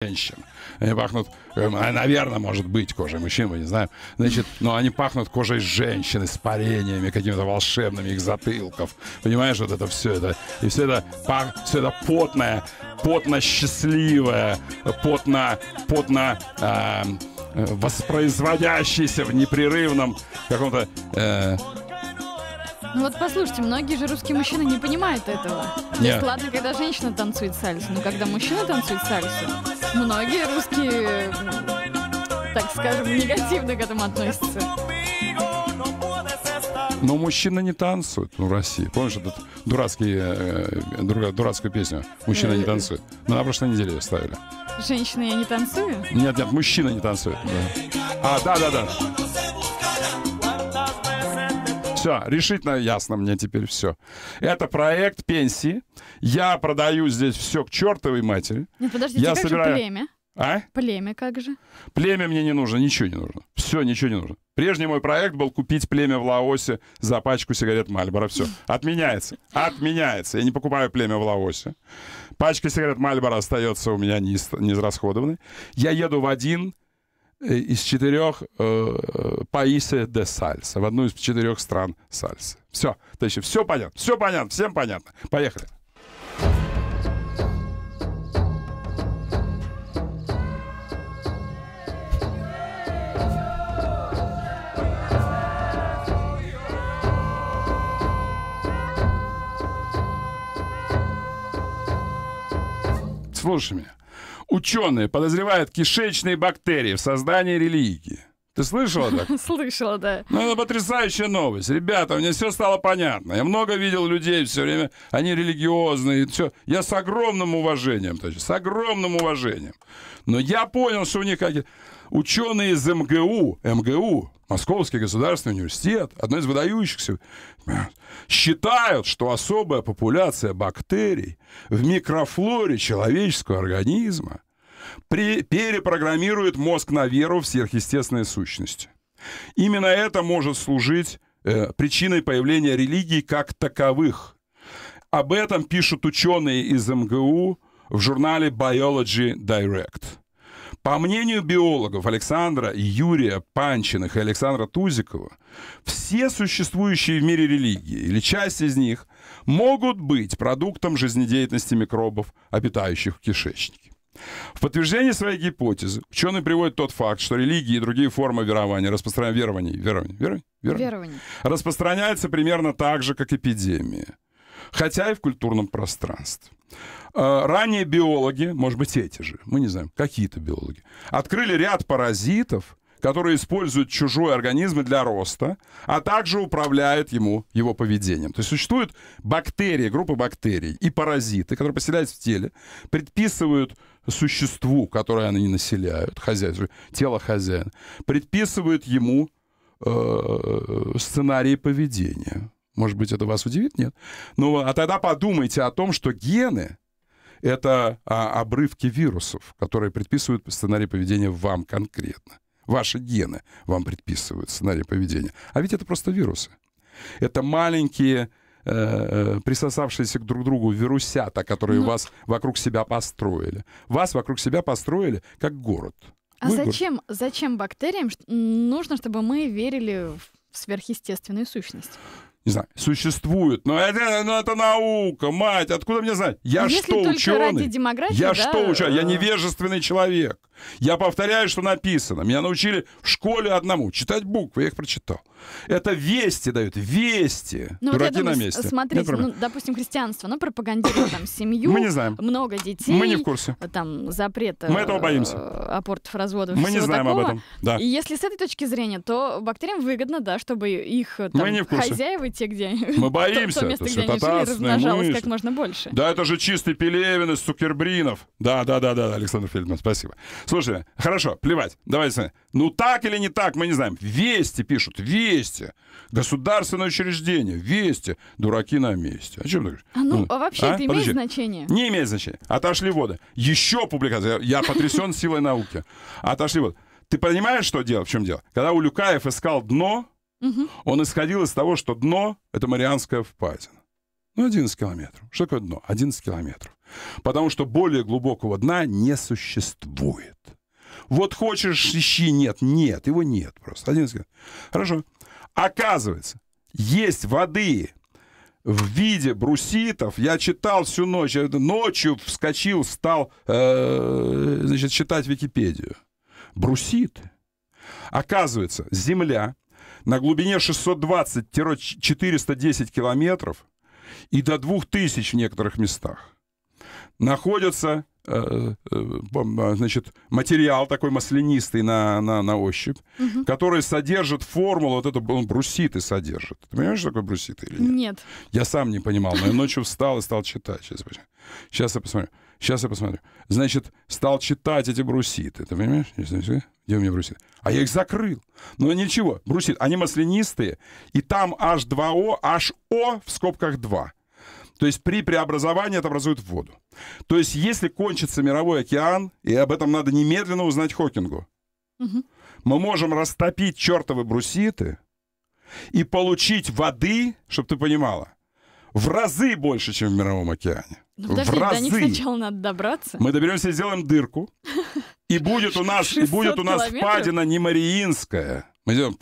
женщин. Они пахнут, э, а, наверное, может быть, кожей мужчин, мы не знаем. Значит, но они пахнут кожей женщин, испарениями какими-то волшебными их затылков. Понимаешь, вот это все это. И все это, пах, все это потное, потно-счастливое, потно, потно а, э, воспроизводящееся в непрерывном каком-то э, ну вот послушайте, многие же русские мужчины не понимают этого. Yeah. То есть ладно, когда женщина танцует сальсу, но когда мужчина танцует сальсу, многие русские, так скажем, негативно к этому относятся. Но мужчины не танцуют ну, в России. Помнишь этот дурацкий, э, дурацкую песню «Мужчина не э, танцует»? Ну, на прошлой неделе ее ставили. Женщины я не танцую»? Нет, нет, «Мужчина не танцует». Да. А, да-да-да. Все, решительно ясно мне теперь все. Это проект пенсии. Я продаю здесь все к чертовой матери. Нет, ну, подождите, я как собираю... же племя? А? Племя как же? Племя мне не нужно, ничего не нужно. Все, ничего не нужно. Прежний мой проект был купить племя в Лаосе за пачку сигарет Мальборо. Все, отменяется. Отменяется. Я не покупаю племя в Лаосе. Пачка сигарет Мальборо остается у меня неизрасходованной. Я еду в один Э, из четырех э, Паисе де Сальса, в одну из четырех стран Сальса. Все, то есть все понятно, все понятно, всем понятно. Поехали. Слушай меня. Ученые подозревают кишечные бактерии в создании религии. Ты слышала так? <laughs> Слышала, да. Ну, это потрясающая новость. Ребята, мне все стало понятно. Я много видел людей все время. Они религиозные. Все. Я с огромным уважением, точно, с огромным уважением. Но я понял, что у них какие... Ученые из МГУ, МГУ, Московский государственный университет, одно из выдающихся, э, считают, что особая популяция бактерий в микрофлоре человеческого организма при, перепрограммирует мозг на веру в сверхъестественные сущности. Именно это может служить э, причиной появления религий как таковых. Об этом пишут ученые из МГУ в журнале Biology Direct. По мнению биологов Александра Юрия Панчиных и Александра Тузикова, все существующие в мире религии, или часть из них, могут быть продуктом жизнедеятельности микробов, обитающих в кишечнике. В подтверждение своей гипотезы ученые приводят тот факт, что религии и другие формы верования, распростран... верований, верований, верований, верований, верований. распространяются примерно так же, как эпидемия, хотя и в культурном пространстве. Э, ранее биологи, может быть, эти же, мы не знаем, какие-то биологи, открыли ряд паразитов, которые используют чужой организм для роста, а также управляют ему, его поведением. То есть существуют бактерии, группы бактерий и паразиты, которые поселяются в теле, предписывают существу, которое они населяют, хозяйство, тело хозяина, предписывают ему э, сценарии поведения. Может быть, это вас удивит? Нет. Ну, а тогда подумайте о том, что гены — это а, обрывки вирусов, которые предписывают сценарий поведения вам конкретно. Ваши гены вам предписывают сценарий поведения. А ведь это просто вирусы. Это маленькие э, э, присосавшиеся друг к другу вирусята, которые ну... вас вокруг себя построили. Вас вокруг себя построили как город. А зачем, город. зачем бактериям нужно, чтобы мы верили в сверхъестественные сущность? не знаю, существует. Но это, но ну, это наука, мать, откуда мне знать? Я ну, Если что, ученый? Я да? что, ученый? Я э. невежественный человек. Я повторяю, что написано. Меня научили в школе одному читать буквы, я их прочитал. Это вести дают, вести. Ну, Дураки вот думаю, на месте. Смотрите, ну, допустим, христианство, оно ну, пропагандирует там семью, Мы не знаем. много детей. Мы не в курсе. Там запрет Мы этого э, боимся. апортов, разводов. Мы не знаем такого. об этом. Да. И если с этой точки зрения, то бактериям выгодно, да, чтобы их э, там, Мы не в курсе. хозяева, те, где Мы боимся. <laughs> то, то место, то где они жили, размножалось как можно больше. Да, это же чистый Пелевин из Сукербринов. Да, да, да, да, Александр Фельдман, спасибо. Слушай, хорошо, плевать, давайте. Ну так или не так, мы не знаем. Вести пишут, вести. Государственное учреждение, вести. Дураки на месте. О чем ты говоришь? А ну, ну а вообще а? это имеет Подожди. значение? Не имеет значения. Отошли воды. Еще публикация. Я потрясен силой науки. Отошли воды. Ты понимаешь, что дело, в чем дело? Когда Улюкаев искал дно, он исходил из того, что дно — это Марианская впадина. Ну, 11 километров. Что такое дно? 11 километров. Потому что более глубокого дна не существует вот хочешь, ищи, нет, нет, его нет просто. Один из... Хорошо. Оказывается, есть воды в виде бруситов. Я читал всю ночь. Я ночью вскочил, стал э, значит, читать Википедию. Бруситы. Оказывается, Земля на глубине 620-410 километров и до 2000 в некоторых местах находятся Э, э, а, значит, материал такой маслянистый на, на, на ощупь, угу. который содержит формулу, вот это он бруситы содержит. Ты понимаешь, что такое бруситы или нет? Нет. Я сам не понимал, но я ночью встал и стал читать. Сейчас, сейчас я посмотрю. Сейчас я посмотрю. Значит, стал читать эти бруситы. Ты понимаешь? Где у меня бруситы? А я их закрыл. Но ну, ничего, бруситы, они маслянистые, и там H2O, HO в скобках 2. То есть при преобразовании это образует воду. То есть если кончится мировой океан, и об этом надо немедленно узнать Хокингу, угу. мы можем растопить чертовы бруситы и получить воды, чтобы ты понимала, в разы больше, чем в мировом океане. Ну, подожди, в разы. до них сначала надо добраться. Мы доберемся и сделаем дырку. И будет у нас, и будет у нас километров? впадина не Мариинская, мы идем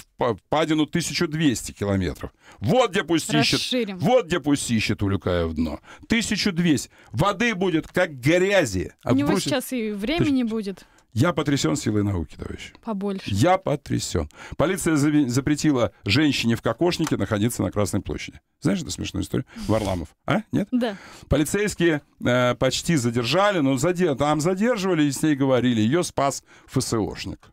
падину 1200 километров. Вот где пусть Расширим. ищет. Вот где пусть ищет в дно. 1200. Воды будет как грязи. У него сейчас и времени Ты... будет. Я потрясен силой науки, товарищ. Побольше. Я потрясен. Полиция запретила женщине в кокошнике находиться на Красной площади. Знаешь, это смешную историю? Варламов. А? Нет? Да. Полицейские э, почти задержали, но задер... там задерживали и с ней говорили. Ее спас ФСОшник.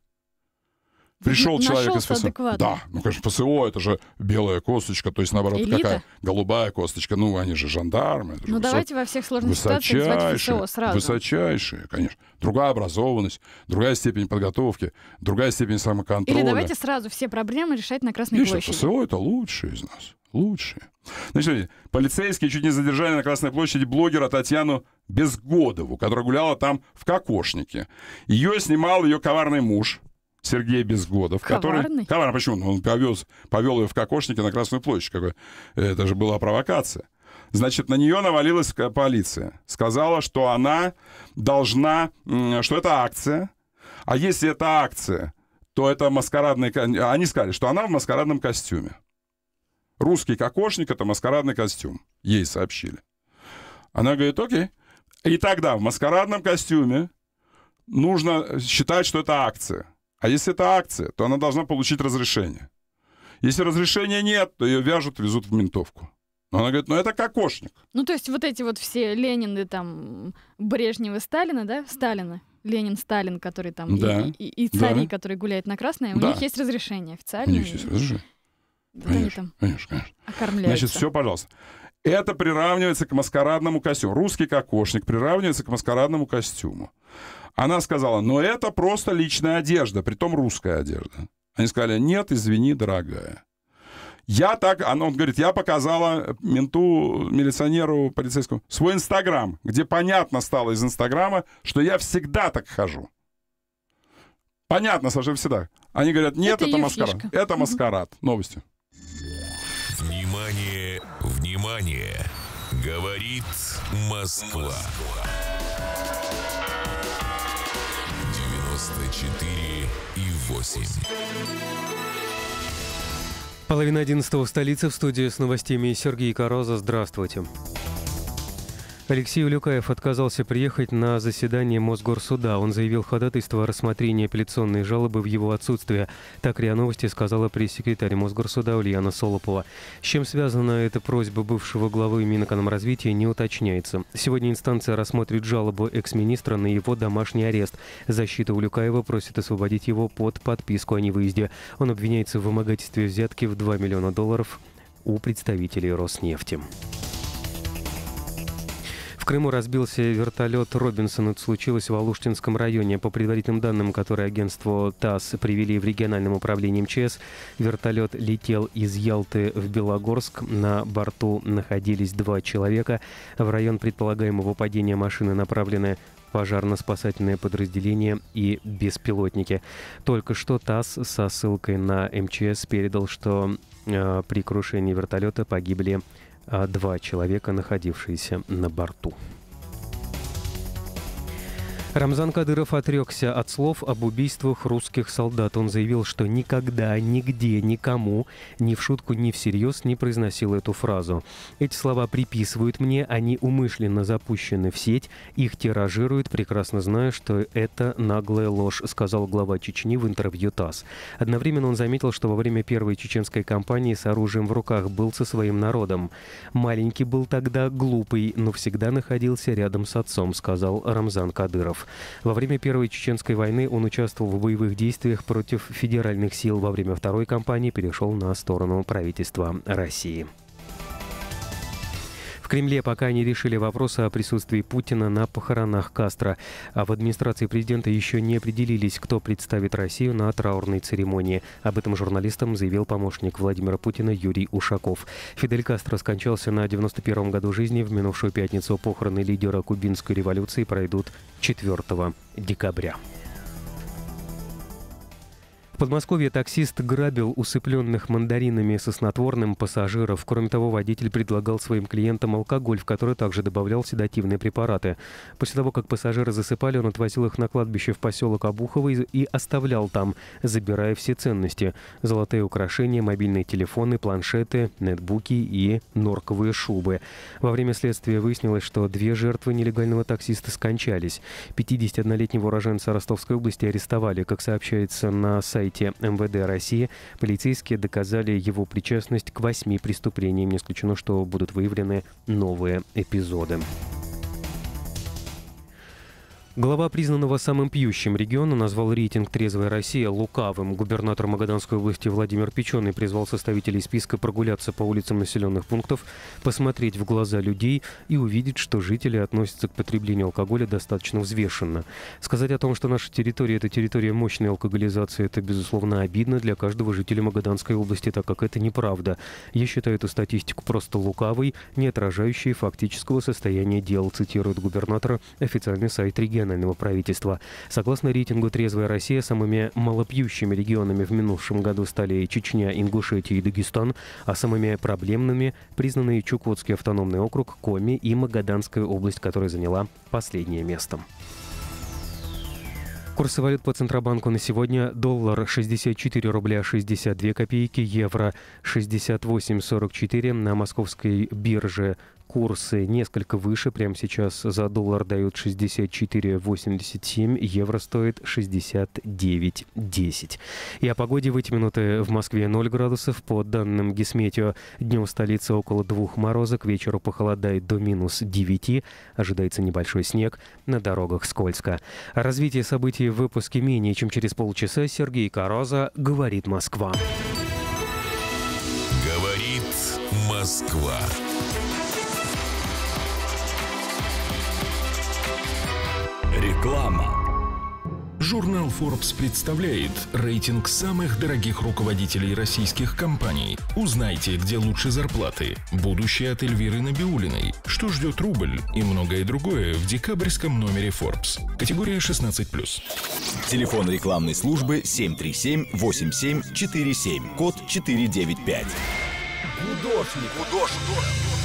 Пришел человек из ФСО. Адекватно. Да, ну, конечно, ФСО это же белая косточка, то есть, наоборот, Элита? какая? Голубая косточка. Ну, они же жандармы. ну, же давайте во всех сложных ситуациях звать ФСО сразу. Высочайшие, конечно. Другая образованность, другая степень подготовки, другая степень самоконтроля. Или давайте сразу все проблемы решать на Красной Конечно, площади. ФСО это лучшие из нас. Лучшие. Значит, смотрите, полицейские чуть не задержали на Красной площади блогера Татьяну Безгодову, которая гуляла там в кокошнике. Ее снимал ее коварный муж — Сергей Безгодов, Коварный. который... Коварный. А почему? Он повез, повел ее в кокошнике на Красную площадь. как бы Это же была провокация. Значит, на нее навалилась полиция. Сказала, что она должна... Что это акция. А если это акция, то это маскарадный... А они сказали, что она в маскарадном костюме. Русский кокошник — это маскарадный костюм. Ей сообщили. Она говорит, окей. И тогда в маскарадном костюме нужно считать, что это акция. А если это акция, то она должна получить разрешение. Если разрешения нет, то ее вяжут, везут в ментовку. Но она говорит, ну это кокошник. Ну то есть вот эти вот все Ленины, там, Брежневы, Сталина, да? Сталина. Ленин, Сталин, который там, да. и, и, и цари, да. который гуляет на красное, да. у них есть разрешение официальное. У них есть разрешение. Да конечно, там конечно, конечно. Окормляются. Значит, все, пожалуйста. Это приравнивается к маскарадному костюму. Русский кокошник приравнивается к маскарадному костюму. Она сказала, но это просто личная одежда, притом русская одежда. Они сказали, нет, извини, дорогая. Я так, она, он говорит, я показала менту, милиционеру, полицейскому свой Инстаграм, где понятно стало из Инстаграма, что я всегда так хожу. Понятно, Саша, всегда. Они говорят, нет, это, это маскарад. Фишка. Это маскарад. Новости. Внимание! Говорит Москва. 94 и 8. Половина одиннадцатого в столице в студии с новостями Сергей Короза. Здравствуйте. Здравствуйте. Алексей Улюкаев отказался приехать на заседание Мосгорсуда. Он заявил ходатайство о рассмотрении апелляционной жалобы в его отсутствие. Так РИА Новости сказала пресс-секретарь Мосгорсуда Ульяна Солопова. С чем связана эта просьба бывшего главы Минэкономразвития, не уточняется. Сегодня инстанция рассмотрит жалобу экс-министра на его домашний арест. Защита Улюкаева просит освободить его под подписку о невыезде. Он обвиняется в вымогательстве взятки в 2 миллиона долларов у представителей Роснефти. В Крыму разбился вертолет «Робинсон». Это случилось в Алуштинском районе. По предварительным данным, которые агентство ТАСС привели в региональном управлении МЧС, вертолет летел из Ялты в Белогорск. На борту находились два человека. В район предполагаемого падения машины направлены пожарно-спасательное подразделение и беспилотники. Только что ТАСС со ссылкой на МЧС передал, что э, при крушении вертолета погибли а два человека, находившиеся на борту. Рамзан Кадыров отрекся от слов об убийствах русских солдат. Он заявил, что никогда, нигде, никому, ни в шутку, ни всерьез не произносил эту фразу. Эти слова приписывают мне, они умышленно запущены в сеть, их тиражируют, прекрасно зная, что это наглая ложь, сказал глава Чечни в интервью ТАСС. Одновременно он заметил, что во время первой чеченской кампании с оружием в руках был со своим народом. «Маленький был тогда глупый, но всегда находился рядом с отцом», сказал Рамзан Кадыров. Во время Первой Чеченской войны он участвовал в боевых действиях против федеральных сил. Во время Второй кампании перешел на сторону правительства России. В Кремле пока не решили вопрос о присутствии Путина на похоронах Кастро, а в администрации президента еще не определились, кто представит Россию на траурной церемонии. Об этом журналистам заявил помощник Владимира Путина Юрий Ушаков. Фидель Кастро скончался на 91-м году жизни. В минувшую пятницу похороны лидера кубинской революции пройдут 4 декабря. В Подмосковье таксист грабил усыпленных мандаринами со снотворным пассажиров. Кроме того, водитель предлагал своим клиентам алкоголь, в который также добавлял седативные препараты. После того, как пассажиры засыпали, он отвозил их на кладбище в поселок Обухово и оставлял там, забирая все ценности. Золотые украшения, мобильные телефоны, планшеты, нетбуки и норковые шубы. Во время следствия выяснилось, что две жертвы нелегального таксиста скончались. 51-летнего уроженца Ростовской области арестовали, как сообщается на сайте сайте МВД России полицейские доказали его причастность к восьми преступлениям. Не исключено, что будут выявлены новые эпизоды. Глава признанного самым пьющим региона назвал рейтинг «Трезвая Россия» лукавым. Губернатор Магаданской области Владимир Печеный призвал составителей списка прогуляться по улицам населенных пунктов, посмотреть в глаза людей и увидеть, что жители относятся к потреблению алкоголя достаточно взвешенно. Сказать о том, что наша территория – это территория мощной алкоголизации, это, безусловно, обидно для каждого жителя Магаданской области, так как это неправда. Я считаю эту статистику просто лукавой, не отражающей фактического состояния дел, цитирует губернатора официальный сайт региона регионального правительства. Согласно рейтингу «Трезвая Россия», самыми малопьющими регионами в минувшем году стали Чечня, Ингушетия и Дагестан, а самыми проблемными признаны Чукотский автономный округ, Коми и Магаданская область, которая заняла последнее место. Курсы валют по Центробанку на сегодня. Доллар 64 рубля 62 копейки, евро 68,44 на московской бирже курсы несколько выше. Прямо сейчас за доллар дают 64,87, евро стоит 69,10. И о погоде в эти минуты в Москве 0 градусов. По данным Гисметео, днем в столице около двух мороза, к вечеру похолодает до минус 9. Ожидается небольшой снег, на дорогах скользко. О развитии событий в выпуске менее чем через полчаса Сергей Короза «Говорит Москва». «Говорит Москва». Реклама. Журнал Forbes представляет рейтинг самых дорогих руководителей российских компаний. Узнайте, где лучше зарплаты, будущее от Эльвиры Набиулиной, что ждет рубль и многое другое в декабрьском номере Forbes. Категория 16+. Телефон рекламной службы 737-8747, код 495. Художник. Художник.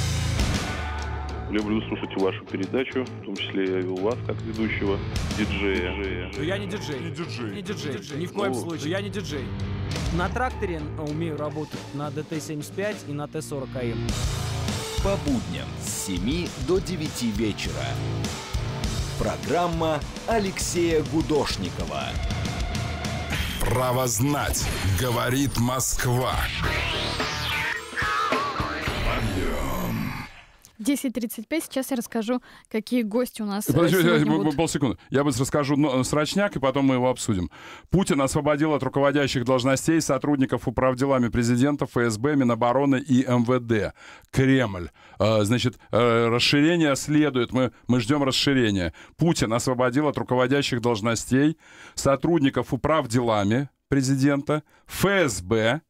Люблю слушать вашу передачу, в том числе и у вас как ведущего, диджея. Но ну, я не диджей. Не диджей. Не диджей. диджей. Ни в коем ну, случае. Я не диджей. На тракторе а, умею работать на ДТ-75 и на т 40 а м По будням с 7 до 9 вечера. Программа Алексея Гудошникова. Право знать. Говорит Москва. Подъем. 10.35. Сейчас я расскажу, какие гости у нас э, Подожди, сегодня будут. Полсекунды. Я быстро расскажу э, срочняк, и потом мы его обсудим. Путин освободил от руководящих должностей сотрудников управделами президента, ФСБ, Минобороны и МВД. Кремль. Э, значит, расширение следует. Мы, мы ждем расширения. Путин освободил от руководящих должностей сотрудников управделами президента, ФСБ,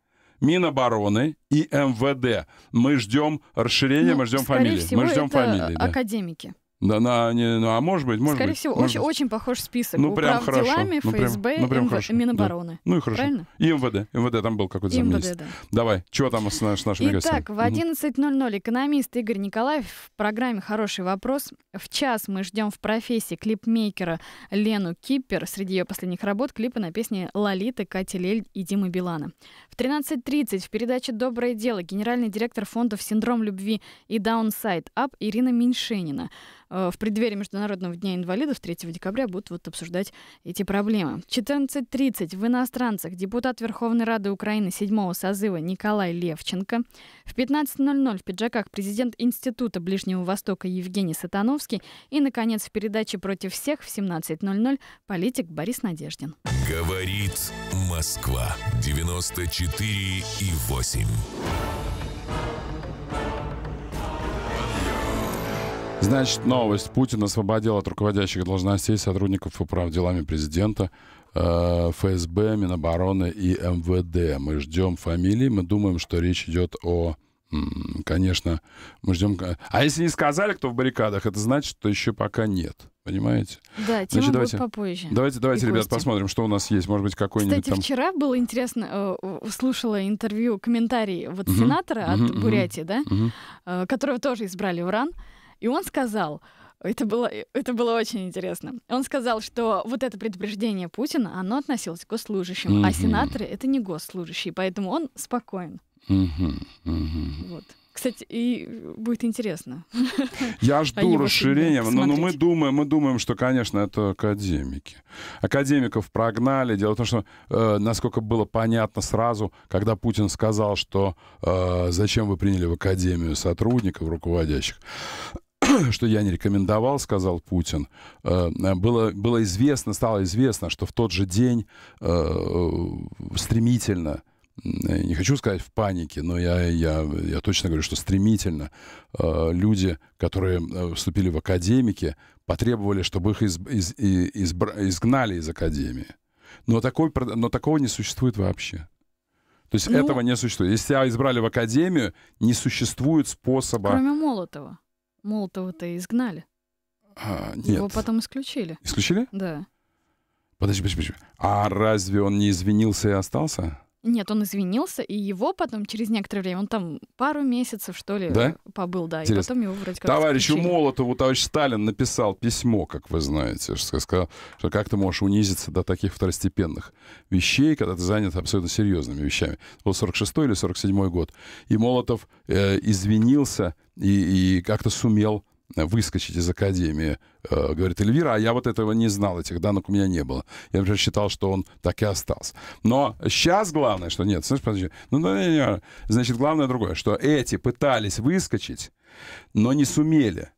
Минобороны и МВД. Мы ждем расширения, ну, мы ждем фамилии. Всего мы ждем это фамилии. Да. Академики. Да, на, не, ну, а может быть, может Скорее быть. Скорее всего, очень, быть. очень похож список. Ну, прям хорошо. делами, ну, прям, ну, прям МВ... хорошо. Минобороны. Да. Ну и хорошо. Правильно? И МВД. МВД там был какой-то замминистр. Да. Давай, что там с, наш, с нашими Итак, гостями? Итак, в 11.00 экономист Игорь Николаев в программе «Хороший вопрос». В час мы ждем в профессии клипмейкера Лену Киппер. Среди ее последних работ клипы на песни Лолиты, Кати Лель и Димы Билана. 13.30 в передаче «Доброе дело» генеральный директор фондов «Синдром любви» и «Даунсайд Ап» Ирина Меньшенина. Э, в преддверии Международного дня инвалидов 3 декабря будут вот обсуждать эти проблемы. 14.30 в «Иностранцах» депутат Верховной Рады Украины 7 созыва Николай Левченко. В 15.00 в пиджаках президент Института Ближнего Востока Евгений Сатановский. И, наконец, в передаче «Против всех» в 17.00 политик Борис Надеждин. Говорит Москва. 94 4 и 8. Значит, новость. Путин освободил от руководящих должностей сотрудников управ делами президента, э, ФСБ, Минобороны и МВД. Мы ждем фамилии, мы думаем, что речь идет о Конечно, мы ждем. А если не сказали, кто в баррикадах, это значит, что еще пока нет. Понимаете? Да, тема Значит, будет давайте, попозже. Давайте, давайте, ребят, посмотрим, что у нас есть. Может быть, какой-нибудь Кстати, там... вчера было интересно, э, слушала интервью, комментарий вот угу, сенатора угу, от угу, Бурятии, да, угу. которого тоже избрали в РАН, и он сказал, это было, это было очень интересно. Он сказал, что вот это предупреждение Путина, оно относилось к госслужащим, mm-hmm. а сенаторы — это не госслужащие, поэтому он спокоен. Вот. Кстати, и будет интересно. <laughs> Я жду расширения, но, но ну, ну, мы думаем, мы думаем, что, конечно, это академики. Академиков прогнали. Дело в том, что, э, насколько было понятно сразу, когда Путин сказал, что э, зачем вы приняли в академию сотрудников, руководящих, <clears throat> что я не рекомендовал, сказал Путин, э, было, было известно, стало известно, что в тот же день э, э стремительно Э, не хочу сказать в панике, но я, я, я точно говорю, что стремительно э, люди, которые э, вступили в академики, потребовали, чтобы их из, из, из, изгнали из академии. Но, такой, но такого не существует вообще. То есть ну, этого не существует. Если тебя избрали в академию, не существует способа... Кроме Молотова. Молотова-то изгнали. А, нет. Его потом исключили. Исключили? Да. Подожди, подожди, подожди. А разве он не извинился и остался? Нет, он извинился, и его потом через некоторое время, он там пару месяцев, что ли, да? побыл, да, Интересно. и потом его вроде как Товарищу исключили. Молотову товарищ Сталин написал письмо, как вы знаете, что сказал, что как ты можешь унизиться до таких второстепенных вещей, когда ты занят абсолютно серьезными вещами. Вот 46-й или 47-й год. И Молотов э, извинился и, и как-то сумел выскочить из академии. Э, говорит Эльвира, а я вот этого не знал, этих данных у меня не было. Я, уже считал, что он так и остался. Но сейчас главное, что нет, слышишь, подожди, ну, ну, не, не, значит, главное другое, что эти пытались выскочить, но не сумели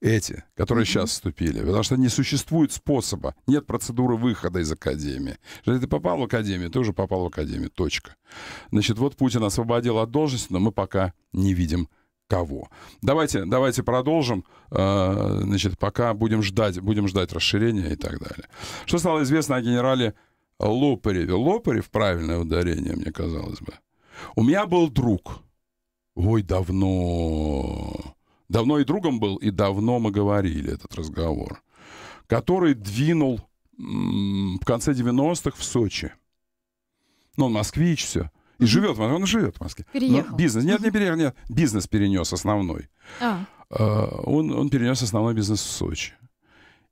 эти, которые mm-hmm. сейчас вступили, потому что не существует способа, нет процедуры выхода из академии. Если ты попал в академию, ты уже попал в академию, точка. Значит, вот Путин освободил от должности, но мы пока не видим кого. Давайте, давайте продолжим. Э, значит, пока будем ждать, будем ждать расширения и так далее. Что стало известно о генерале Лопареве? Лопарев, правильное ударение, мне казалось бы. У меня был друг. Ой, давно. Давно и другом был, и давно мы говорили этот разговор. Который двинул в конце 90-х в Сочи. Ну, он москвич, все. И живет, он, живет в Москве. Переехал. Но бизнес, нет, не переехал, нет, бизнес перенес основной. А. а. Он, он перенес основной бизнес в Сочи.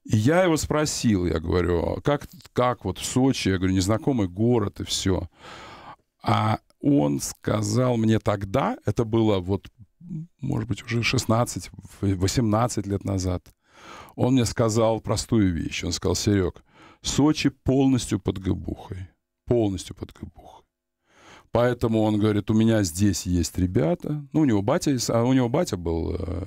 И я его спросил, я говорю, как, как вот в Сочи, я говорю, незнакомый город и все. А он сказал мне тогда, это было вот, может быть, уже 16-18 лет назад, он мне сказал простую вещь. Он сказал, Серег, Сочи полностью под гыбухой. Полностью под гыбухой. Поэтому он говорит, у меня здесь есть ребята. Ну, у него батя, а у него батя был э,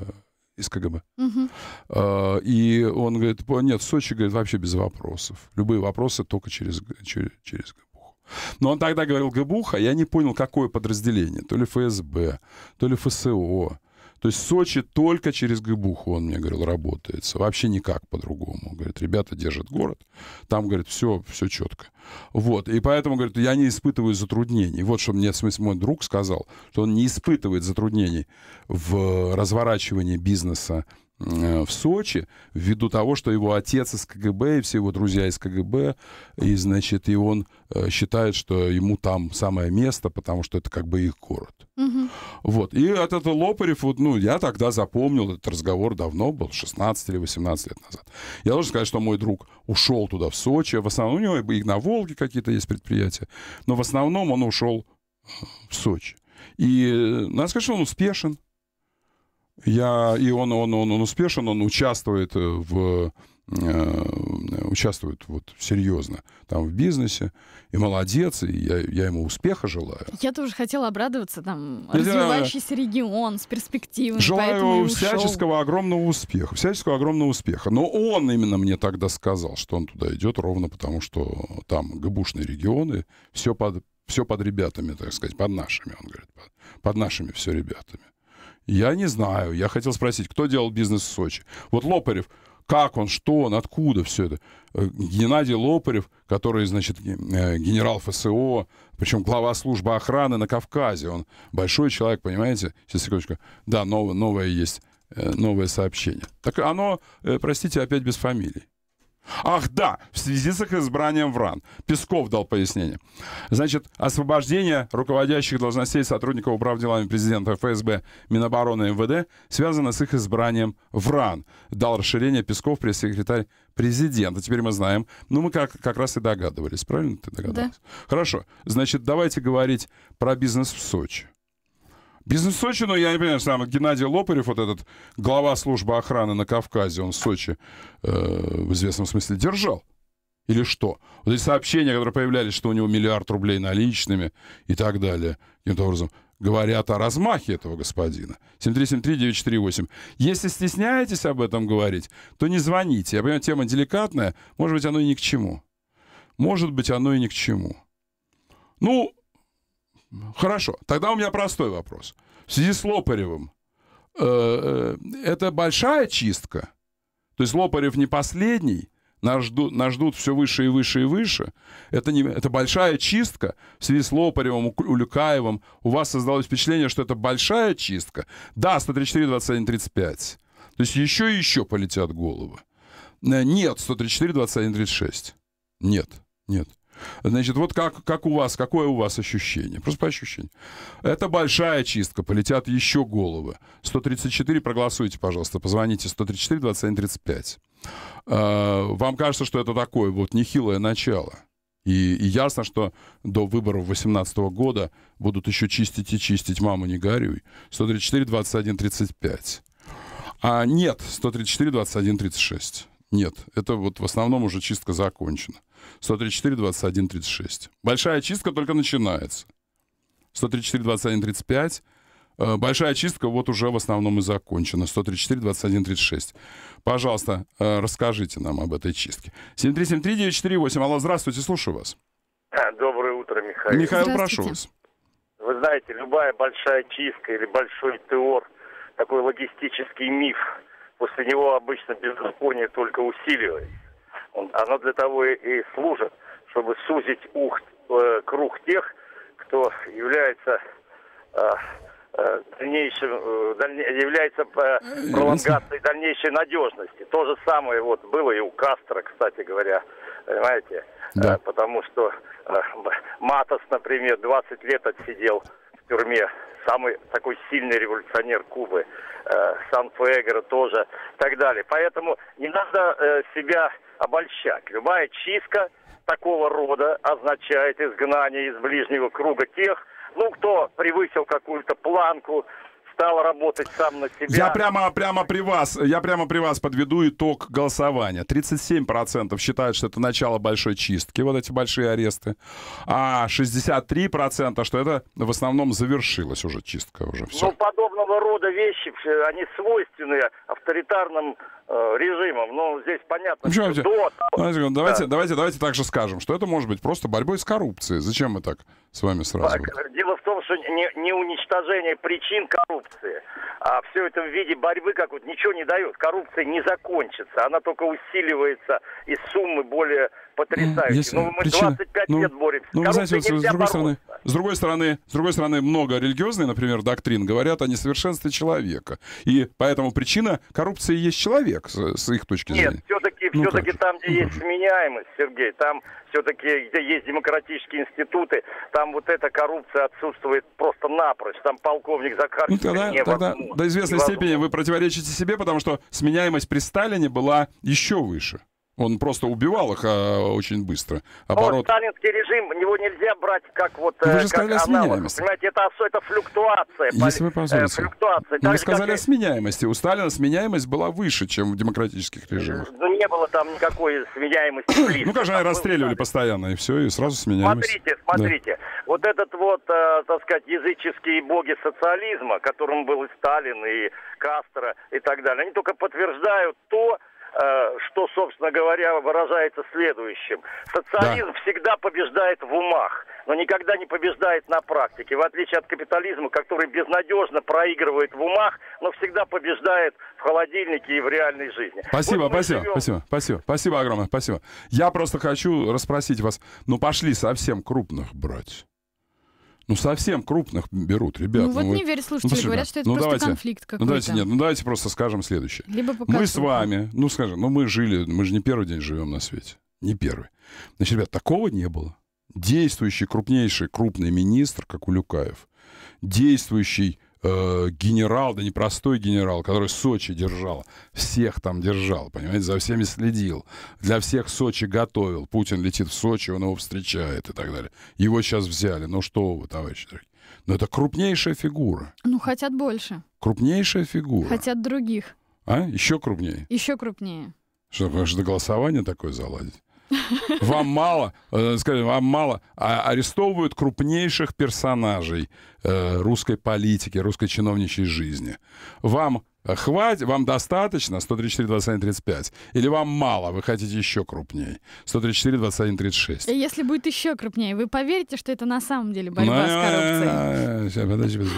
из КГБ. Угу. Э, и он говорит, нет, Сочи, говорит, вообще без вопросов. Любые вопросы только через, через, через ГБУХ. Но он тогда говорил ГБУХ, а я не понял, какое подразделение. То ли ФСБ, то ли ФСО. То есть Сочи только через ГБУХу, он мне говорил, работает. Вообще никак по-другому. Говорит, ребята держат город. Там, говорит, все, все четко. Вот. И поэтому, говорит, я не испытываю затруднений. Вот что мне, в смысле, мой друг сказал, что он не испытывает затруднений в разворачивании бизнеса э, в Сочи ввиду того, что его отец из КГБ и все его друзья из КГБ, и, значит, и он э, считает, что ему там самое место, потому что это как бы их город. Угу. Вот. И от этого Лопарев, вот, ну, я тогда запомнил этот разговор давно был, 16 или 18 лет назад. Я должен сказать, что мой друг ушел туда, в Сочи. В основном у него и на Волге какие-то есть предприятия, но в основном он ушел э, в Сочи. И э, надо сказать, что он успешен. Я, и он, он, он, он успешен, он участвует э, в участвует вот серьезно там в бизнесе, и молодец, и я, я ему успеха желаю. Я тоже хотела обрадоваться, там, я развивающийся регион с перспективами. Желаю всяческого огромного успеха, всяческого огромного успеха. Но он именно мне тогда сказал, что он туда идет ровно потому, что там габушные регионы, все под, все под ребятами, так сказать, под нашими, он говорит, под, под нашими все ребятами. Я не знаю. Я хотел спросить, кто делал бизнес в Сочи? Вот Лопарев, как он, что он, откуда все это. Э, Геннадий Лопарев, который, значит, э, генерал ФСО, причем глава службы охраны на Кавказе, он большой человек, понимаете? Сейчас, секундочку. Да, новое, новое есть, э, новое сообщение. Так оно, простите, опять без фамилии. Ах да, в связи с их избранием в РАН. Песков дал пояснение. Значит, освобождение руководящих должностей сотрудников Управления делами президента ФСБ, Минобороны и МВД связано с их избранием в РАН. Дал расширение Песков пресс-секретарь президента. Теперь мы знаем. Ну, мы как, как раз и догадывались. Правильно ты догадался? Да. Хорошо. Значит, давайте говорить про бизнес в Сочи. Бизнес в Сочи, но ну, я не понимаю, что там Геннадий Лопарев, вот этот глава службы охраны на Кавказе, он в Сочи э, в известном смысле держал. Или что? Вот эти сообщения, которые появлялись, что у него миллиард рублей наличными и так далее, каким-то образом, говорят о размахе этого господина. 7373948. Если стесняетесь об этом говорить, то не звоните. Я понимаю, тема деликатная. Может быть, оно и ни к чему. Может быть, оно и ни к чему. Ну, Хорошо. Тогда у меня простой вопрос. В связи с Лопаревым, э, э, это большая чистка? То есть Лопарев не последний, нас, жду, нас ждут все выше и выше и выше. Это, не, это большая чистка. В связи с Лопаревым, Улюкаевым у вас создалось впечатление, что это большая чистка. Да, 134, 21, 35. То есть еще и еще полетят головы. Э, нет, 134, 21, 36. Нет, нет. Значит, вот как, как у вас, какое у вас ощущение? Просто по ощущениям. Это большая чистка, полетят еще головы. 134, проголосуйте, пожалуйста, позвоните 134 27 35. Вам кажется, что это такое вот нехилое начало? И, и ясно, что до выборов 2018 года будут еще чистить и чистить, маму не горюй. 134, 21, 35. А нет, 134, 21, 36. Нет, это вот в основном уже чистка закончена. 134, 21, 36. Большая чистка только начинается. 134, 21, 35. Большая чистка вот уже в основном и закончена. 134, 21, 36. Пожалуйста, э, расскажите нам об этой чистке. 7373948. Алло, здравствуйте, слушаю вас. А, доброе утро, Михаил. Михаил, прошу вас. Вы знаете, любая большая чистка или большой теор, такой логистический миф – после него обычно беззаконие только усиливается. Оно для того и служит, чтобы сузить ух, э, круг тех, кто является э, э дальнейшим, э, дальне, является э, пролонгацией дальнейшей надежности. То же самое вот было и у Кастро, кстати говоря, понимаете, да. потому что Матос, например, 20 лет отсидел в тюрьме самый такой сильный революционер Кубы, э, Сан Фуэгера тоже, и так далее. Поэтому не надо э, себя обольщать. Любая чистка такого рода означает изгнание из ближнего круга тех, ну, кто превысил какую-то планку, стал работать сам на себя. Я прямо, прямо при вас, я прямо при вас подведу итог голосования. 37% считают, что это начало большой чистки, вот эти большие аресты. А 63% что это в основном завершилась уже чистка уже. Все. Ну, подобного рода вещи, они свойственны авторитарным э, режимом. Но ну, здесь понятно, ну, что, что до... Давайте, да. давайте, давайте, давайте также скажем, что это может быть просто борьбой с коррупцией. Зачем мы так? с вами сразу. Дело в том, что не, не уничтожение причин коррупции, а все это в виде борьбы как вот ничего не дает. Коррупция не закончится, она только усиливается, и суммы более потрясающие. Если... Ну, мы причина... 25 ну, лет боремся. Ну, вы знаете, вот, с другой бороться. стороны, с другой стороны, с другой стороны, много религиозной, например, доктрин говорят о несовершенстве человека, и поэтому причина коррупции есть человек с, с их точки зрения. Нет, все-таки ну все-таки там, где ну есть сменяемость, Сергей, там все-таки, где есть демократические институты, там вот эта коррупция отсутствует просто напрочь. Там полковник Захарченко ну, тогда, не тогда До известной степени вы противоречите себе, потому что сменяемость при Сталине была еще выше. Он просто убивал их а, очень быстро. Ну, Оборот... сталинский режим, его нельзя брать как вот ну, Вы э, же сказали как аналог. Сменяемость. Понимаете, это, это флюктуация. Если вы позволите. Э, флюктуация. Ну, вы сказали как... о сменяемости. У Сталина сменяемость была выше, чем в демократических режимах. Ну, не было там никакой сменяемости. <coughs> Близко. ну, конечно, расстреливали постоянно, и все, и сразу сменяемость. Смотрите, смотрите. Да. Вот этот вот, э, так сказать, языческие боги социализма, которым был и Сталин, и Кастро, и так далее, они только подтверждают то, Э, что, собственно говоря, выражается следующим. Социализм да. всегда побеждает в умах, но никогда не побеждает на практике, в отличие от капитализма, который безнадежно проигрывает в умах, но всегда побеждает в холодильнике и в реальной жизни. Спасибо, вот спасибо, живем... спасибо, спасибо, спасибо огромное, спасибо. Я просто хочу расспросить вас, ну пошли совсем крупных брать. Ну, совсем крупных берут, ребят. Ну, вот вы... Ну, не верят ну, слушатели, ну, говорят, что это ну, просто давайте, конфликт какой-то. Ну, давайте, нет, ну, давайте просто скажем следующее. Либо мы с вами, ну, скажем, ну, мы жили, мы же не первый день живем на свете, не первый. Значит, ребят, такого не было. Действующий крупнейший крупный министр, как Улюкаев, действующий Э, генерал, да не простой генерал, который Сочи держал, всех там держал, понимаете, за всеми следил, для всех Сочи готовил. Путин летит в Сочи, он его встречает и так далее. Его сейчас взяли, ну что вы, товарищи. Но ну, это крупнейшая фигура. Ну, хотят больше. Крупнейшая фигура. Хотят других. А? Еще крупнее? Еще крупнее. Что, потому что голосование такое заладить? Вам мало, э, скажем, вам мало. А арестовывают крупнейших персонажей э, русской политики, русской чиновничьей жизни. Вам хватит, вам достаточно 134, 21, 35? Или вам мало, вы хотите еще крупнее? 134, 21, 36. И если будет еще крупнее, вы поверите, что это на самом деле борьба с э, коррупцией? Подожди, подожди.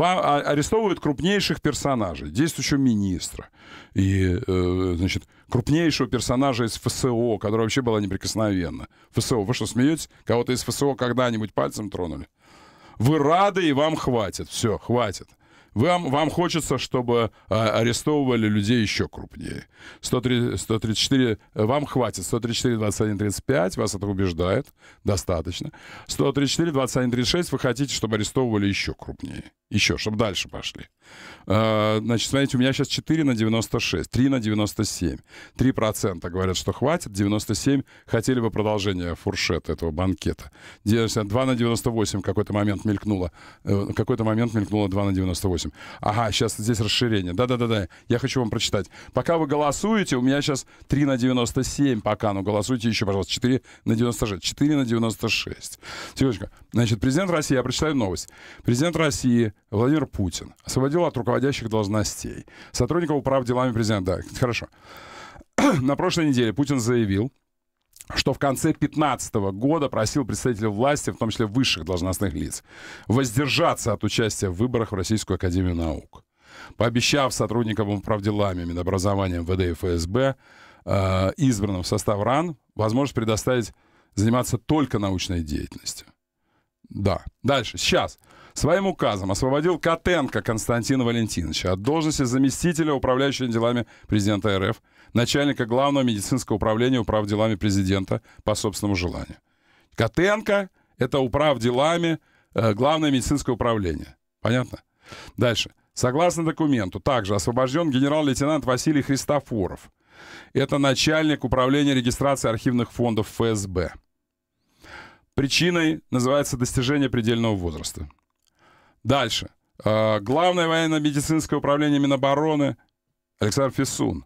А, арестовывают крупнейших персонажей, действующего министра и, э, значит, крупнейшего персонажа из ФСО, которая вообще была неприкосновенна. ФСО, вы что, смеетесь? Кого-то из ФСО когда-нибудь пальцем тронули? Вы рады, и вам хватит. Все, хватит. Вам, вам хочется, чтобы а, арестовывали людей еще крупнее. 103, 134, вам хватит. 134, 21, 35, вас это убеждает. Достаточно. 134, 21, 36, вы хотите, чтобы арестовывали еще крупнее. Еще, чтобы дальше пошли. А, значит, смотрите, у меня сейчас 4 на 96, 3 на 97. 3% говорят, что хватит, 97 хотели бы продолжение фуршета этого банкета. 2 на 98 В какой-то момент мелькнуло, э, в какой-то момент мелькнуло 2 на 98. 8. Ага, сейчас здесь расширение. Да-да-да-да, я хочу вам прочитать. Пока вы голосуете, у меня сейчас 3 на 97 пока, ну голосуйте еще, пожалуйста, 4 на 96. 4 на 96. Секундочку. Значит, президент России, я прочитаю новость. Президент России Владимир Путин освободил от руководящих должностей сотрудников управ делами президента. Да, хорошо. <clears throat> На прошлой неделе Путин заявил, что в конце 2015 года просил представителей власти, в том числе высших должностных лиц, воздержаться от участия в выборах в Российскую Академию Наук. Пообещав сотрудникам правделами, Минобразования, МВД и ФСБ, э, избранным в состав РАН, возможность предоставить заниматься только научной деятельностью. Да. Дальше. Сейчас. Своим указом освободил Котенко Константина Валентиновича от должности заместителя, управляющего делами президента РФ, начальника Главного медицинского управления управ делами президента по собственному желанию. Котенко — это управ делами э, Главное медицинское управление. Понятно? Дальше. Согласно документу, также освобожден генерал-лейтенант Василий Христофоров. Это начальник управления регистрации архивных фондов ФСБ. Причиной называется достижение предельного возраста. Дальше. Э, Главное военно-медицинское управление Минобороны Александр Фисун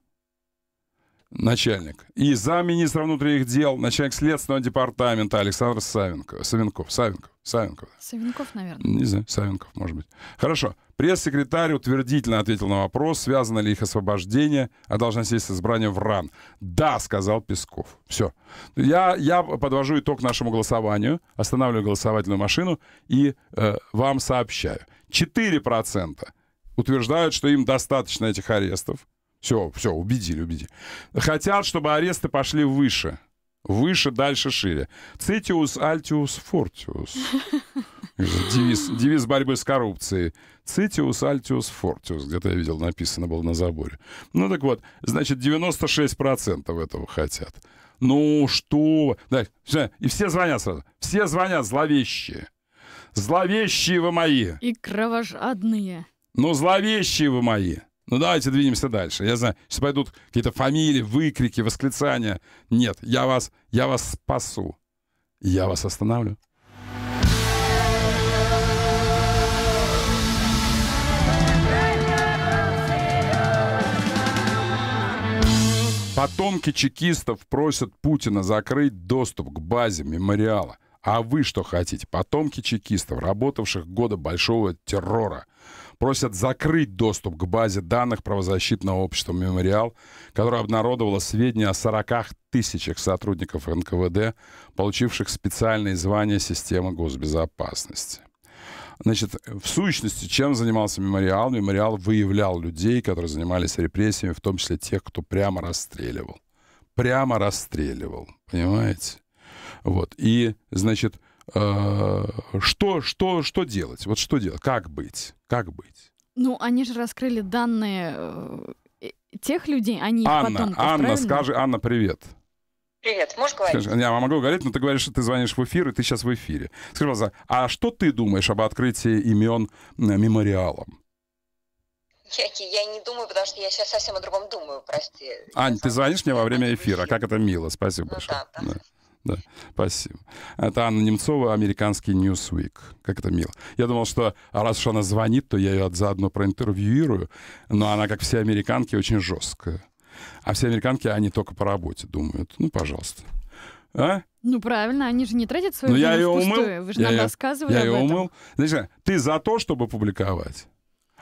начальник. И замминистра внутренних дел, начальник следственного департамента Александр Савенко, Савенков. Савенков. Савенков. Савенков, наверное. Не знаю, Савенков, может быть. Хорошо. Пресс-секретарь утвердительно ответил на вопрос, связано ли их освобождение от должностей с избранием в РАН. Да, сказал Песков. Все. Я, я подвожу итог нашему голосованию, останавливаю голосовательную машину и э, вам сообщаю. 4% утверждают, что им достаточно этих арестов. Все, все, убедили, убедили. Хотят, чтобы аресты пошли выше. Выше, дальше, шире. Цитиус, альтиус, фортиус. Девиз, девиз борьбы с коррупцией. Цитиус, альтиус, фортиус. Где-то я видел, написано было на заборе. Ну так вот, значит, 96% этого хотят. Ну что? Да, и все звонят сразу. Все звонят зловещие. Зловещие вы мои. И кровожадные. Ну, зловещие вы мои. Ну давайте двинемся дальше. Я знаю, сейчас пойдут какие-то фамилии, выкрики, восклицания. Нет, я вас, я вас спасу. Я вас останавливаю. Потомки чекистов просят Путина закрыть доступ к базе мемориала. А вы что хотите? Потомки чекистов, работавших года большого террора просят закрыть доступ к базе данных правозащитного общества «Мемориал», которое обнародовало сведения о 40 тысячах сотрудников НКВД, получивших специальные звания системы госбезопасности. Значит, в сущности, чем занимался мемориал? Мемориал выявлял людей, которые занимались репрессиями, в том числе тех, кто прямо расстреливал. Прямо расстреливал, понимаете? Вот. И, значит, Э, что, что, что делать? Вот что делать? Как быть? Как быть? Ну, они же раскрыли данные э, тех людей, они а Анна, потом... Анна, скажи, Анна, привет. Привет, можешь говорить? Скажи, я могу говорить, но ты говоришь, что ты звонишь в эфир, и ты сейчас в эфире. Скажи, пожалуйста, а что ты думаешь об открытии имен мемориалом? Я, я не думаю, потому что я сейчас совсем о другом думаю, прости. Ань, ты звонишь мне во время эфира, как это мило, спасибо ну, большое. Да, да. Да. Да, спасибо. Это Анна Немцова, американский Newsweek. Как это мило. Я думал, что а раз уж она звонит, то я ее заодно проинтервьюирую, но она, как все американки, очень жесткая. А все американки, они только по работе думают. Ну, пожалуйста. А? Ну, правильно, они же не тратят свое ну, время я ее умыл. Вы же я нам ее, рассказывали я об ее этом. умыл. Знаешь, ты за то, чтобы публиковать?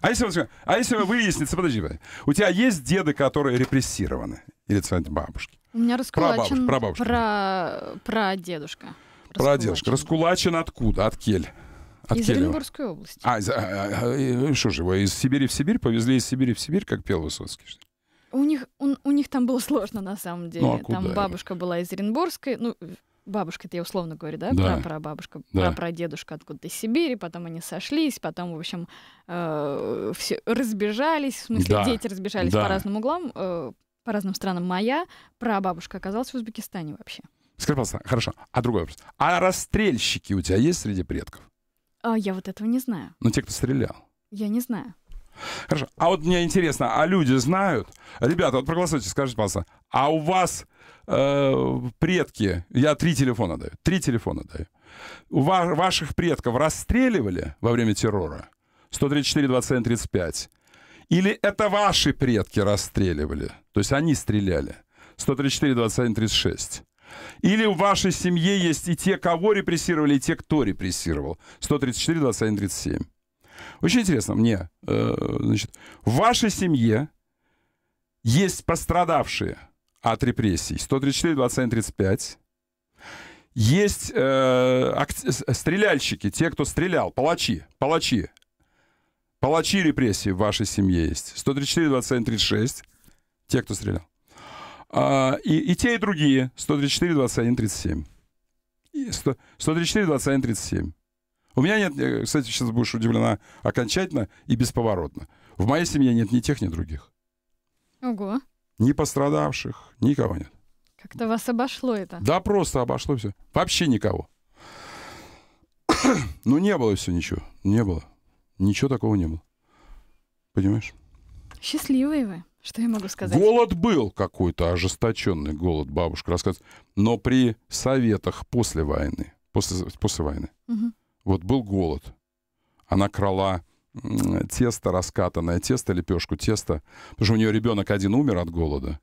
А если, а если выяснится, подожди, у тебя есть деды, которые репрессированы? Или, кстати, бабушки? У меня раскулачен прабабушка. Про, про дедушка. Про дедушка. Раскулачен откуда? От Кель. От из Келева. Оренбургской области. А, а, а, а что же его, из Сибири в Сибирь? Повезли из Сибири в Сибирь, как пел Высоцкий? Что? У них, у, у них там было сложно, на самом деле. Ну, а там бабушка его? была из Оренбургской, ну, бабушка, это я условно говорю, да, да. прабабушка, да. прапрадедушка откуда-то из Сибири, потом они сошлись, потом, в общем, э, все разбежались, в смысле, да. дети разбежались да. по разным углам, э, по разным странам. Моя прабабушка оказалась в Узбекистане вообще. Скажи, пожалуйста, хорошо, а другой вопрос. А расстрельщики у тебя есть среди предков? А, я вот этого не знаю. Ну, те, кто стрелял. Я не знаю. Хорошо. А вот мне интересно, а люди знают? Ребята, вот проголосуйте, скажите, пожалуйста, а у вас э, предки, я три телефона даю, три телефона даю, Ва- ваших предков расстреливали во время террора 134, 27, 35, или это ваши предки расстреливали, то есть они стреляли 134, 27, 36. Или в вашей семье есть и те, кого репрессировали, и те, кто репрессировал. 134, 21, 37. Очень интересно мне. Э, значит, в вашей семье есть пострадавшие – от репрессий. 134, 27, 35. Есть э, стреляльщики, те, кто стрелял, палачи, палачи. Палачи репрессии в вашей семье есть. 134, 27, 36. Те, кто стрелял. А, и, и те, и другие. 134, 21, 37. 100, 134, 21, 37. У меня нет, э, кстати, сейчас будешь удивлена окончательно и бесповоротно. В моей семье нет ни тех, ни других. Ого ни пострадавших, никого нет. Как-то вас обошло это. Да, просто обошло все. Вообще никого. <clears throat> ну, не было все ничего. Не было. Ничего такого не было. Понимаешь? Счастливые вы. Что я могу сказать? Голод был какой-то, ожесточенный голод, бабушка рассказывает. Но при советах после войны, после, после войны, угу. вот был голод. Она крала тесто, раскатанное тесто, лепешку тесто, Потому что у нее ребенок один умер от голода.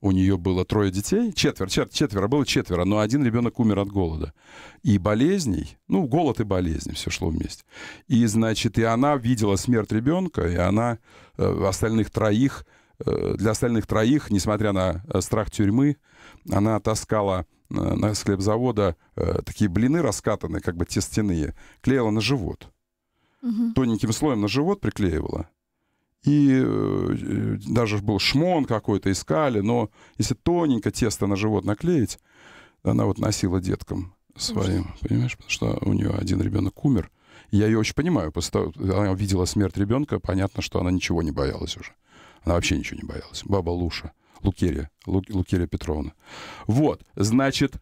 У нее было трое детей, четверо, чет, четверо, было четверо, но один ребенок умер от голода. И болезней, ну, голод и болезни, все шло вместе. И, значит, и она видела смерть ребенка, и она э, остальных троих, э, для остальных троих, несмотря на э, страх тюрьмы, она таскала э, на склепзавода э, такие блины раскатанные, как бы тестяные, клеила на живот угу. тоненьким слоем на живот приклеивала. И э, э, даже был шмон какой-то, искали, но если тоненько тесто на живот наклеить, она вот носила деткам своим, Ужас. понимаешь, потому что у нее один ребенок умер. Я ее очень понимаю, после того, она видела смерть ребенка, понятно, что она ничего не боялась уже. Она вообще ничего не боялась. Баба Луша, Лукерия, Лу, Лукерия Петровна. Вот, значит,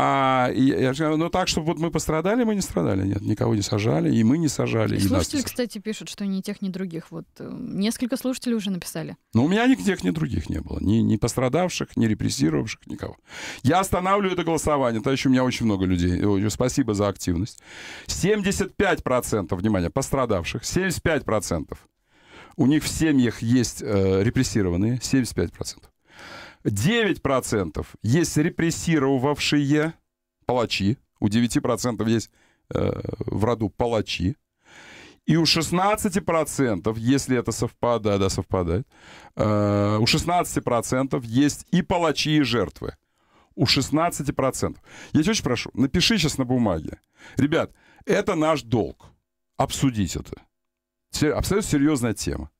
а я, я, ну так, чтобы вот мы пострадали, мы не страдали, нет, никого не сажали, и мы не сажали. И слушатели, и кстати, пишут, что ни тех, ни других. Вот э, несколько слушателей уже написали. Ну у меня ни тех, ни других не было. Ни, ни пострадавших, ни репрессировавших, никого. Я останавливаю это голосование. Товарищи, у меня очень много людей. Спасибо за активность. 75%, внимания пострадавших, 75%. У них в семьях есть э, репрессированные, 75%. 9% есть репрессировавшие палачи. У 9% есть э, в роду палачи. И у 16%, если это совпадает, да, совпадает, э, у 16% есть и палачи, и жертвы. У 16%. Я тебя очень прошу, напиши сейчас на бумаге. Ребят, это наш долг. Обсудить это. Абсолютно серьезная тема.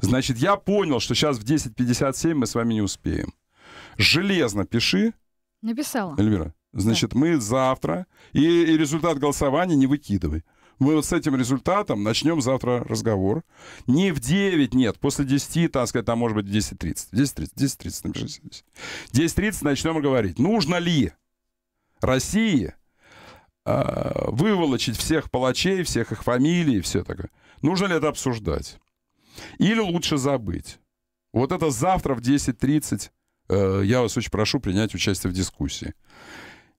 Значит, я понял, что сейчас в 10.57 мы с вами не успеем. Железно пиши. Написала. Эльвира, значит, да. мы завтра, и, и результат голосования не выкидывай. Мы вот с этим результатом начнем завтра разговор. Не в 9, нет, после 10, так сказать, там может быть 10.30. 10.30, 10.30, напишите. 10.30 начнем говорить. Нужно ли России э, выволочить всех палачей, всех их фамилий и все такое? Нужно ли это обсуждать? Или лучше забыть. Вот это завтра в 10.30 э, я вас очень прошу принять участие в дискуссии.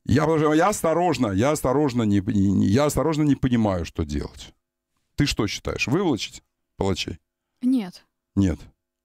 Я, я осторожно, я осторожно не, я осторожно не понимаю, что делать. Ты что считаешь? Выволочить палачей? Нет. Нет.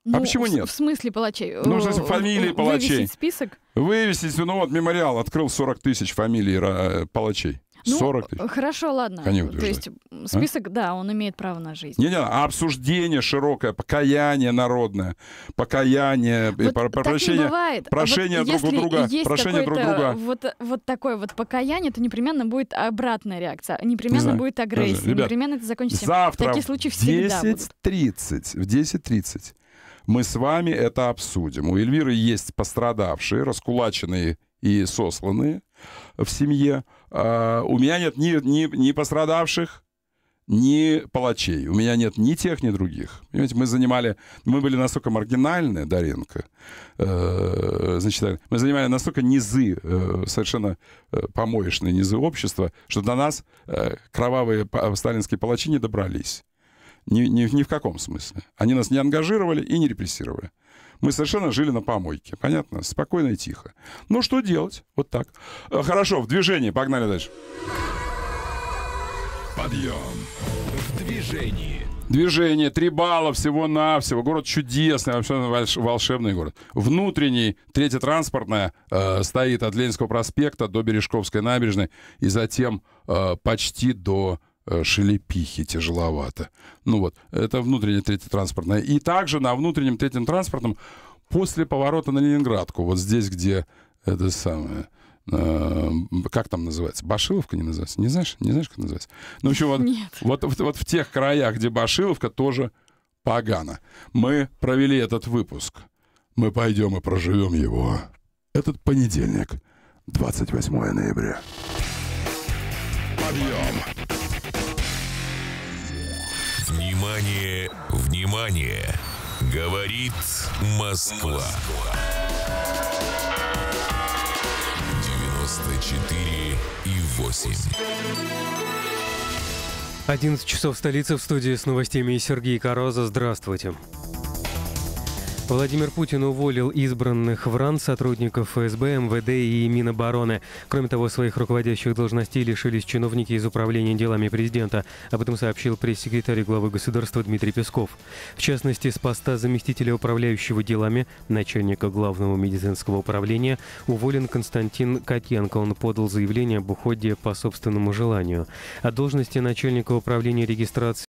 А ну, а почему нет? В смысле палачей? Нужно фамилии палачей. Вывесить список? Вывесить, ну, ну вот, мемориал открыл 40 тысяч фамилий э, палачей. 40 ну, тысяч. хорошо, ладно. Они То есть а? список, а? да, он имеет право на жизнь. Не-не, а обсуждение широкое, покаяние народное, покаяние, вот про прощение, бывает. прошение вот друг у друга, прошение друг друга. Вот, вот такое вот покаяние, то непременно будет обратная реакция, непременно будет агрессия, ребят, непременно это закончится. Завтра Такие случаи всегда 10.30, в 10.30 мы с вами это обсудим. У Эльвиры есть пострадавшие, раскулаченные и сосланные в семье. А у меня нет ни, ни, ни пострадавших, ни палачей. У меня нет ни тех, ни других. Понимаете, мы занимали... Мы были настолько маргинальны, Даренко. Э, значит, мы занимали настолько низы, э, совершенно э, помоечные низы общества, что до нас э, кровавые сталинские палачи не добрались. Ни, ни, ни в каком смысле. Они нас не ангажировали и не репрессировали. Мы совершенно жили на помойке. Понятно? Спокойно и тихо. Ну, что делать? Вот так. Э, хорошо, в движении. Погнали дальше. Подъем. В движении. Движение, три балла всего-навсего. Город чудесный, вообще волшебный город. Внутренний, третье транспортное, э, стоит от Ленинского проспекта до Бережковской набережной и затем э, почти до Э, шелепихи тяжеловато. Ну вот, это внутренняя третья транспортная. И также на внутреннем третьем транспортом после поворота на Ленинградку, вот здесь, где это самое, э, как там называется? Башиловка не называется? Не знаешь, не знаешь, как называется? Ну, в общем, вот, вот, вот, вот в тех краях, где Башиловка, тоже погано. Мы провели этот выпуск. Мы пойдем и проживем его. Этот понедельник, 28 ноября. Подъем! Внимание, внимание! Говорит Москва. 94 и 8. 11 часов столица в студии с новостями Сергей Короза. Здравствуйте. Здравствуйте. Владимир Путин уволил избранных в РАН сотрудников ФСБ, МВД и Минобороны. Кроме того, своих руководящих должностей лишились чиновники из Управления делами президента. Об этом сообщил пресс-секретарь главы государства Дмитрий Песков. В частности, с поста заместителя управляющего делами, начальника главного медицинского управления, уволен Константин Котенко. Он подал заявление об уходе по собственному желанию. О должности начальника управления регистрации